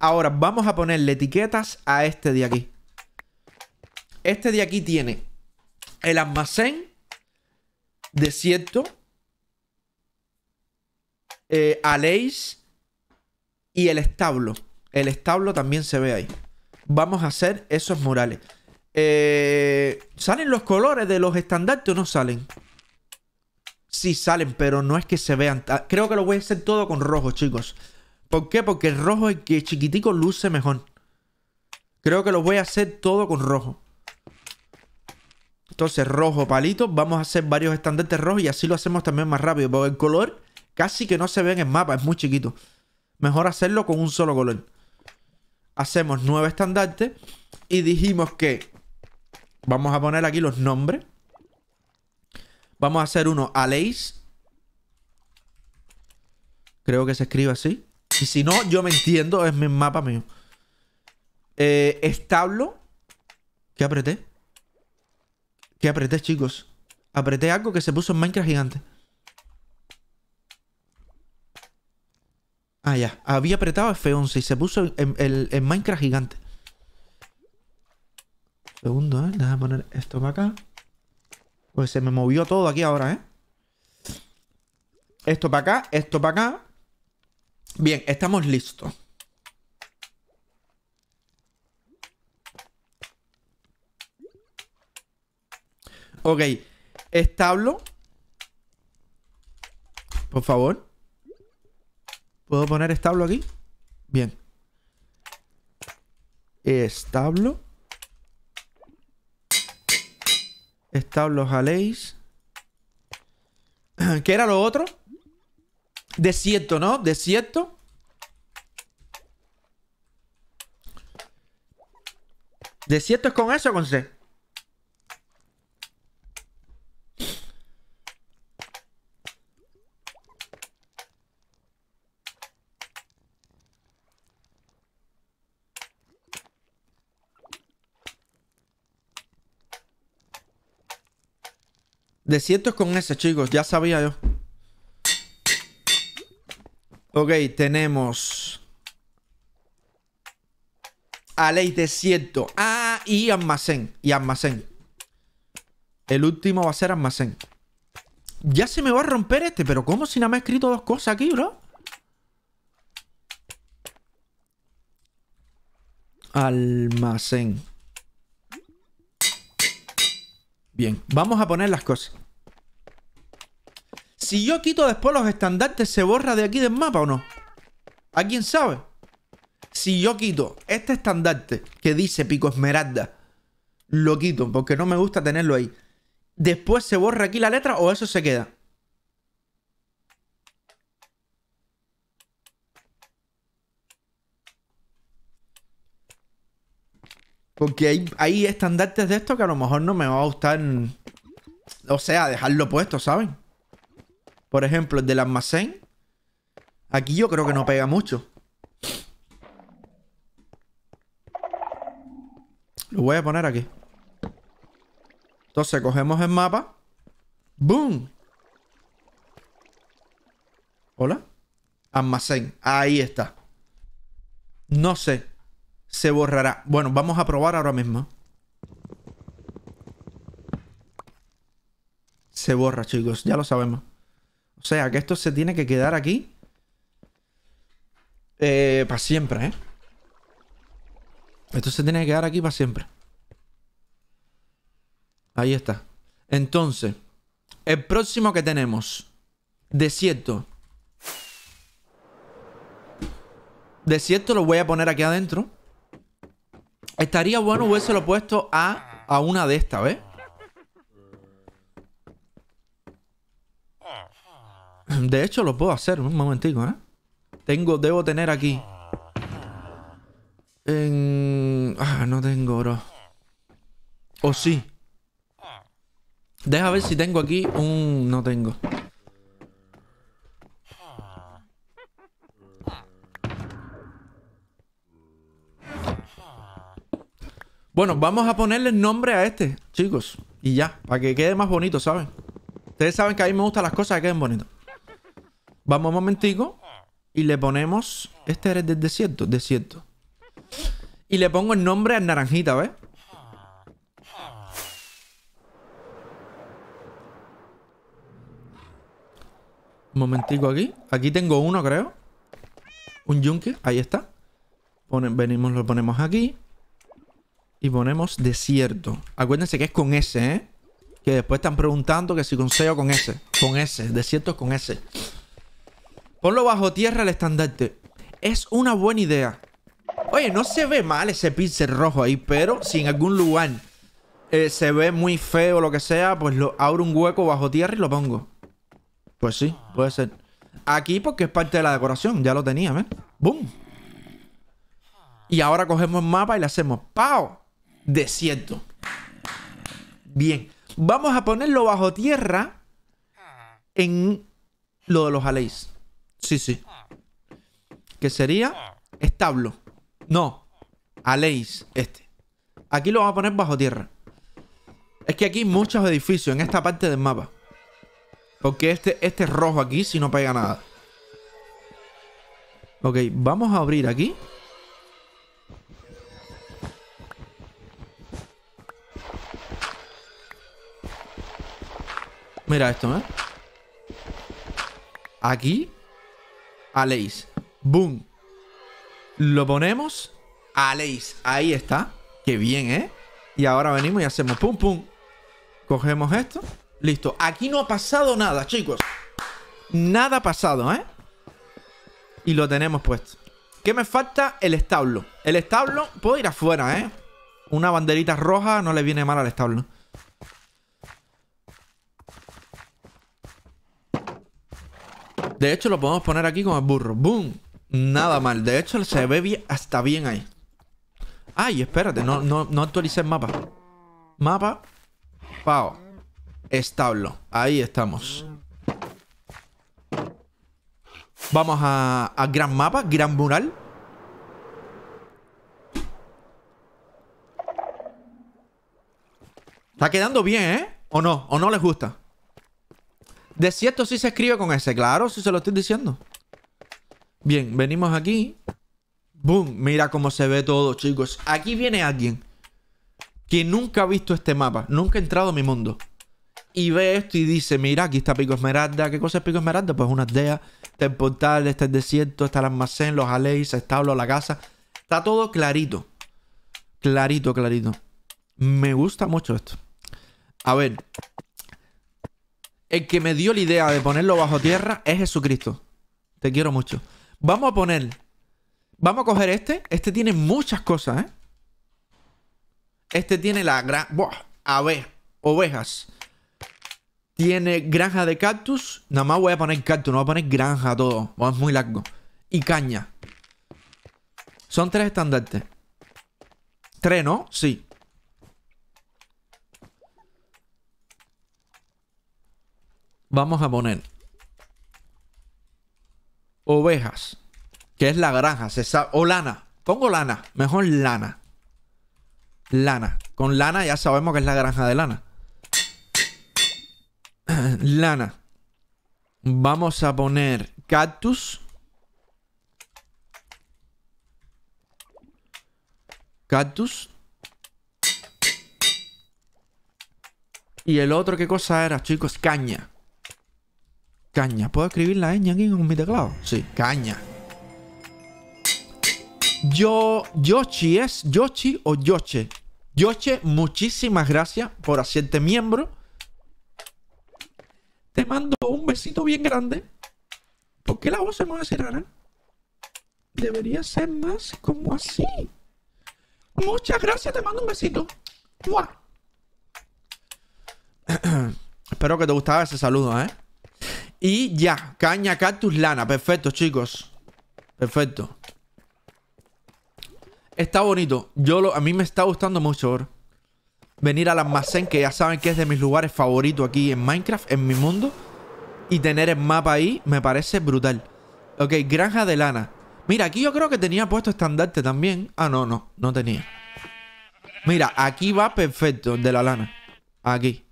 Ahora vamos a ponerle etiquetas a este de aquí. Este de aquí tiene el almacén, desierto, eh, y el establo. El establo también se ve ahí. Vamos a hacer esos murales. Eh, ¿Salen los colores de los estandartes o no salen? Sí salen, pero no es que se vean. Creo que lo voy a hacer todo con rojo, chicos. ¿Por qué? Porque el rojo es que chiquitico luce mejor. Creo que lo voy a hacer todo con rojo. Entonces, rojo, palito. Vamos a hacer varios estandartes rojos y así lo hacemos también más rápido. Porque el color casi que no se ve en el mapa, es muy chiquito. Mejor hacerlo con un solo color. Hacemos nueve estandartes y dijimos que vamos a poner aquí los nombres. Vamos a hacer uno Aleix. Creo que se escribe así. Y si no, yo me entiendo, es mi mapa mío. Eh, establo. Que apreté? ¿Qué apreté, chicos. Apreté algo que se puso en Minecraft gigante. Ah, ya. Había apretado F11 y se puso en, en Minecraft gigante. Segundo, ¿eh? Déjame poner esto para acá. Pues se me movió todo aquí ahora, ¿eh? Esto para acá, esto para acá. Bien, estamos listos. Ok. Establo. Por favor. ¿Puedo poner establo aquí? Bien. Establo. Establo jaleis ¿Qué era lo otro? Desierto, ¿no? Desierto. ¿Desierto es con eso, o con C? De es con ese, chicos. Ya sabía yo. Ok, tenemos... A ley desierto. Ah, y almacén. Y almacén. El último va a ser almacén. Ya se me va a romper este, pero ¿cómo si nada me he escrito dos cosas aquí, bro? Almacén. Bien, vamos a poner las cosas. Si yo quito después los estandartes, ¿se borra de aquí del mapa o no? ¿A quién sabe? Si yo quito este estandarte que dice pico esmeralda, lo quito porque no me gusta tenerlo ahí. ¿Después se borra aquí la letra o eso se queda? Porque hay, hay estandartes de esto que a lo mejor no me va a gustar. O sea, dejarlo puesto, ¿saben? Por ejemplo, el del almacén. Aquí yo creo que no pega mucho. Lo voy a poner aquí. Entonces cogemos el mapa. ¡Boom! ¿Hola? Almacén. Ahí está. No sé se borrará. Bueno, vamos a probar ahora mismo. Se borra, chicos, ya lo sabemos. O sea, que esto se tiene que quedar aquí. Eh, para siempre, ¿eh? Esto se tiene que quedar aquí para siempre. Ahí está. Entonces, el próximo que tenemos. Desierto. Desierto lo voy a poner aquí adentro. Estaría bueno hubiese lo puesto a, a una de estas, ¿ves? De hecho, lo puedo hacer. Un momentico, ¿eh? Tengo, debo tener aquí. En... Ah, no tengo, oro. O sí. Deja ver si tengo aquí un... No tengo. Bueno, vamos a ponerle nombre a este, chicos. Y ya, para que quede más bonito, ¿saben? Ustedes saben que a mí me gustan las cosas que queden bonitas. Vamos un momentico y le ponemos... Este eres del desierto, desierto. Y le pongo el nombre al naranjita, ¿ves? Un momentico aquí. Aquí tengo uno, creo. Un yunque. Ahí está. venimos, lo ponemos aquí. Y ponemos desierto. Acuérdense que es con S, ¿eh? Que después están preguntando que si o con S. Con S. Desierto con S. Ponlo bajo tierra el estandarte. Es una buena idea. Oye, no se ve mal ese pincel rojo ahí, pero si en algún lugar eh, se ve muy feo o lo que sea, pues lo abro un hueco bajo tierra y lo pongo. Pues sí, puede ser. Aquí porque es parte de la decoración, ya lo tenía, ¿ves? ¡Boom! Y ahora cogemos el mapa y le hacemos ¡Pau! desierto. Bien, vamos a ponerlo bajo tierra en lo de los aleis. Sí, sí. Que sería establo. No, aleis, este. Aquí lo vamos a poner bajo tierra. Es que aquí hay muchos edificios en esta parte del mapa. Porque este, este rojo aquí si no pega nada. Ok, vamos a abrir aquí. Mira esto, ¿eh? Aquí. Aleix. Boom. Lo ponemos. Aleix. Ahí está. Qué bien, ¿eh? Y ahora venimos y hacemos pum, pum. Cogemos esto. Listo. Aquí no ha pasado nada, chicos. Nada ha pasado, ¿eh? Y lo tenemos puesto. ¿Qué me falta? El establo. El establo, puedo ir afuera, ¿eh? Una banderita roja no le viene mal al establo. De hecho, lo podemos poner aquí con el burro. ¡Boom! Nada mal. De hecho, se ve hasta bien ahí. Ay, espérate. No, no, no actualicé el mapa. Mapa. Pau. Establo. Ahí estamos. Vamos a, a gran mapa, gran mural. Está quedando bien, ¿eh? ¿O no? ¿O no les gusta? Desierto sí se escribe con ese, Claro, si se lo estoy diciendo. Bien, venimos aquí. Boom. Mira cómo se ve todo, chicos. Aquí viene alguien que nunca ha visto este mapa. Nunca ha entrado a mi mundo. Y ve esto y dice, mira, aquí está Pico Esmeralda. ¿Qué cosa es Pico Esmeralda? Pues una aldea. Está el portal, está el desierto, está el almacén, los aleis, el establo, la casa. Está todo clarito. Clarito, clarito. Me gusta mucho esto. A ver, el que me dio la idea de ponerlo bajo tierra es Jesucristo. Te quiero mucho. Vamos a poner. Vamos a coger este. Este tiene muchas cosas, ¿eh? Este tiene la gran. Buah, ver ovejas. Tiene granja de cactus. Nada más voy a poner cactus, no voy a poner granja todo. Es muy largo. Y caña. Son tres estandartes. Tres, ¿no? Sí. vamos a poner ovejas, que es la granja, se o lana. Pongo lana, mejor lana. Lana. Con lana ya sabemos que es la granja de lana. lana. Vamos a poner cactus. Cactus. Y el otro, ¿qué cosa era, chicos? Caña. Caña. ¿Puedo escribir la ñ aquí con mi teclado? Sí, caña. Yo, Yoshi es Yoshi o Yoche. Yoche, muchísimas gracias por hacerte miembro. Te mando un besito bien grande. ¿Por qué la voz se me hace rara? Debería ser más como así. Muchas gracias, te mando un besito. Espero que te gustaba ese saludo, ¿eh? Y ya, caña, cactus, lana Perfecto, chicos Perfecto Está bonito Yo A mí me está gustando mucho Venir al almacén Que ya saben que es de mis lugares favoritos aquí en Minecraft En mi mundo Y tener el mapa ahí Me parece brutal Ok, granja de lana Mira, aquí yo creo que tenía puesto estandarte también Ah, no, no No tenía Mira, aquí va perfecto de la lana Aquí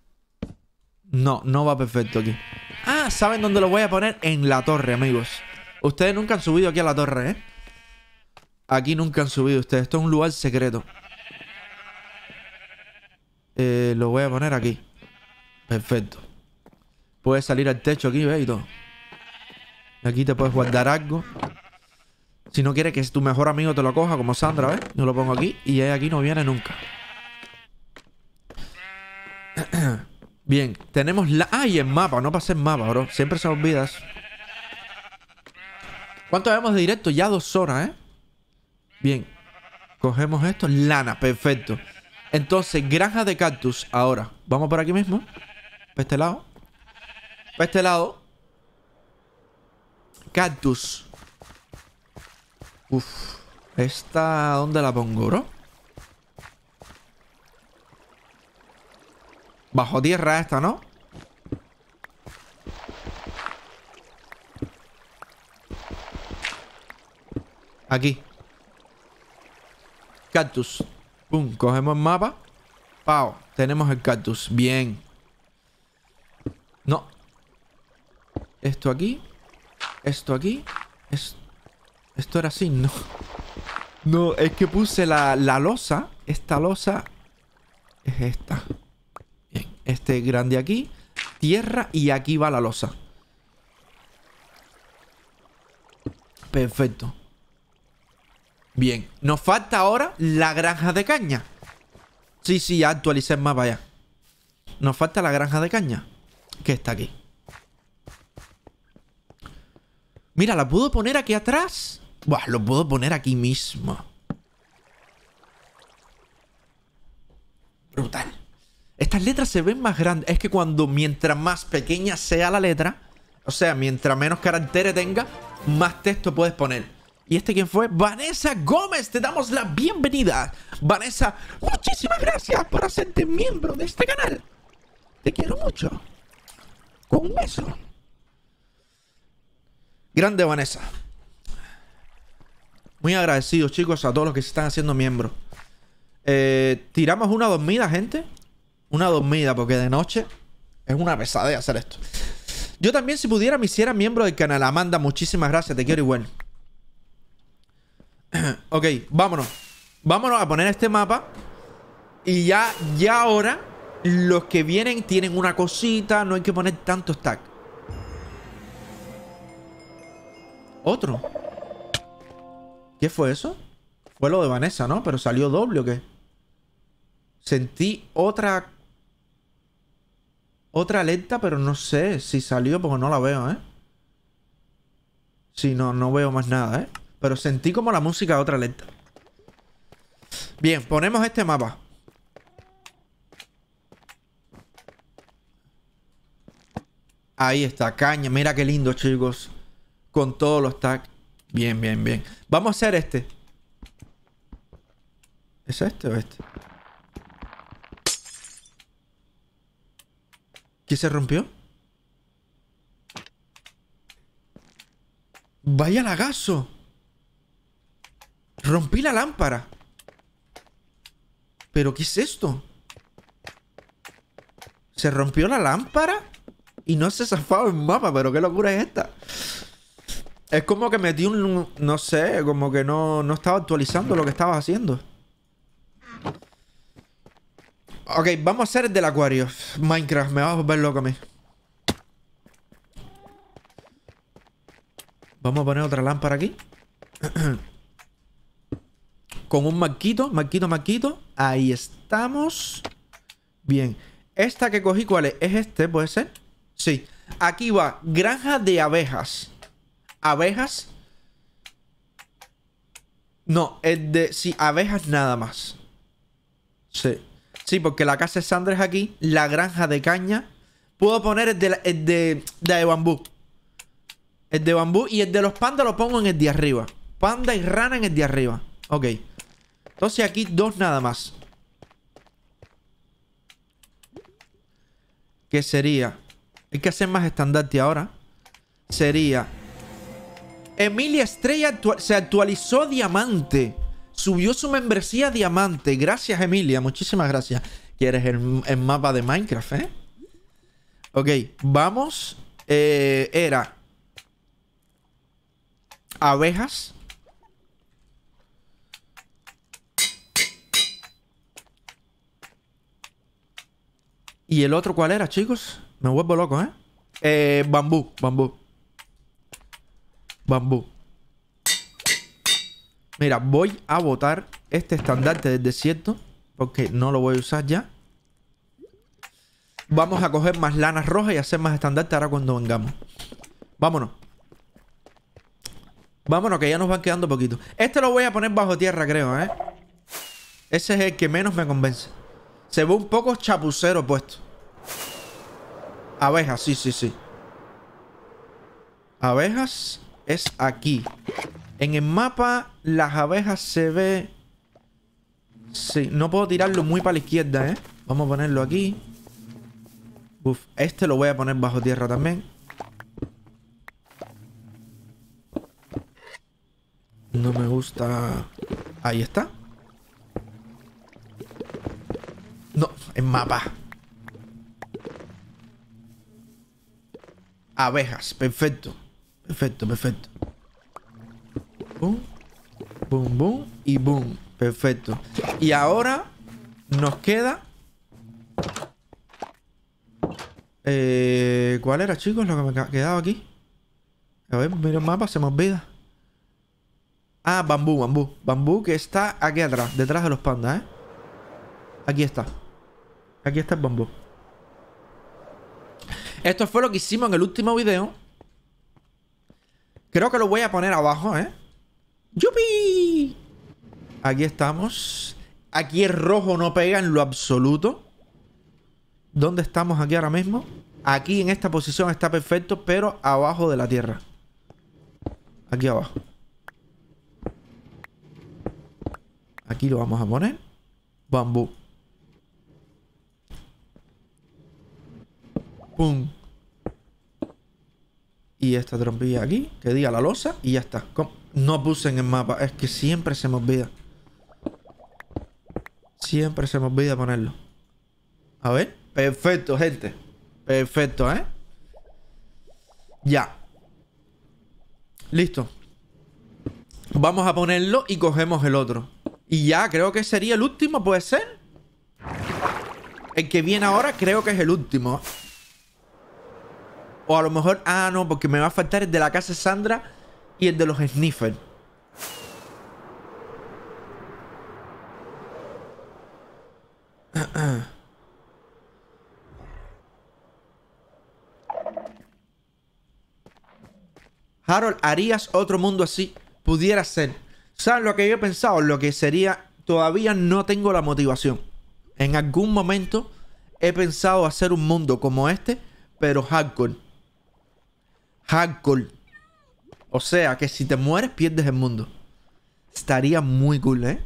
No, no va perfecto aquí Ah, ¿saben dónde lo voy a poner? En la torre, amigos. Ustedes nunca han subido aquí a la torre, ¿eh? Aquí nunca han subido ustedes. Esto es un lugar secreto. Eh, lo voy a poner aquí. Perfecto. Puedes salir al techo aquí, ¿ves? Y todo. Aquí te puedes guardar algo. Si no quieres que tu mejor amigo te lo coja, como Sandra, ¿ves? Yo lo pongo aquí y aquí no viene nunca. Bien, tenemos la... ¡Ay, el en mapa! No pasé el mapa, bro. Siempre se olvidas. ¿Cuánto vemos de directo? Ya dos horas, ¿eh? Bien. Cogemos esto. Lana, perfecto. Entonces, granja de cactus ahora. Vamos por aquí mismo. Por este lado. Por este lado. Cactus. Uf. ¿Esta dónde la pongo, bro? Bajo tierra esta, ¿no? Aquí. Cactus. Pum, cogemos el mapa. Pau, tenemos el cactus. Bien. No. Esto aquí. Esto aquí. Esto, esto era así, no. No, es que puse la, la losa. Esta losa es esta este grande aquí. Tierra y aquí va la losa. Perfecto. Bien. Nos falta ahora la granja de caña. Sí, sí, actualicé el mapa ya. Nos falta la granja de caña. Que está aquí. Mira, la puedo poner aquí atrás. Buah, lo puedo poner aquí mismo. Brutal. Estas letras se ven más grandes. Es que cuando, mientras más pequeña sea la letra, o sea, mientras menos caracteres tenga, más texto puedes poner. ¿Y este quién fue? Vanessa Gómez, te damos la bienvenida. Vanessa, muchísimas gracias por hacerte miembro de este canal. Te quiero mucho. Con un beso. Grande Vanessa. Muy agradecidos, chicos, a todos los que se están haciendo miembros. Eh, Tiramos una dormida, gente una dormida, porque de noche es una pesadilla hacer esto. Yo también, si pudiera, me hiciera miembro del canal. Amanda, muchísimas gracias, te quiero igual. ok, vámonos. Vámonos a poner este mapa. Y ya, ya ahora, los que vienen tienen una cosita, no hay que poner tanto stack. Otro. ¿Qué fue eso? Fue lo de Vanessa, ¿no? Pero salió doble o qué? Sentí otra otra alerta, pero no sé si salió porque no la veo, ¿eh? Si no, no veo más nada, ¿eh? Pero sentí como la música de otra alerta. Bien, ponemos este mapa. Ahí está, caña. Mira qué lindo, chicos. Con todos los tags. Bien, bien, bien. Vamos a hacer este. ¿Es este o este? ¿Qué se rompió? ¡Vaya lagazo! Rompí la lámpara. ¿Pero qué es esto? Se rompió la lámpara y no se zafaba el mapa, pero qué locura es esta. Es como que metí un... no sé, como que no, no estaba actualizando lo que estaba haciendo. Ok, vamos a hacer del acuario. Minecraft, me va a volver loco a mí. Vamos a poner otra lámpara aquí. Con un maquito, maquito, maquito. Ahí estamos. Bien. Esta que cogí, ¿cuál es? ¿Es este? ¿Puede ser? Sí. Aquí va. Granja de abejas. Abejas. No, es de... Sí, abejas nada más. Sí. Sí, porque la casa de Sandra es aquí, la granja de caña. Puedo poner el de, de, bambú. El de bambú y el de los pandas lo pongo en el de arriba. Panda y rana en el de arriba. Ok. Entonces aquí dos nada más. ¿Qué sería... Hay que hacer más estandarte ahora. Sería... Emilia Estrella se actualizó diamante subió su membresía diamante. Gracias, Emilia. Muchísimas gracias. ¿Quieres el, el mapa de Minecraft, eh? Ok, vamos. Eh, era abejas. ¿Y el otro cuál era, chicos? Me vuelvo loco, ¿eh? eh bambú, bambú. Bambú. Mira, voy a botar este estandarte del desierto. Porque no lo voy a usar ya. Vamos a coger más lanas rojas y hacer más estandarte ahora cuando vengamos. Vámonos. Vámonos, que ya nos van quedando poquito. Este lo voy a poner bajo tierra, creo, ¿eh? Ese es el que menos me convence. Se ve un poco chapucero puesto. Abejas, sí, sí, sí. Abejas es aquí. En el mapa las abejas se ve... Sí, no puedo tirarlo muy para la izquierda, ¿eh? Vamos a ponerlo aquí. Uf, este lo voy a poner bajo tierra también. No me gusta... Ahí está. No, en mapa. Abejas, perfecto. Perfecto, perfecto. Boom. Boom, boom y boom. Perfecto. Y ahora nos queda... Eh, ¿Cuál era, chicos? Lo que me ha quedado aquí. A ver, miro el mapa, se me olvida. Ah, bambú, bambú. Bambú que está aquí atrás, detrás de los pandas, ¿eh? Aquí está. Aquí está el bambú. Esto fue lo que hicimos en el último video. Creo que lo voy a poner abajo, ¿eh? ¡Yupi! Aquí estamos. Aquí el rojo no pega en lo absoluto. ¿Dónde estamos aquí ahora mismo? Aquí en esta posición está perfecto, pero abajo de la tierra. Aquí abajo. Aquí lo vamos a poner. Bambú. Pum. Y esta trompilla aquí, que diga la losa y ya está. No puse en el mapa. Es que siempre se me olvida. Siempre se me olvida ponerlo. A ver. Perfecto, gente. Perfecto, ¿eh? Ya. Listo. Vamos a ponerlo y cogemos el otro. Y ya, creo que sería el último, ¿puede ser? El que viene ahora creo que es el último. O a lo mejor... Ah, no, porque me va a faltar el de la casa Sandra y el de los sniffer. Harold, ¿harías otro mundo así? Pudiera ser. ¿Sabes lo que yo he pensado? Lo que sería... Todavía no tengo la motivación. En algún momento he pensado hacer un mundo como este, pero hardcore. Hardcore, o sea que si te mueres, pierdes el mundo. Estaría muy cool, ¿eh?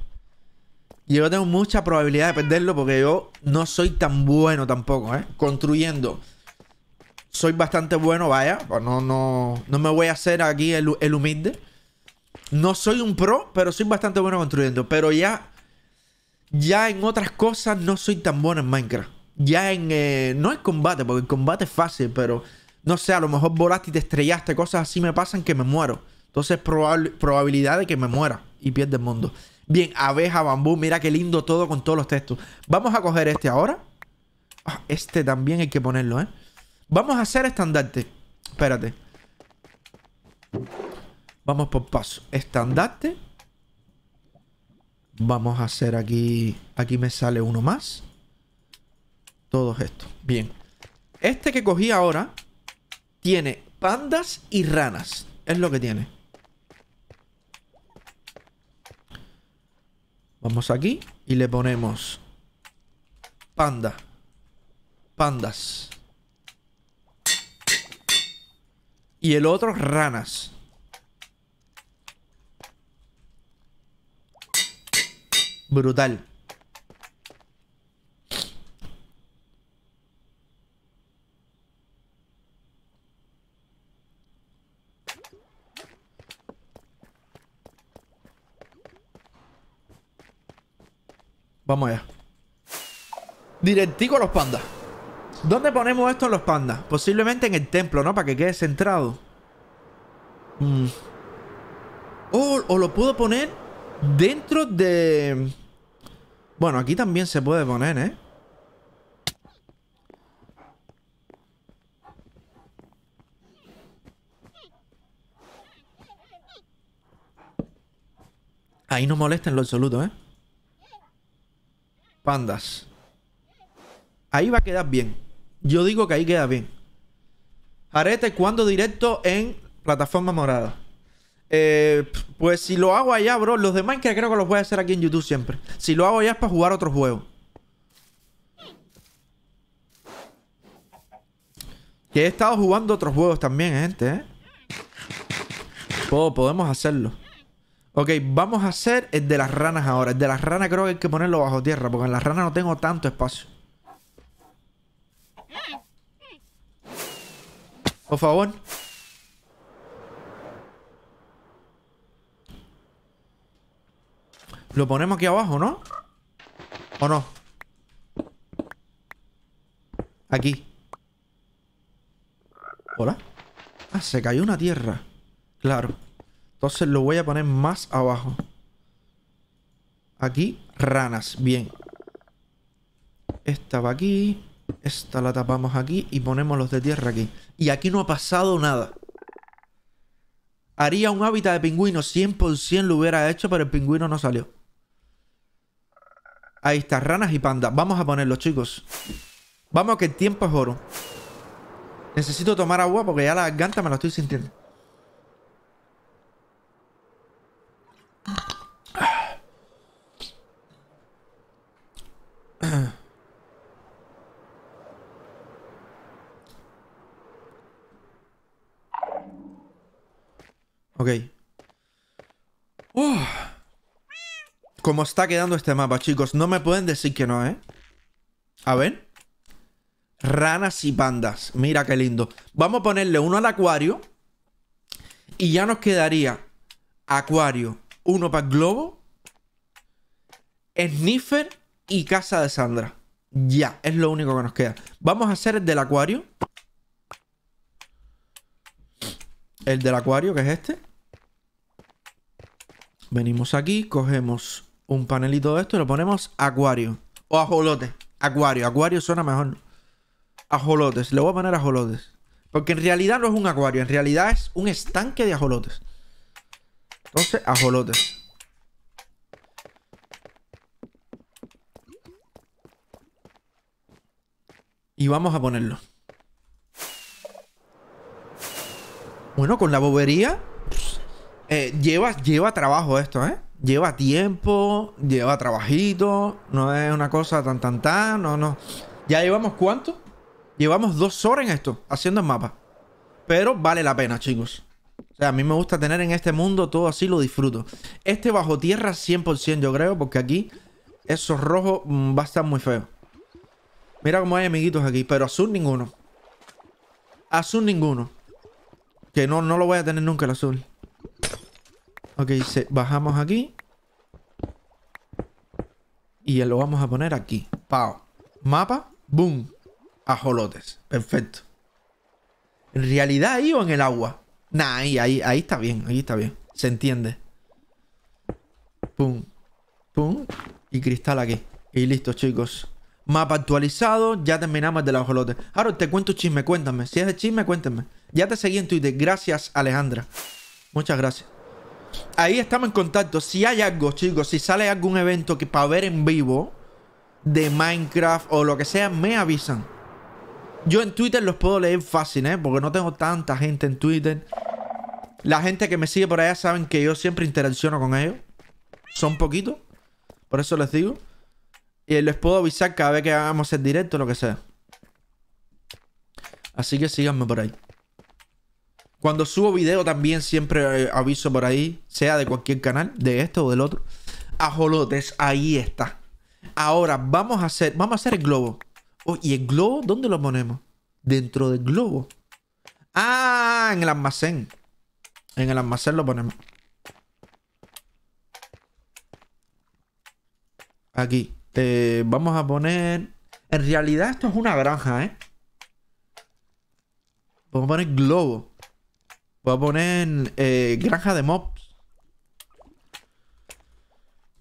Y Yo tengo mucha probabilidad de perderlo porque yo no soy tan bueno tampoco, ¿eh? Construyendo. Soy bastante bueno, vaya. Pues no, no, no me voy a hacer aquí el, humilde. No soy un pro, pero soy bastante bueno construyendo. Pero ya. Ya en otras cosas no soy tan bueno en Minecraft. Ya en. Eh, no en combate, porque el combate es fácil, pero no sé, a lo mejor volaste y te estrellaste, cosas así me pasan que me muero. Entonces, probabilidad de que me muera y pierda el mundo. Bien, abeja, bambú, mira qué lindo todo con todos los textos. Vamos a coger este ahora. Ah, este también hay que ponerlo, ¿eh? Vamos a hacer estandarte. Espérate. Vamos por paso. Estandarte. Vamos a hacer aquí... Aquí me sale uno más. Todos estos. Bien. Este que cogí ahora tiene pandas y ranas. Es lo que tiene. Vamos aquí y le ponemos panda. Pandas. Y el otro, ranas. Brutal. Vamos allá. Directico a los pandas. ¿Dónde ponemos esto en los pandas? Posiblemente en el templo, ¿no? Para que quede centrado. Mm. O, oh, o lo puedo poner dentro de... Bueno, aquí también se puede poner, ¿eh? Ahí no molesta en lo absoluto, ¿eh? Bandas. Ahí va a quedar bien. Yo digo que ahí queda bien. Arete cuando directo en plataforma morada. Eh, pues si lo hago allá, bro, los de Minecraft creo que los voy a hacer aquí en YouTube siempre. Si lo hago allá es para jugar otro juego. Que he estado jugando otros juegos también, gente, ¿eh? podemos hacerlo. Ok, vamos a hacer el de las ranas ahora. El de las ranas creo que hay que ponerlo bajo tierra, porque en las ranas no tengo tanto espacio. Por favor. Lo ponemos aquí abajo, ¿no? ¿O no? Aquí. ¿Hola? Ah, se cayó una tierra. Claro. Entonces lo voy a poner más abajo. Aquí, ranas. Bien. Esta va aquí. Esta la tapamos aquí y ponemos los de tierra aquí. Y aquí no ha pasado nada. Haría un hábitat de pingüino. 100% lo hubiera hecho, pero el pingüino no salió. Ahí está, ranas y pandas. Vamos a ponerlos, chicos. Vamos, que el tiempo es oro. Necesito tomar agua porque ya la garganta me la estoy sintiendo. Ok. Como está quedando este mapa, chicos. No me pueden decir que no, ¿eh? A ver. Ranas y pandas. Mira qué lindo. Vamos a ponerle uno al acuario. Y ya nos quedaría acuario, uno para globo, sniffer y casa de Sandra. Ya, es lo único que nos queda. Vamos a hacer el del acuario. El del acuario, que es este. Venimos aquí, cogemos un panelito de esto y lo ponemos acuario. O ajolote. Acuario. Acuario suena mejor. Ajolotes. Le voy a poner ajolotes. Porque en realidad no es un acuario. En realidad es un estanque de ajolotes. Entonces, ajolotes. Y vamos a ponerlo. Bueno, con la bobería eh, lleva, trabajo esto, ¿eh? Lleva tiempo, lleva trabajito, no es una cosa tan tan tan, no, no. ¿Ya llevamos cuánto? Llevamos dos horas en esto, haciendo el mapa. Pero vale la pena, chicos. O sea, a mí me gusta tener en este mundo todo así, lo disfruto. Este bajo tierra 100% yo creo, porque aquí esos rojos mm, va a estar muy feo. Mira cómo hay amiguitos aquí, pero azul ninguno. Azul ninguno. Que no, no lo voy a tener nunca el azul. Ok, bajamos aquí. Y lo vamos a poner aquí. Pao Mapa. Boom. Ajolotes. Perfecto. ¿En realidad ahí o en el agua? Nah, ahí, ahí, está bien. Ahí está bien. Se entiende. Pum. Pum. Y cristal aquí. Y listo, chicos. Mapa actualizado. Ya terminamos de los ajolotes. Ahora te cuento chisme. Cuéntame. Si es de chisme, cuéntame. Ya te seguí en Twitter. Gracias, Alejandra. Muchas gracias. Ahí estamos en contacto. Si hay algo, chicos, si sale algún evento que para ver en vivo de Minecraft o lo que sea, me avisan. Yo en Twitter los puedo leer fácil, ¿eh? Porque no tengo tanta gente en Twitter. La gente que me sigue por allá saben que yo siempre interacciono con ellos. Son poquitos. Por eso les digo. Y les puedo avisar cada vez que hagamos el directo, o lo que sea. Así que síganme por ahí. Cuando subo video también siempre eh, aviso por ahí, sea de cualquier canal, de este o del otro. Ajolotes, ahí está. Ahora vamos a hacer, vamos a hacer el globo. Oh, ¿Y el globo dónde lo ponemos? Dentro del globo. Ah, en el almacén. En el almacén lo ponemos. Aquí. vamos a poner... En realidad esto es una granja, ¿eh? Vamos a poner globo. Voy a poner eh, granja de mobs.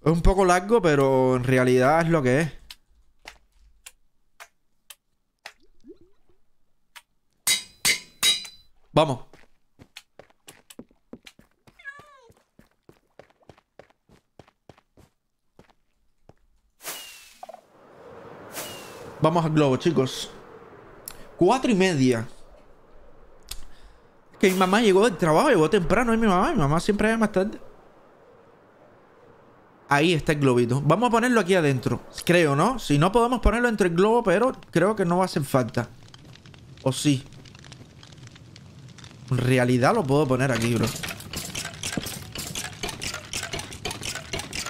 Es un poco largo, pero en realidad es lo que es. Vamos. Vamos al globo, chicos. Cuatro y media. Que mi mamá llegó del trabajo, llegó temprano. Y mi mamá, mi mamá siempre llega más tarde. Ahí está el globito. Vamos a ponerlo aquí adentro. Creo, ¿no? Si no podemos ponerlo entre el globo, pero creo que no va a hacer falta. ¿O sí? En realidad lo puedo poner aquí, bro.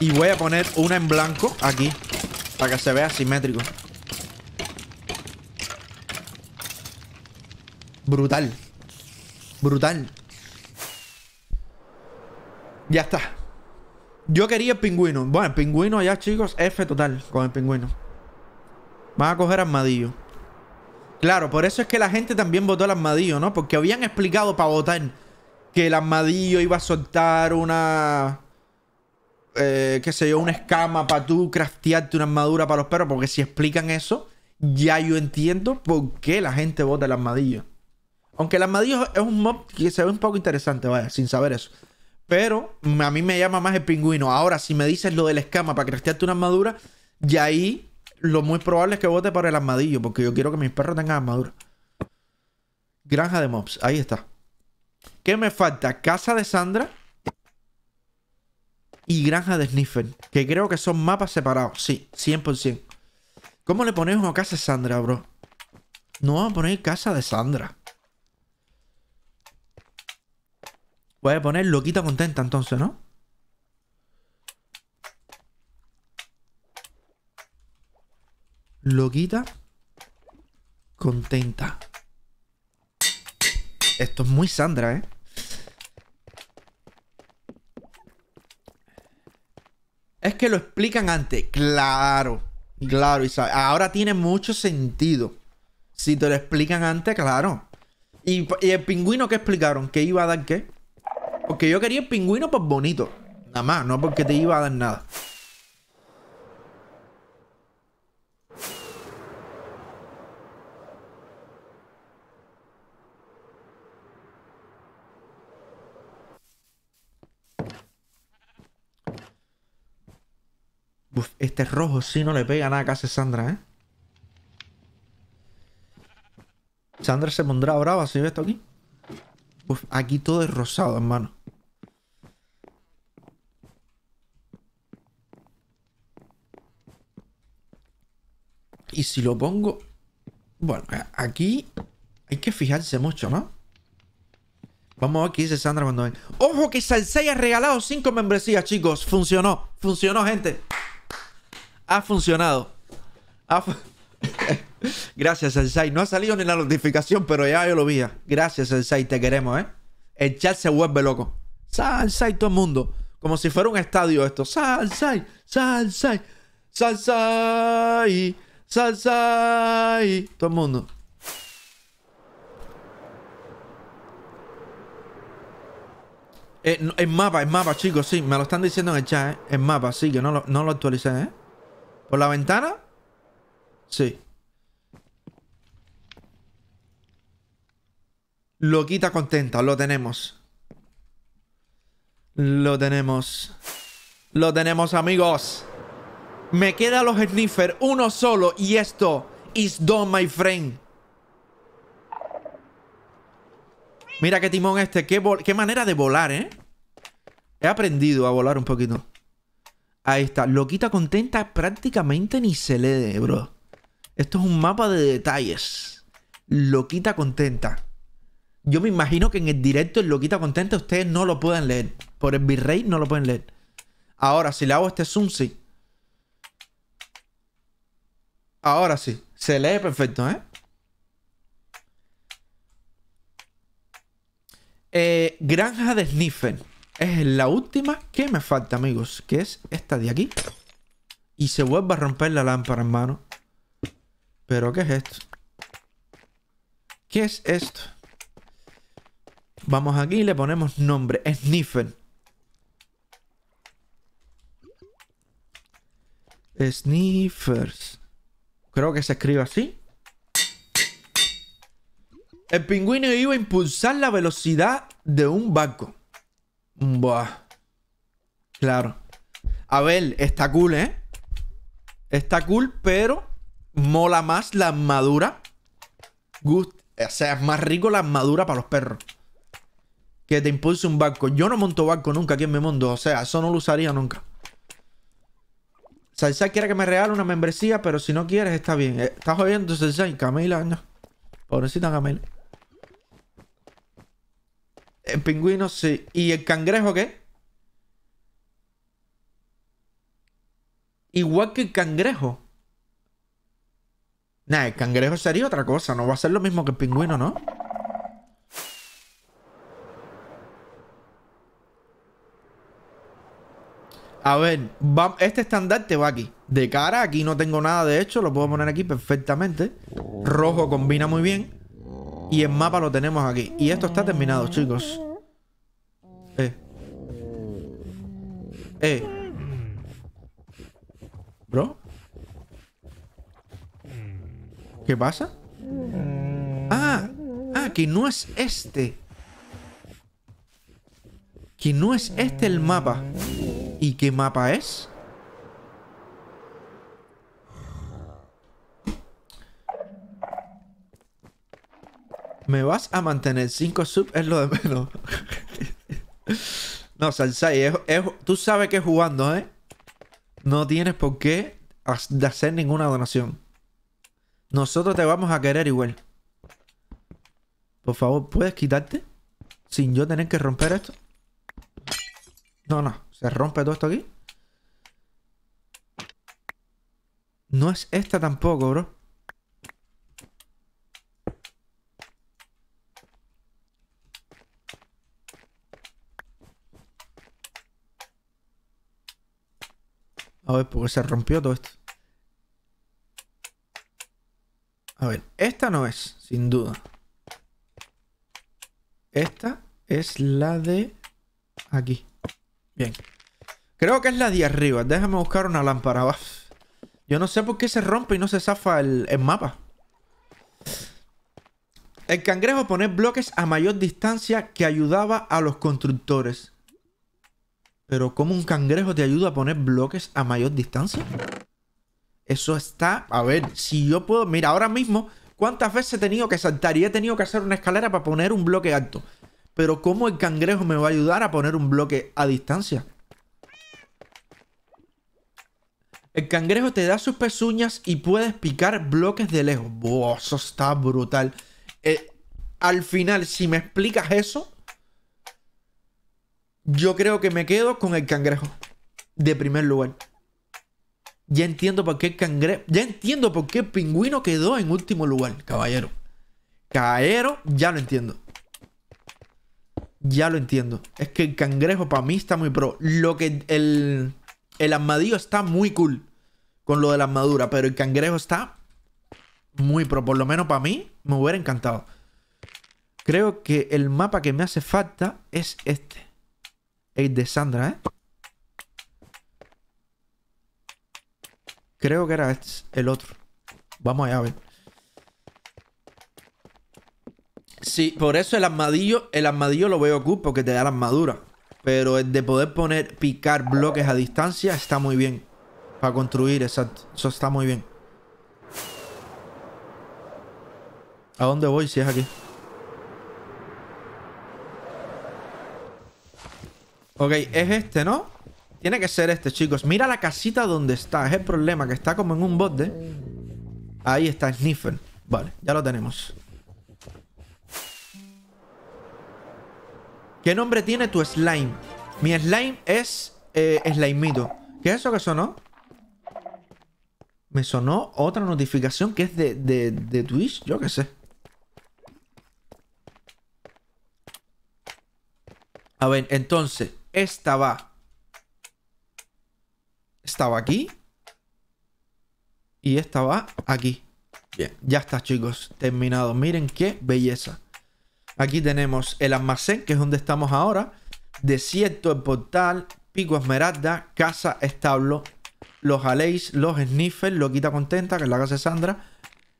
Y voy a poner una en blanco aquí. Para que se vea simétrico. Brutal. Brutal. Ya está. Yo quería el pingüino. Bueno, el pingüino ya, chicos, F total con el pingüino. Van a coger armadillo. Claro, por eso es que la gente también votó el armadillo, ¿no? Porque habían explicado para votar que el armadillo iba a soltar una... Eh, qué sé yo, una escama para tú craftearte una armadura para los perros. Porque si explican eso, ya yo entiendo por qué la gente vota el armadillo. Aunque el armadillo es un mob que se ve un poco interesante, vaya, sin saber eso. Pero a mí me llama más el pingüino. Ahora, si me dices lo de la escama para crestearte una armadura, y ahí lo muy probable es que vote por el armadillo, porque yo quiero que mis perros tengan armadura. Granja de mobs, ahí está. ¿Qué me falta? Casa de Sandra y Granja de Sniffer, que creo que son mapas separados, sí, 100%. ¿Cómo le ponemos a Casa de Sandra, bro? No vamos a poner Casa de Sandra. Voy a poner loquita contenta entonces, ¿no? Loquita contenta. Esto es muy Sandra, ¿eh? Es que lo explican antes. Claro. Claro, Isabel. Ahora tiene mucho sentido. Si te lo explican antes, claro. ¿Y, el pingüino que explicaron? ¿Que iba a dar qué? Porque yo quería el pingüino pues bonito. Nada más, no porque te iba a dar nada. Uf, este rojo sí no le pega nada que hace Sandra, ¿eh? Sandra se pondrá brava si ves esto aquí aquí todo es rosado, hermano. Y si lo pongo... Bueno, aquí hay que fijarse mucho, ¿no? Vamos a ver qué dice Sandra cuando ven. ¡Ojo que Salsei ha regalado cinco membresías, chicos! Funcionó. Funcionó, gente. Ha funcionado. Ha funcionado! Gracias, Sensei. No ha salido ni la notificación, pero ya yo lo vi. ¿eh? Gracias, Sensei. Te queremos, ¿eh? El chat se vuelve loco. Sensei, todo el mundo. Como si fuera un estadio esto. Sensei, Sensei, Sensei, Sensei. Todo el mundo. Eh, es mapa, en mapa, chicos, sí. Me lo están diciendo en el chat, ¿eh? Es mapa, sí, que no lo actualicé, ¿eh? ¿Por la ventana? Sí. Loquita contenta, lo tenemos. Lo tenemos. Lo tenemos, amigos. Me queda los sniffer, uno solo, y esto is done, my friend. Mira qué timón este, qué, manera de volar, ¿eh? He aprendido a volar un poquito. Ahí está, loquita contenta prácticamente ni se lee, bro. Esto es un mapa de detalles. Loquita contenta. Yo me imagino que en el directo en Loquita Contenta ustedes no lo pueden leer. Por el virrey no lo pueden leer. Ahora, si le hago este zoom, sí. Ahora sí. Se lee perfecto, ¿eh? ¿eh? granja de Sniffer. Es la última que me falta, amigos. Que es esta de aquí. Y se vuelve a romper la lámpara, hermano. ¿Pero qué es esto? ¿Qué es esto? Vamos aquí y le ponemos nombre. Sniffer. Sniffers. Creo que se escribe así. El pingüino iba a impulsar la velocidad de un barco. Buah. Claro. A ver, está cool, ¿eh? Está cool, pero mola más la armadura. o sea, es más rico la armadura para los perros que te impulse un barco. Yo no monto barco nunca aquí en mi mundo. O sea, eso no lo usaría nunca. Salsai quiere que me regale una membresía, pero si no quieres, está bien. Eh, Estás oyendo, Salsai. Camila, Pobrecita Camila. El pingüino, sí. ¿Y el cangrejo qué? Igual que el cangrejo. Nah, el cangrejo sería otra cosa. No va a ser lo mismo que el pingüino, ¿no? A ver, va, este estandarte va aquí. De cara, aquí no tengo nada. De hecho, lo puedo poner aquí perfectamente. Rojo combina muy bien. Y el mapa lo tenemos aquí. Y esto está terminado, chicos. Eh. Eh. Bro. ¿Qué pasa? Ah, ah, que no es este que no es este el mapa. ¿Y qué mapa es? Me vas a mantener 5 sub es lo de menos. no, Salsai, tú sabes que jugando, ¿eh? No tienes por qué hacer ninguna donación. Nosotros te vamos a querer igual. Por favor, ¿puedes quitarte? Sin yo tener que romper esto. No, no. Se rompe todo esto aquí. No es esta tampoco, bro. A ver, porque se rompió todo esto. A ver, esta no es, sin duda. Esta es la de aquí. Bien. Creo que es la de arriba. Déjame buscar una lámpara. Yo no sé por qué se rompe y no se zafa el, mapa. El cangrejo poner bloques a mayor distancia que ayudaba a los constructores. Pero ¿cómo un cangrejo te ayuda a poner bloques a mayor distancia? Eso está... A ver, si yo puedo... Mira, ahora mismo, ¿cuántas veces he tenido que saltar? Y he tenido que hacer una escalera para poner un bloque alto. Pero ¿cómo el cangrejo me va a ayudar a poner un bloque a distancia? El cangrejo te da sus pezuñas y puedes picar bloques de lejos. Wow, eso está brutal. Eh, al final, si me explicas eso, yo creo que me quedo con el cangrejo. De primer lugar. Ya entiendo por qué el cangrejo. Ya entiendo por qué el pingüino quedó en último lugar, caballero. Caballero, ya lo entiendo. Ya lo entiendo. Es que el cangrejo para mí está muy pro. Lo que el, el armadillo está muy cool con lo de la armadura, pero el cangrejo está muy pro. Por lo menos para mí me hubiera encantado. Creo que el mapa que me hace falta es este. El de Sandra, ¿eh? Creo que era este, el otro. Vamos allá a ver. Sí, por eso el armadillo, el armadillo lo veo cool porque te da la armadura. Pero el de poder poner, picar bloques a distancia está muy bien. Para construir, exacto. Eso está muy bien. ¿A dónde voy si es aquí? Ok, es este, ¿no? Tiene que ser este, chicos. Mira la casita donde está. Es el problema, que está como en un borde Ahí está, Sniffer. Vale, ya lo tenemos. ¿Qué nombre tiene tu slime? Mi slime es eh, ¿Qué es eso que sonó? Me sonó otra notificación que es de, de, de Twitch, yo qué sé. A ver, entonces, esta va. Estaba aquí. Y esta va aquí. Bien, ya está, chicos. Terminado. Miren qué belleza. Aquí tenemos el almacén, que es donde estamos ahora. Desierto, el portal, pico esmeralda, casa, establo, los aleis, los sniffers, loquita contenta, que es la casa de Sandra.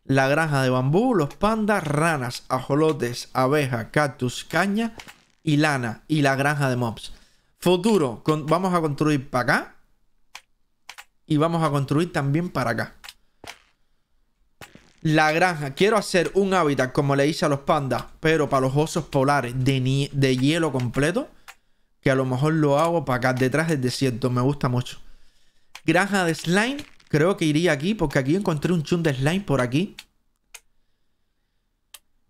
La granja de bambú, los pandas, ranas, ajolotes, abeja, cactus, caña y lana. Y la granja de mobs. Futuro, vamos a construir para acá. Y vamos a construir también para acá. La granja, quiero hacer un hábitat como le hice a los pandas, pero para los osos polares de, de hielo completo. Que a lo mejor lo hago para acá detrás del desierto, me gusta mucho. Granja de slime, creo que iría aquí porque aquí encontré un chun de slime por aquí.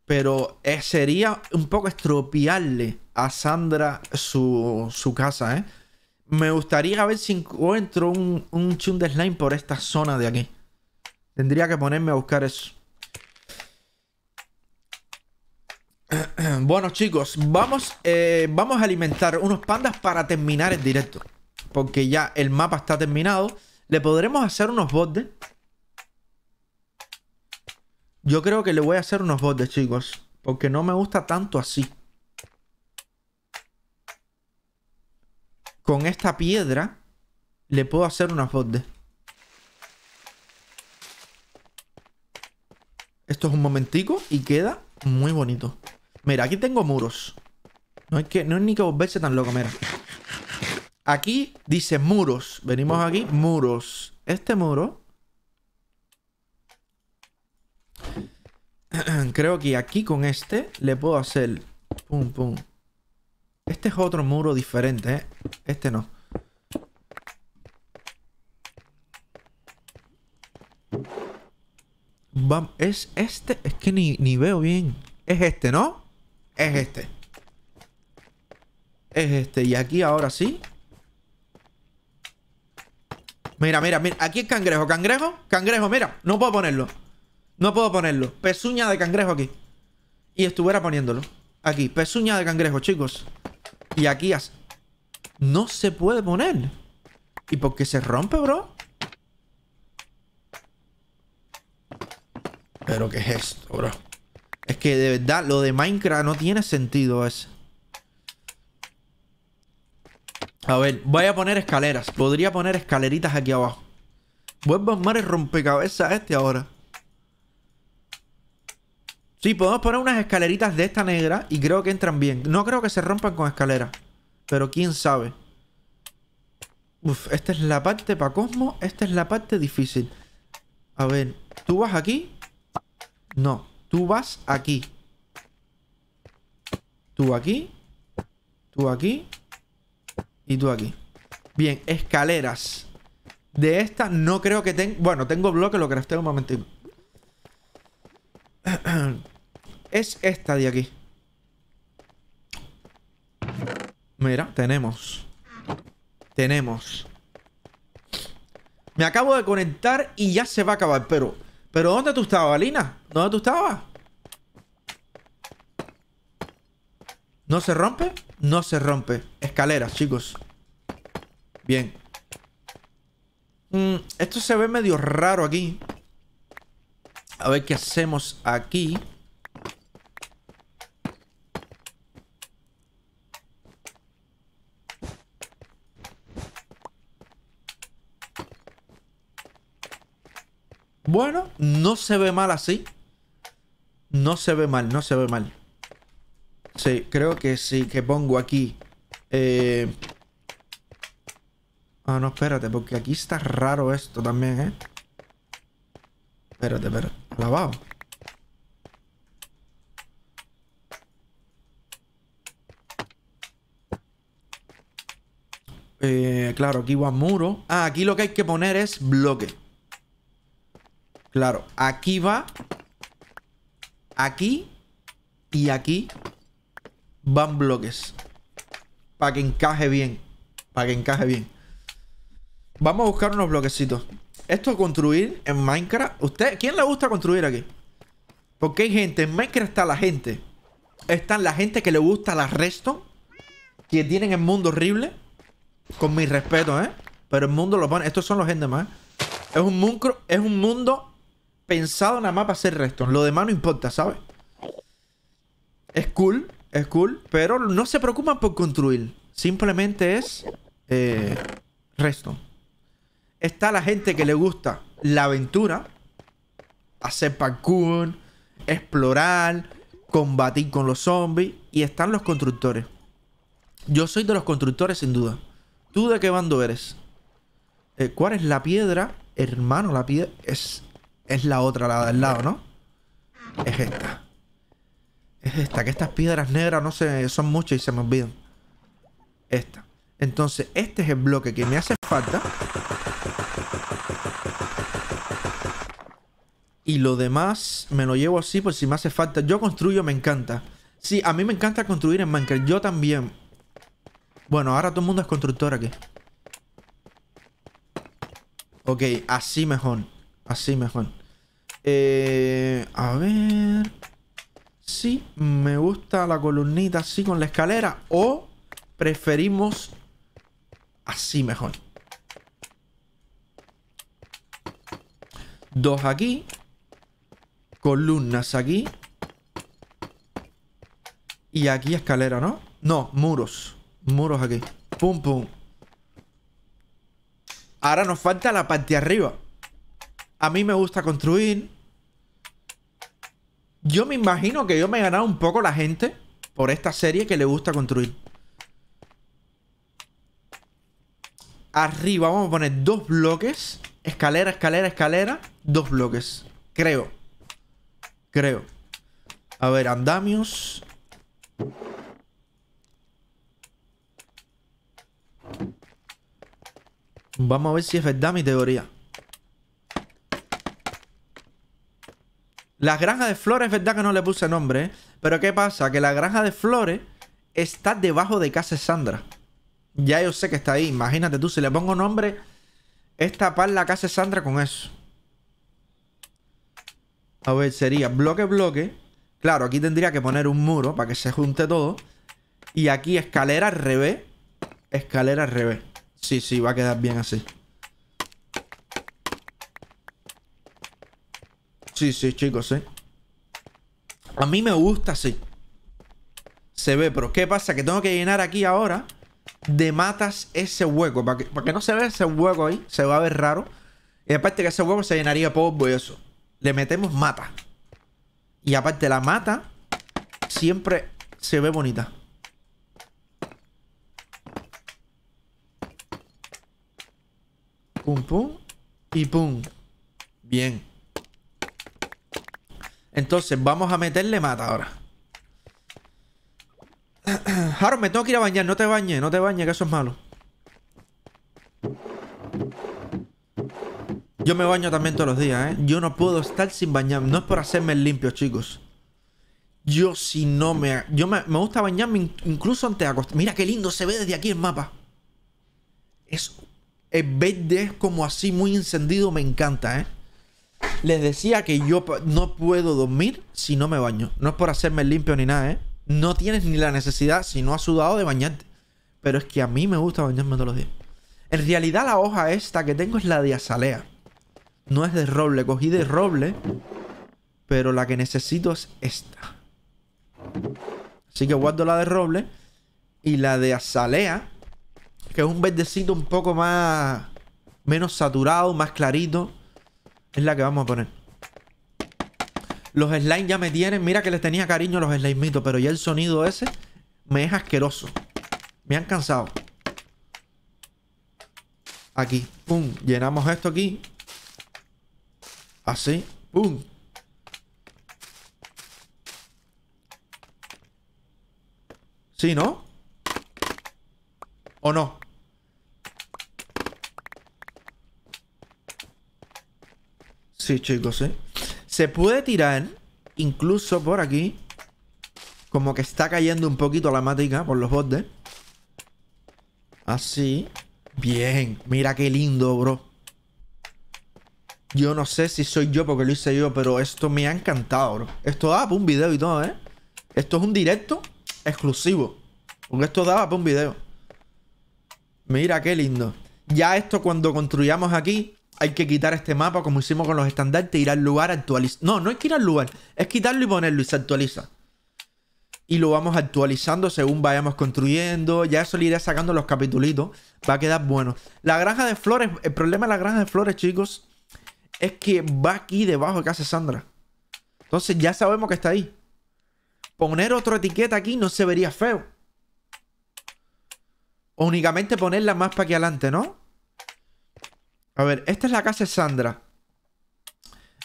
Pero eh, sería un poco estropearle a Sandra su, casa, ¿eh? Me gustaría ver si encuentro un, un chun de slime por esta zona de aquí. Tendría que ponerme a buscar eso. Bueno chicos, vamos, eh, vamos a alimentar unos pandas para terminar el directo. Porque ya el mapa está terminado. Le podremos hacer unos bordes. Yo creo que le voy a hacer unos bordes chicos. Porque no me gusta tanto así. Con esta piedra le puedo hacer unos bordes. Esto es un momentico y queda muy bonito. Mira, aquí tengo muros. No, hay que, no es ni que volverse tan loco, mira. Aquí dice muros. Venimos aquí, muros. Este muro... Creo que aquí con este le puedo hacer... Pum, pum. Este es otro muro diferente, ¿eh? Este no es este. Es que ni, ni veo bien. Es este, ¿no? Es este. Es este. Y aquí ahora sí. Mira, mira, mira. Aquí es cangrejo. ¿Cangrejo? Cangrejo, mira. No puedo ponerlo. No puedo ponerlo. Pezuña de cangrejo aquí. Y estuviera poniéndolo. Aquí. Pezuña de cangrejo, chicos. Y aquí así No se puede poner. ¿Y por qué se rompe, bro? Pero ¿qué es esto, bro? Es que de verdad, lo de Minecraft no tiene sentido ese. A ver, voy a poner escaleras. Podría poner escaleritas aquí abajo. Vuelvo a armar el rompecabezas este ahora. Sí, podemos poner unas escaleritas de esta negra y creo que entran bien. No creo que se rompan con escaleras. Pero quién sabe. Uf, esta es la parte para Cosmo. Esta es la parte difícil. A ver, tú vas aquí. No, tú vas aquí. Tú aquí. Tú aquí. Y tú aquí. Bien, escaleras. De esta no creo que tenga... Bueno, tengo bloque, lo crafteo un momentito. Es esta de aquí. Mira, tenemos. Tenemos. Me acabo de conectar y ya se va a acabar, pero... ¿Pero dónde tú estabas, Lina? ¿Dónde tú estabas? ¿No se rompe? No se rompe. Escaleras, chicos. Bien. Mm, esto se ve medio raro aquí. A ver qué hacemos aquí. Bueno, no se ve mal así. No se ve mal, no se ve mal. Sí, creo que sí, que pongo aquí. Eh, ah, no, espérate, porque aquí está raro esto también, ¿eh? Espérate, espérate. Lavado. Eh, claro, aquí va muro. Ah, aquí lo que hay que poner es bloque. Claro, aquí va. Aquí. Y aquí. Van bloques. Para que encaje bien. Para que encaje bien. Vamos a buscar unos bloquecitos. Esto construir en Minecraft. ¿Usted? ¿Quién le gusta construir aquí? Porque hay gente. En Minecraft está la gente. Está la gente que le gusta la resto. Que tienen el mundo horrible. Con mi respeto, ¿eh? Pero el mundo lo pone. Estos son los endemás, más. Es un mundo, es un mundo pensado nada más para hacer resto, Lo demás no importa, ¿sabes? Es cool, es cool, pero no se preocupan por construir. Simplemente es eh, Está la gente que le gusta la aventura, hacer parkour, explorar, combatir con los zombies. Y están los constructores. Yo soy de los constructores sin duda. ¿Tú de qué bando eres? Eh, ¿Cuál es la piedra? Hermano, la piedra es es la otra, la del lado, ¿no? Es esta. Es esta, que estas piedras negras no sé, son muchas y se me olvidan. Esta. Entonces, este es el bloque que me hace falta. Y lo demás me lo llevo así por si me hace falta. Yo construyo, me encanta. Sí, a mí me encanta construir en Minecraft. Yo también. Bueno, ahora todo el mundo es constructor aquí. Ok, así mejor. Así mejor. Eh, a ver. si me gusta la columnita así con la escalera. O preferimos así mejor. Dos aquí. Columnas aquí. Y aquí escalera, ¿no? No, muros. Muros aquí. Pum, pum. Ahora nos falta la parte de arriba. A mí me gusta construir. Yo me imagino que yo me he ganado un poco la gente por esta serie que le gusta construir. Arriba vamos a poner dos bloques. Escalera, escalera, escalera. Dos bloques. Creo. Creo. A ver, andamios. Vamos a ver si es verdad mi teoría. La granja de flores, es verdad que no le puse nombre, Pero ¿qué pasa? Que la granja de flores está debajo de casa Sandra. Ya yo sé que está ahí. Imagínate tú, si le pongo nombre, es tapar la casa Sandra con eso. A ver, sería bloque, bloque. Claro, aquí tendría que poner un muro para que se junte todo. Y aquí escalera al revés. Escalera al revés. Sí, sí, va a quedar bien así. Sí, sí, chicos, sí. A mí me gusta sí. Se ve, pero ¿qué pasa? Que tengo que llenar aquí ahora de matas ese hueco. Para que, no se vea ese hueco ahí. Se va a ver raro. Y aparte que ese hueco se llenaría poco polvo y eso. Le metemos mata. Y aparte la mata siempre se ve bonita. Pum, pum y pum. Bien. Entonces, vamos a meterle mata ahora. Harold, me tengo que ir a bañar. No te bañes, no te bañes, que eso es malo. Yo me baño también todos los días, ¿eh? Yo no puedo estar sin bañarme. No es por hacerme limpio, chicos. Yo si no me... Yo me, gusta bañarme incluso antes de acostarme. Mira qué lindo se ve desde aquí el mapa. Es, El verde, es como así, muy encendido. Me encanta, ¿eh? Les decía que yo no puedo dormir si no me baño. No es por hacerme limpio ni nada, ¿eh? No tienes ni la necesidad, si no has sudado, de bañarte. Pero es que a mí me gusta bañarme todos los días. En realidad la hoja esta que tengo es la de azalea. No es de roble, cogí de roble. Pero la que necesito es esta. Así que guardo la de roble. Y la de azalea. Que es un verdecito un poco más... Menos saturado, más clarito. Es la que vamos a poner. Los slimes ya me tienen. Mira que les tenía cariño a los slimitos, pero ya el sonido ese me es asqueroso. Me han cansado. Aquí. Pum. Llenamos esto aquí. Así. Pum. ¿Sí, no? ¿O no? chicos, Se puede tirar incluso por aquí. Como que está cayendo un poquito la matica por los bordes. Así. Bien. Mira qué lindo, bro. Yo no sé si soy yo porque lo hice yo, pero esto me ha encantado, bro. Esto da para un video y todo, ¿eh? Esto es un directo exclusivo. Porque esto daba para un video. Mira qué lindo. Ya esto cuando construyamos aquí, hay que quitar este mapa como hicimos con los estandartes, ir al lugar, actualizar. No, no es que ir al lugar, es quitarlo y ponerlo y se actualiza. Y lo vamos actualizando según vayamos construyendo. Ya eso le iré sacando los capitulitos. Va a quedar bueno. La granja de flores, el problema de la granja de flores, chicos, es que va aquí debajo de casa Sandra. Entonces ya sabemos que está ahí. Poner otra etiqueta aquí no se vería feo. O únicamente ponerla más para aquí adelante, ¿no? A ver, esta es la casa de Sandra.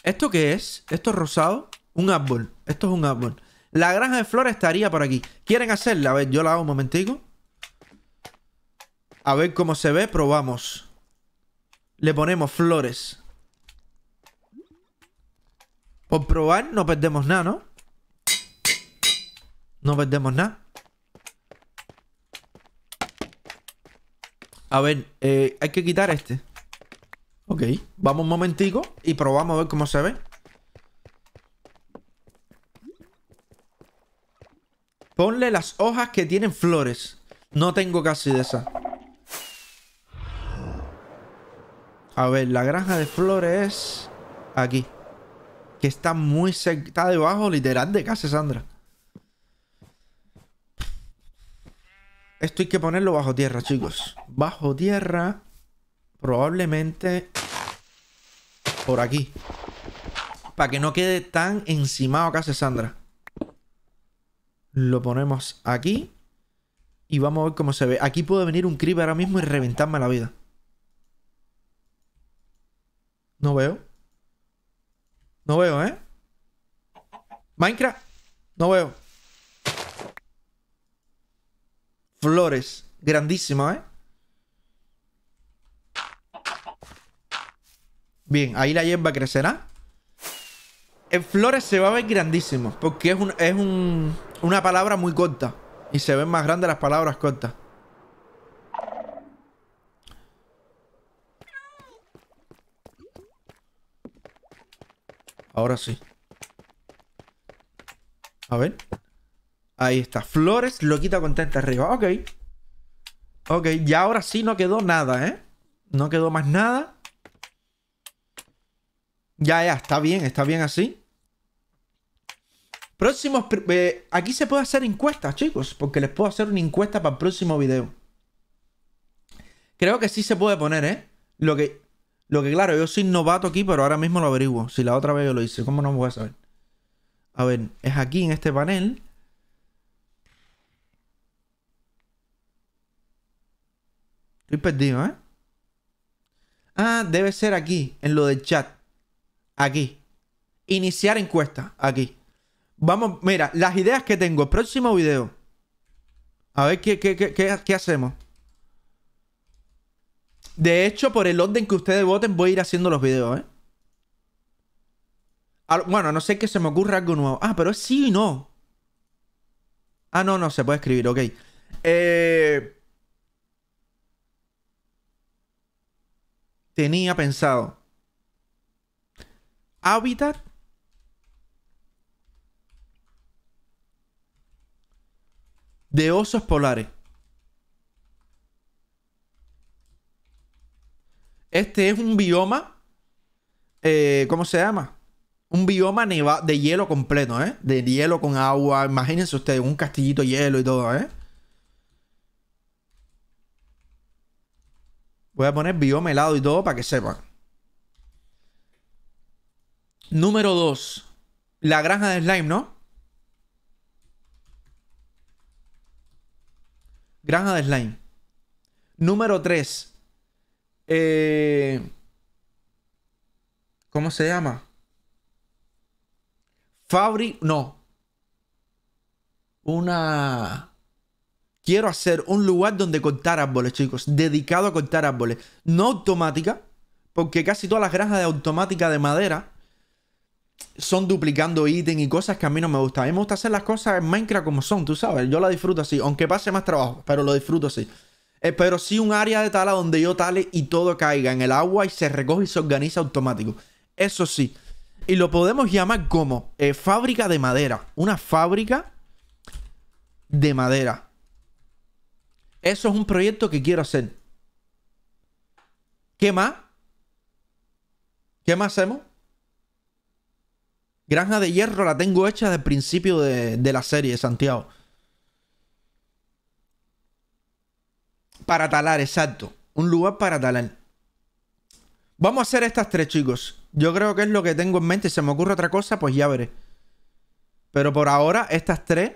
¿Esto qué es? ¿Esto es rosado? Un árbol. Esto es un árbol. La granja de flores estaría por aquí. ¿Quieren hacerla? A ver, yo la hago un momentico. A ver cómo se ve. Probamos. Le ponemos flores. Por probar no perdemos nada, ¿no? No perdemos nada. A ver, eh, hay que quitar este. Ok, vamos un momentico y probamos a ver cómo se ve. Ponle las hojas que tienen flores. No tengo casi de esas. A ver, la granja de flores aquí. Que está muy cerca, está debajo literal de casa Sandra. Esto hay que ponerlo bajo tierra, chicos. Bajo tierra probablemente por aquí. Para que no quede tan encimado que Sandra. Lo ponemos aquí. Y vamos a ver cómo se ve. Aquí puede venir un creeper ahora mismo y reventarme la vida. No veo. No veo, ¿eh? Minecraft. No veo. Flores. Grandísima, ¿eh? Bien, ahí la hierba crecerá. En flores se va a ver grandísimo, porque es, un, una palabra muy corta. Y se ven más grandes las palabras cortas. Ahora sí. A ver. Ahí está. Flores, lo quita contenta arriba. Ok. Ok, ya ahora sí no quedó nada, ¿eh? No quedó más nada. Ya, ya, está bien, está bien así. Próximos. Eh, aquí se puede hacer encuestas, chicos. Porque les puedo hacer una encuesta para el próximo video. Creo que sí se puede poner, ¿eh? Lo que. Lo que claro, yo soy novato aquí, pero ahora mismo lo averiguo. Si la otra vez yo lo hice, ¿cómo no voy a saber? A ver, es aquí en este panel. Estoy perdido, ¿eh? Ah, debe ser aquí, en lo del chat aquí. Iniciar encuesta aquí. Vamos, mira, las ideas que tengo. Próximo video. A ver qué, qué, hacemos. De hecho, por el orden que ustedes voten, voy a ir haciendo los videos, ¿eh? bueno, no sé que se me ocurra algo nuevo. Ah, pero es sí y no. Ah, no, no, se puede escribir, ok. Eh... Tenía pensado hábitat de osos polares. Este es un bioma, eh, ¿cómo se llama? Un bioma de hielo completo, ¿eh? De hielo con agua. Imagínense ustedes, un castillito de hielo y todo, ¿eh? Voy a poner bioma helado y todo para que sepan. Número 2. La granja de slime, ¿no? Granja de slime. Número 3. Eh, ¿Cómo se llama? Fabri. No. Una. Quiero hacer un lugar donde cortar árboles, chicos. Dedicado a cortar árboles. No automática. Porque casi todas las granjas de automática de madera son duplicando ítems y cosas que a mí no me gusta. A mí me gusta hacer las cosas en Minecraft como son, tú sabes. Yo la disfruto así, aunque pase más trabajo, pero lo disfruto así. Eh, pero sí un área de tala donde yo tale y todo caiga en el agua y se recoge y se organiza automático. Eso sí. Y lo podemos llamar como eh, fábrica de madera. Una fábrica de madera. Eso es un proyecto que quiero hacer. ¿Qué más? ¿Qué más hacemos? Granja de Hierro la tengo hecha desde el principio de, la serie, Santiago. Para talar, exacto. Un lugar para talar. Vamos a hacer estas tres, chicos. Yo creo que es lo que tengo en mente. Si se me ocurre otra cosa, pues ya veré. Pero por ahora, estas tres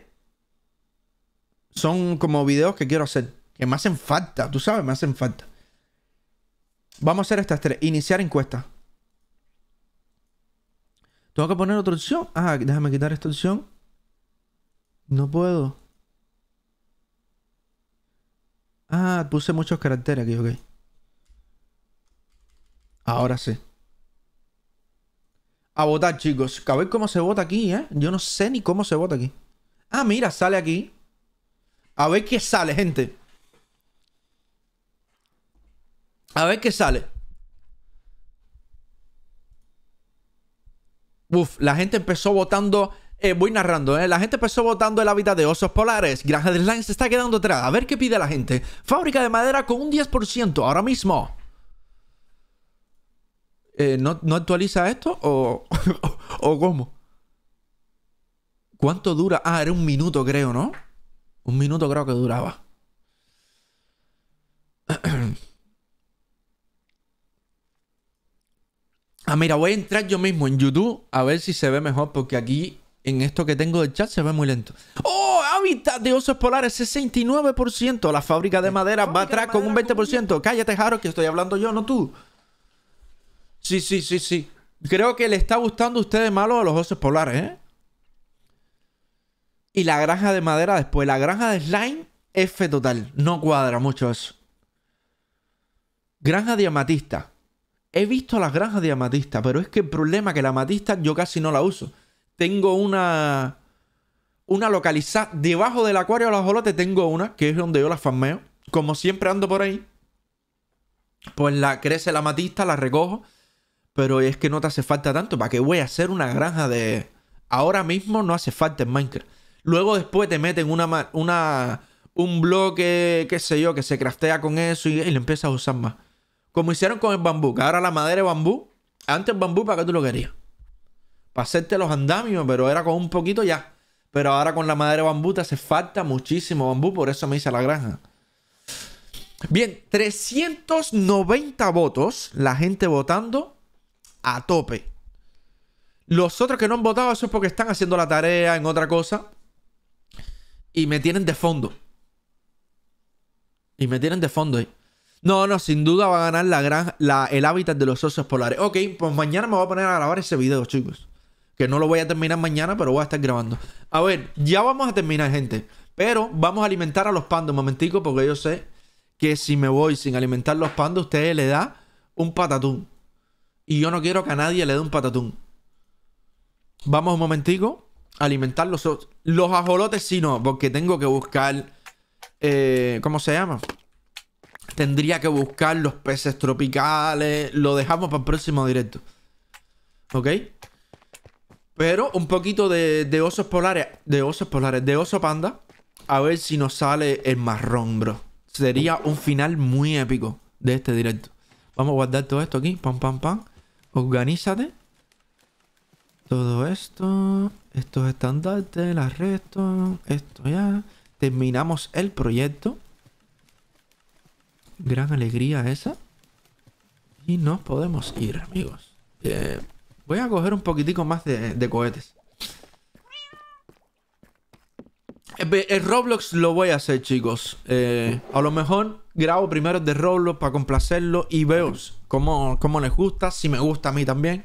son como videos que quiero hacer. Que me hacen falta, tú sabes, me hacen falta. Vamos a hacer estas tres. Iniciar encuesta. Tengo que poner otra opción. Ah, déjame quitar esta opción. No puedo. Ah, puse muchos caracteres aquí, ok. Ahora sí. A votar, chicos. A ver cómo se vota aquí, ¿eh? Yo no sé ni cómo se vota aquí. Ah, mira, sale aquí. A ver qué sale, gente. A ver qué sale. Uf, la gente empezó votando. Eh, voy narrando, ¿eh? La gente empezó votando el hábitat de osos polares. Granja de se está quedando atrás. A ver qué pide la gente. Fábrica de madera con un 10% ahora mismo. Eh, ¿no, actualiza esto? ¿O, ¿O cómo? ¿Cuánto dura? Ah, era un minuto, creo, ¿no? Un minuto creo que duraba. Ah, mira, voy a entrar yo mismo en YouTube a ver si se ve mejor, porque aquí en esto que tengo de chat se ve muy lento. ¡Oh! Hábitat de osos polares, 69%. La fábrica de madera va atrás con un 20%. Cállate, Jaro, que estoy hablando yo, no tú. Sí, sí, sí, sí. Creo que le está gustando a ustedes malo a los osos polares, ¿eh? Y la granja de madera después. La granja de slime, F total. No cuadra mucho eso. Granja diamatista. He visto las granjas de amatista, pero es que el problema es que la amatista yo casi no la uso. Tengo una. Una localizada debajo del acuario de los te tengo una, que es donde yo la farmeo. Como siempre ando por ahí, pues la crece la amatista, la recojo. Pero es que no te hace falta tanto. ¿Para qué voy a hacer una granja de.? Ahora mismo no hace falta en Minecraft. Luego después te meten una, una, un bloque, qué sé yo, que se craftea con eso y, y le empiezas a usar más. Como hicieron con el bambú, que ahora la madera es bambú. Antes bambú, ¿para qué tú lo querías? Para hacerte los andamios, pero era con un poquito ya. Pero ahora con la madera de bambú te hace falta muchísimo bambú, por eso me hice la granja. Bien, 390 votos, la gente votando a tope. Los otros que no han votado, eso es porque están haciendo la tarea en otra cosa. Y me tienen de fondo. Y me tienen de fondo ahí. No, no, sin duda va a ganar la gran, el hábitat de los osos polares. Ok, pues mañana me voy a poner a grabar ese video, chicos. Que no lo voy a terminar mañana, pero voy a estar grabando. A ver, ya vamos a terminar, gente. Pero vamos a alimentar a los pandos un momentico, porque yo sé que si me voy sin alimentar los pandos, ustedes le da un patatún. Y yo no quiero que a nadie le dé un patatún. Vamos un momentico. Alimentar los osos. Los ajolotes sí no, porque tengo que buscar... Eh, ¿Cómo se llama? Tendría que buscar los peces tropicales. Lo dejamos para el próximo directo. ¿Ok? Pero un poquito de, osos polares. De osos polares. De oso panda. A ver si nos sale el marrón, bro. Sería un final muy épico de este directo. Vamos a guardar todo esto aquí. Pam, pam, pam. Organízate. Todo esto. Estos estandartes, las restos. Esto ya. Terminamos el proyecto gran alegría esa. Y nos podemos ir, amigos. Eh, voy a coger un poquitico más de, cohetes. Eh, el Roblox lo voy a hacer, chicos. Eh, a lo mejor grabo primero de Roblox para complacerlo y veo cómo, cómo les gusta, si me gusta a mí también.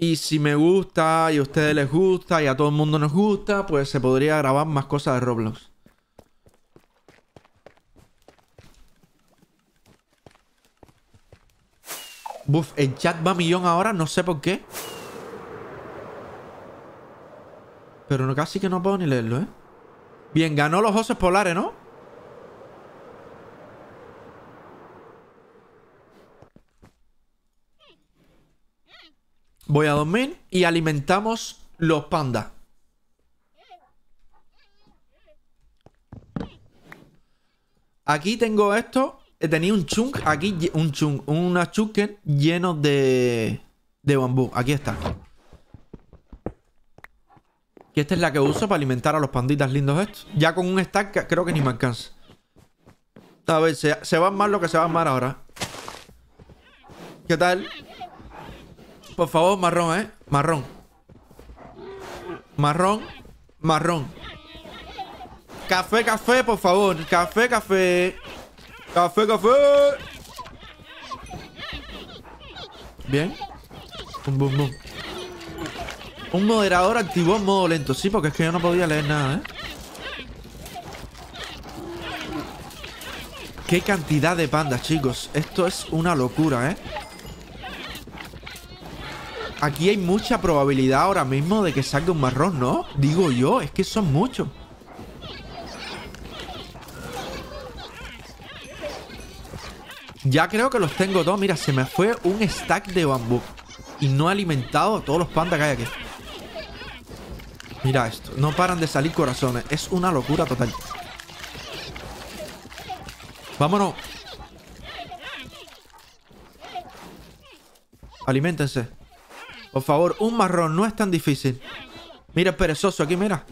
Y si me gusta y a ustedes les gusta y a todo el mundo nos gusta, pues se podría grabar más cosas de Roblox. Buf, el chat va millón ahora, no sé por qué. Pero casi que no puedo ni leerlo, ¿eh? Bien, ganó los osos polares, ¿no? Voy a dormir y alimentamos los pandas. Aquí tengo esto. He tenido un chunk aquí, un chunk, Un chunken lleno de, de bambú. Aquí está. Y esta es la que uso para alimentar a los panditas lindos estos. Ya con un stack creo que ni me alcanza. A ver, se, va van más lo que se van mal ahora. ¿Qué tal? Por favor, marrón, ¿eh? Marrón. Marrón. Marrón. Café, café, por favor. Café, café. Café, café. Bien. Un moderador activó en modo lento. Sí, porque es que yo no podía leer nada, ¿eh? Qué cantidad de pandas, chicos. Esto es una locura, ¿eh? Aquí hay mucha probabilidad ahora mismo de que salga un marrón, ¿no? Digo yo, es que son muchos. Ya creo que los tengo todos. Mira, se me fue un stack de bambú. Y no he alimentado a todos los pandas que hay aquí. Mira esto. No paran de salir corazones. Es una locura total. Vámonos. Aliméntense. Por favor, un marrón. No es tan difícil. Mira el perezoso aquí, mira.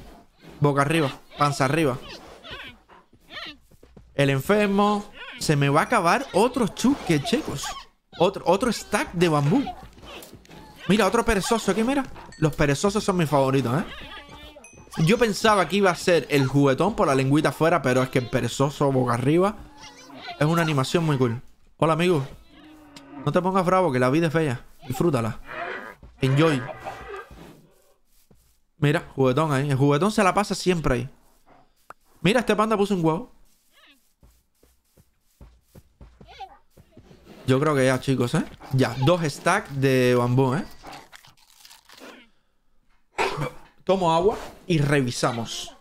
Boca arriba, panza arriba. El enfermo. Se me va a acabar otro chuque, chicos. Otro, otro stack de bambú. Mira, otro perezoso aquí, mira. Los perezosos son mis favoritos, ¿eh? Yo pensaba que iba a ser el juguetón por la lengüita afuera, pero es que el perezoso boca arriba es una animación muy cool. Hola, amigo. No te pongas bravo, que la vida es bella. Disfrútala. Enjoy. Mira, juguetón ahí. El juguetón se la pasa siempre ahí. Mira, este panda puso un huevo. Yo creo que ya, chicos, ¿eh? Ya, dos stacks de bambú, ¿eh? Tomo agua y revisamos.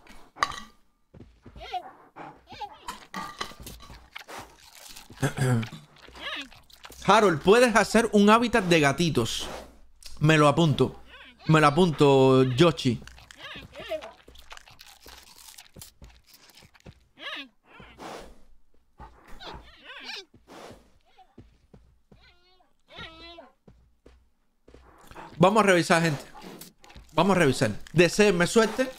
Harold, puedes hacer un hábitat de gatitos. Me lo apunto. Me lo apunto, Yoshi. Vamos a revisar, gente. Vamos a revisar. Deseenme suerte.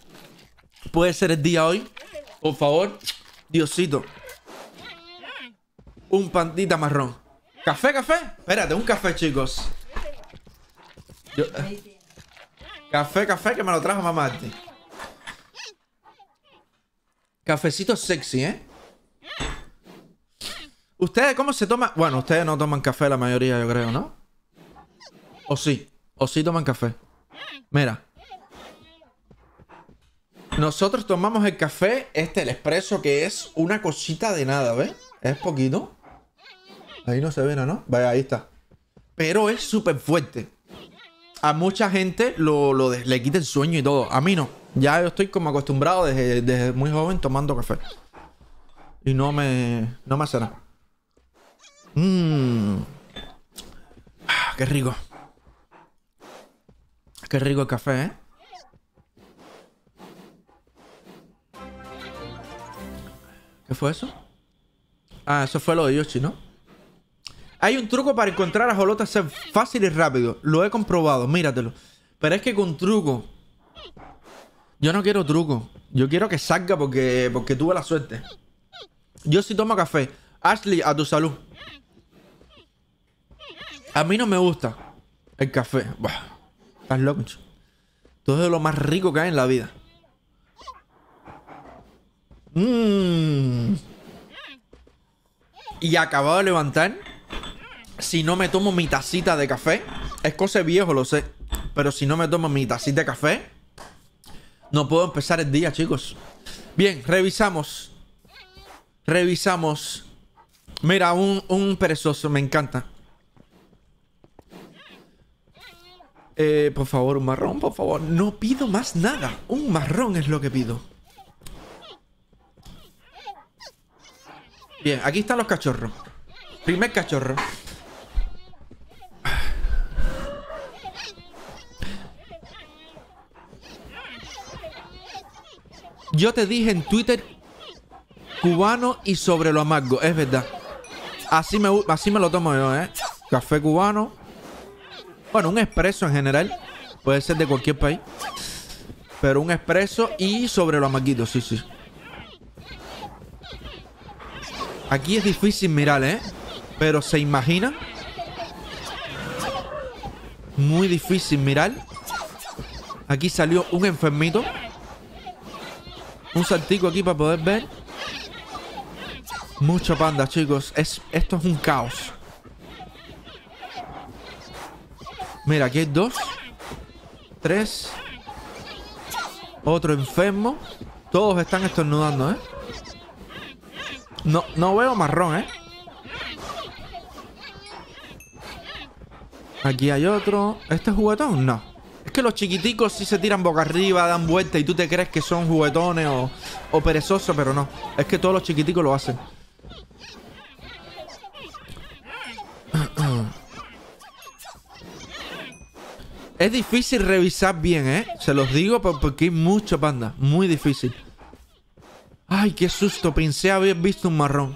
Puede ser el día hoy. Por favor. Diosito. Un pandita marrón. ¿Café, café? Espérate, un café, chicos. Café, café, que me lo trajo mamá. Cafecito sexy, ¿eh? ¿Ustedes cómo se toman? Bueno, ustedes no toman café la mayoría, yo creo, ¿no? O sí. O sí toman café. Mira. Nosotros tomamos el café, este, el expreso, que es una cosita de nada, ¿ves? Es poquito. Ahí no se ve, ¿no? Vaya, ahí está. Pero es súper fuerte a mucha gente lo, le quita el sueño y todo. A mí no. Ya yo estoy como acostumbrado desde, muy joven tomando café. Y no me, no me hace nada. Mmm. Ah, qué rico. Qué rico el café, ¿eh? ¿Qué fue eso? Ah, eso fue lo de Yoshi, ¿no? Hay un truco para encontrar Jolota ser fácil y rápido. Lo he comprobado, míratelo. Pero es que con truco. Yo no quiero truco. Yo quiero que salga porque, porque tuve la suerte. Yo sí tomo café. Ashley, a tu salud. A mí no me gusta el café. estás loco, Todo es lo más rico que hay en la vida. Mm. Y acabado de levantar si no me tomo mi tacita de café, Es cosa viejo, lo sé, pero si no me tomo mi tacita de café, no puedo empezar el día, chicos. Bien, revisamos. Revisamos. Mira, un, un perezoso, me encanta. Eh, por favor, un marrón, por favor. No pido más nada. Un marrón es lo que pido. Bien, aquí están los cachorros. Primer cachorro. Yo te dije en Twitter cubano y sobre lo amargo, es verdad. Así me, así me lo tomo yo, ¿eh? Café cubano. Bueno, un expreso en general. Puede ser de cualquier país. Pero un expreso y sobre lo amarguito, sí, sí. Aquí es difícil mirar, ¿eh? Pero se imagina. Muy difícil mirar. Aquí salió un enfermito. Un saltico aquí para poder ver. Mucho panda, chicos. Es, esto es un caos. Mira, aquí hay dos. Tres. Otro enfermo. Todos están estornudando, ¿eh? No, no veo marrón, ¿eh? Aquí hay otro. ¿Este es juguetón? No que los chiquiticos si se tiran boca arriba, dan vuelta y tú te crees que son juguetones o, perezosos, pero no. Es que todos los chiquiticos lo hacen. Es difícil revisar bien, ¿eh? Se los digo porque hay mucho panda. Muy difícil. Ay, qué susto. Pensé haber visto un marrón.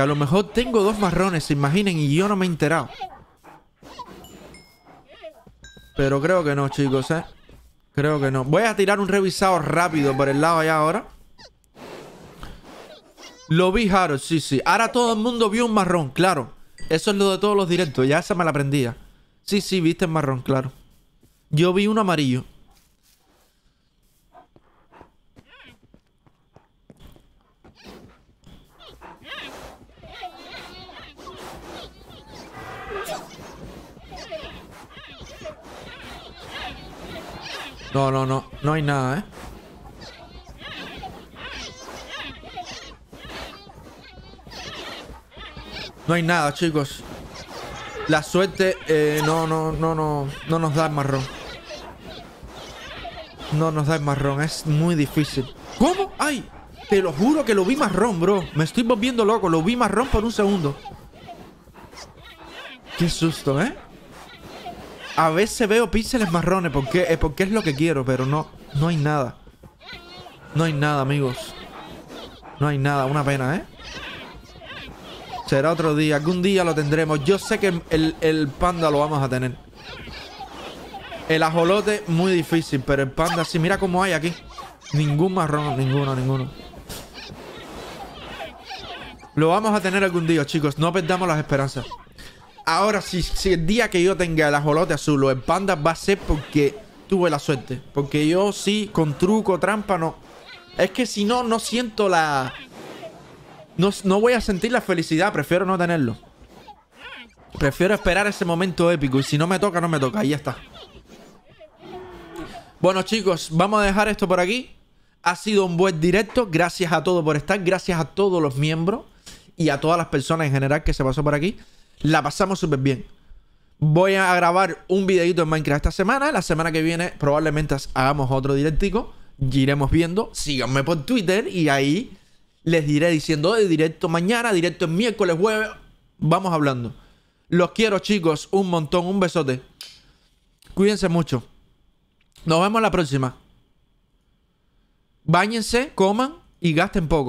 a lo mejor tengo dos marrones, se imaginen, y yo no me he enterado. Pero creo que no, chicos, ¿eh? Creo que no. Voy a tirar un revisado rápido por el lado allá ahora. Lo vi, Harold, sí, sí. Ahora todo el mundo vio un marrón, claro. Eso es lo de todos los directos, ya esa me la aprendía. Sí, sí, viste el marrón, claro. Yo vi un amarillo. No, no, no. No hay nada, ¿eh? No hay nada, chicos. La suerte no, no, no, no, no nos da el marrón. No nos da el marrón. Es muy difícil. ¿Cómo? ¡Ay! Te lo juro que lo vi marrón, bro. Me estoy volviendo loco. Lo vi marrón por un segundo. Qué susto, ¿eh? A veces veo píxeles marrones eh, porque, es lo que quiero, pero no, no hay nada. No hay nada, amigos. No hay nada, una pena, ¿eh? Será otro día, algún día lo tendremos. Yo sé que el, el panda lo vamos a tener. El ajolote, muy difícil, pero el panda, sí, mira cómo hay aquí. Ningún marrón, ninguno, ninguno. Lo vamos a tener algún día, chicos. No perdamos las esperanzas. Ahora, si, el día que yo tenga el ajolote azul o el panda va a ser porque tuve la suerte. Porque yo sí, con truco, trampa, no. Es que si no, no siento la... No, voy a sentir la felicidad, prefiero no tenerlo. Prefiero esperar ese momento épico y si no me toca, no me toca, Ahí ya está. Bueno chicos, vamos a dejar esto por aquí. Ha sido un buen directo, gracias a todos por estar, gracias a todos los miembros y a todas las personas en general que se pasó por aquí la pasamos súper bien. Voy a grabar un videito en Minecraft esta semana. La semana que viene probablemente hagamos otro directico. Iremos viendo. Síganme por Twitter y ahí les diré diciendo de directo mañana, directo el miércoles, jueves. Vamos hablando. Los quiero chicos, un montón, un besote. Cuídense mucho. Nos vemos la próxima. Báñense, coman y gasten poco.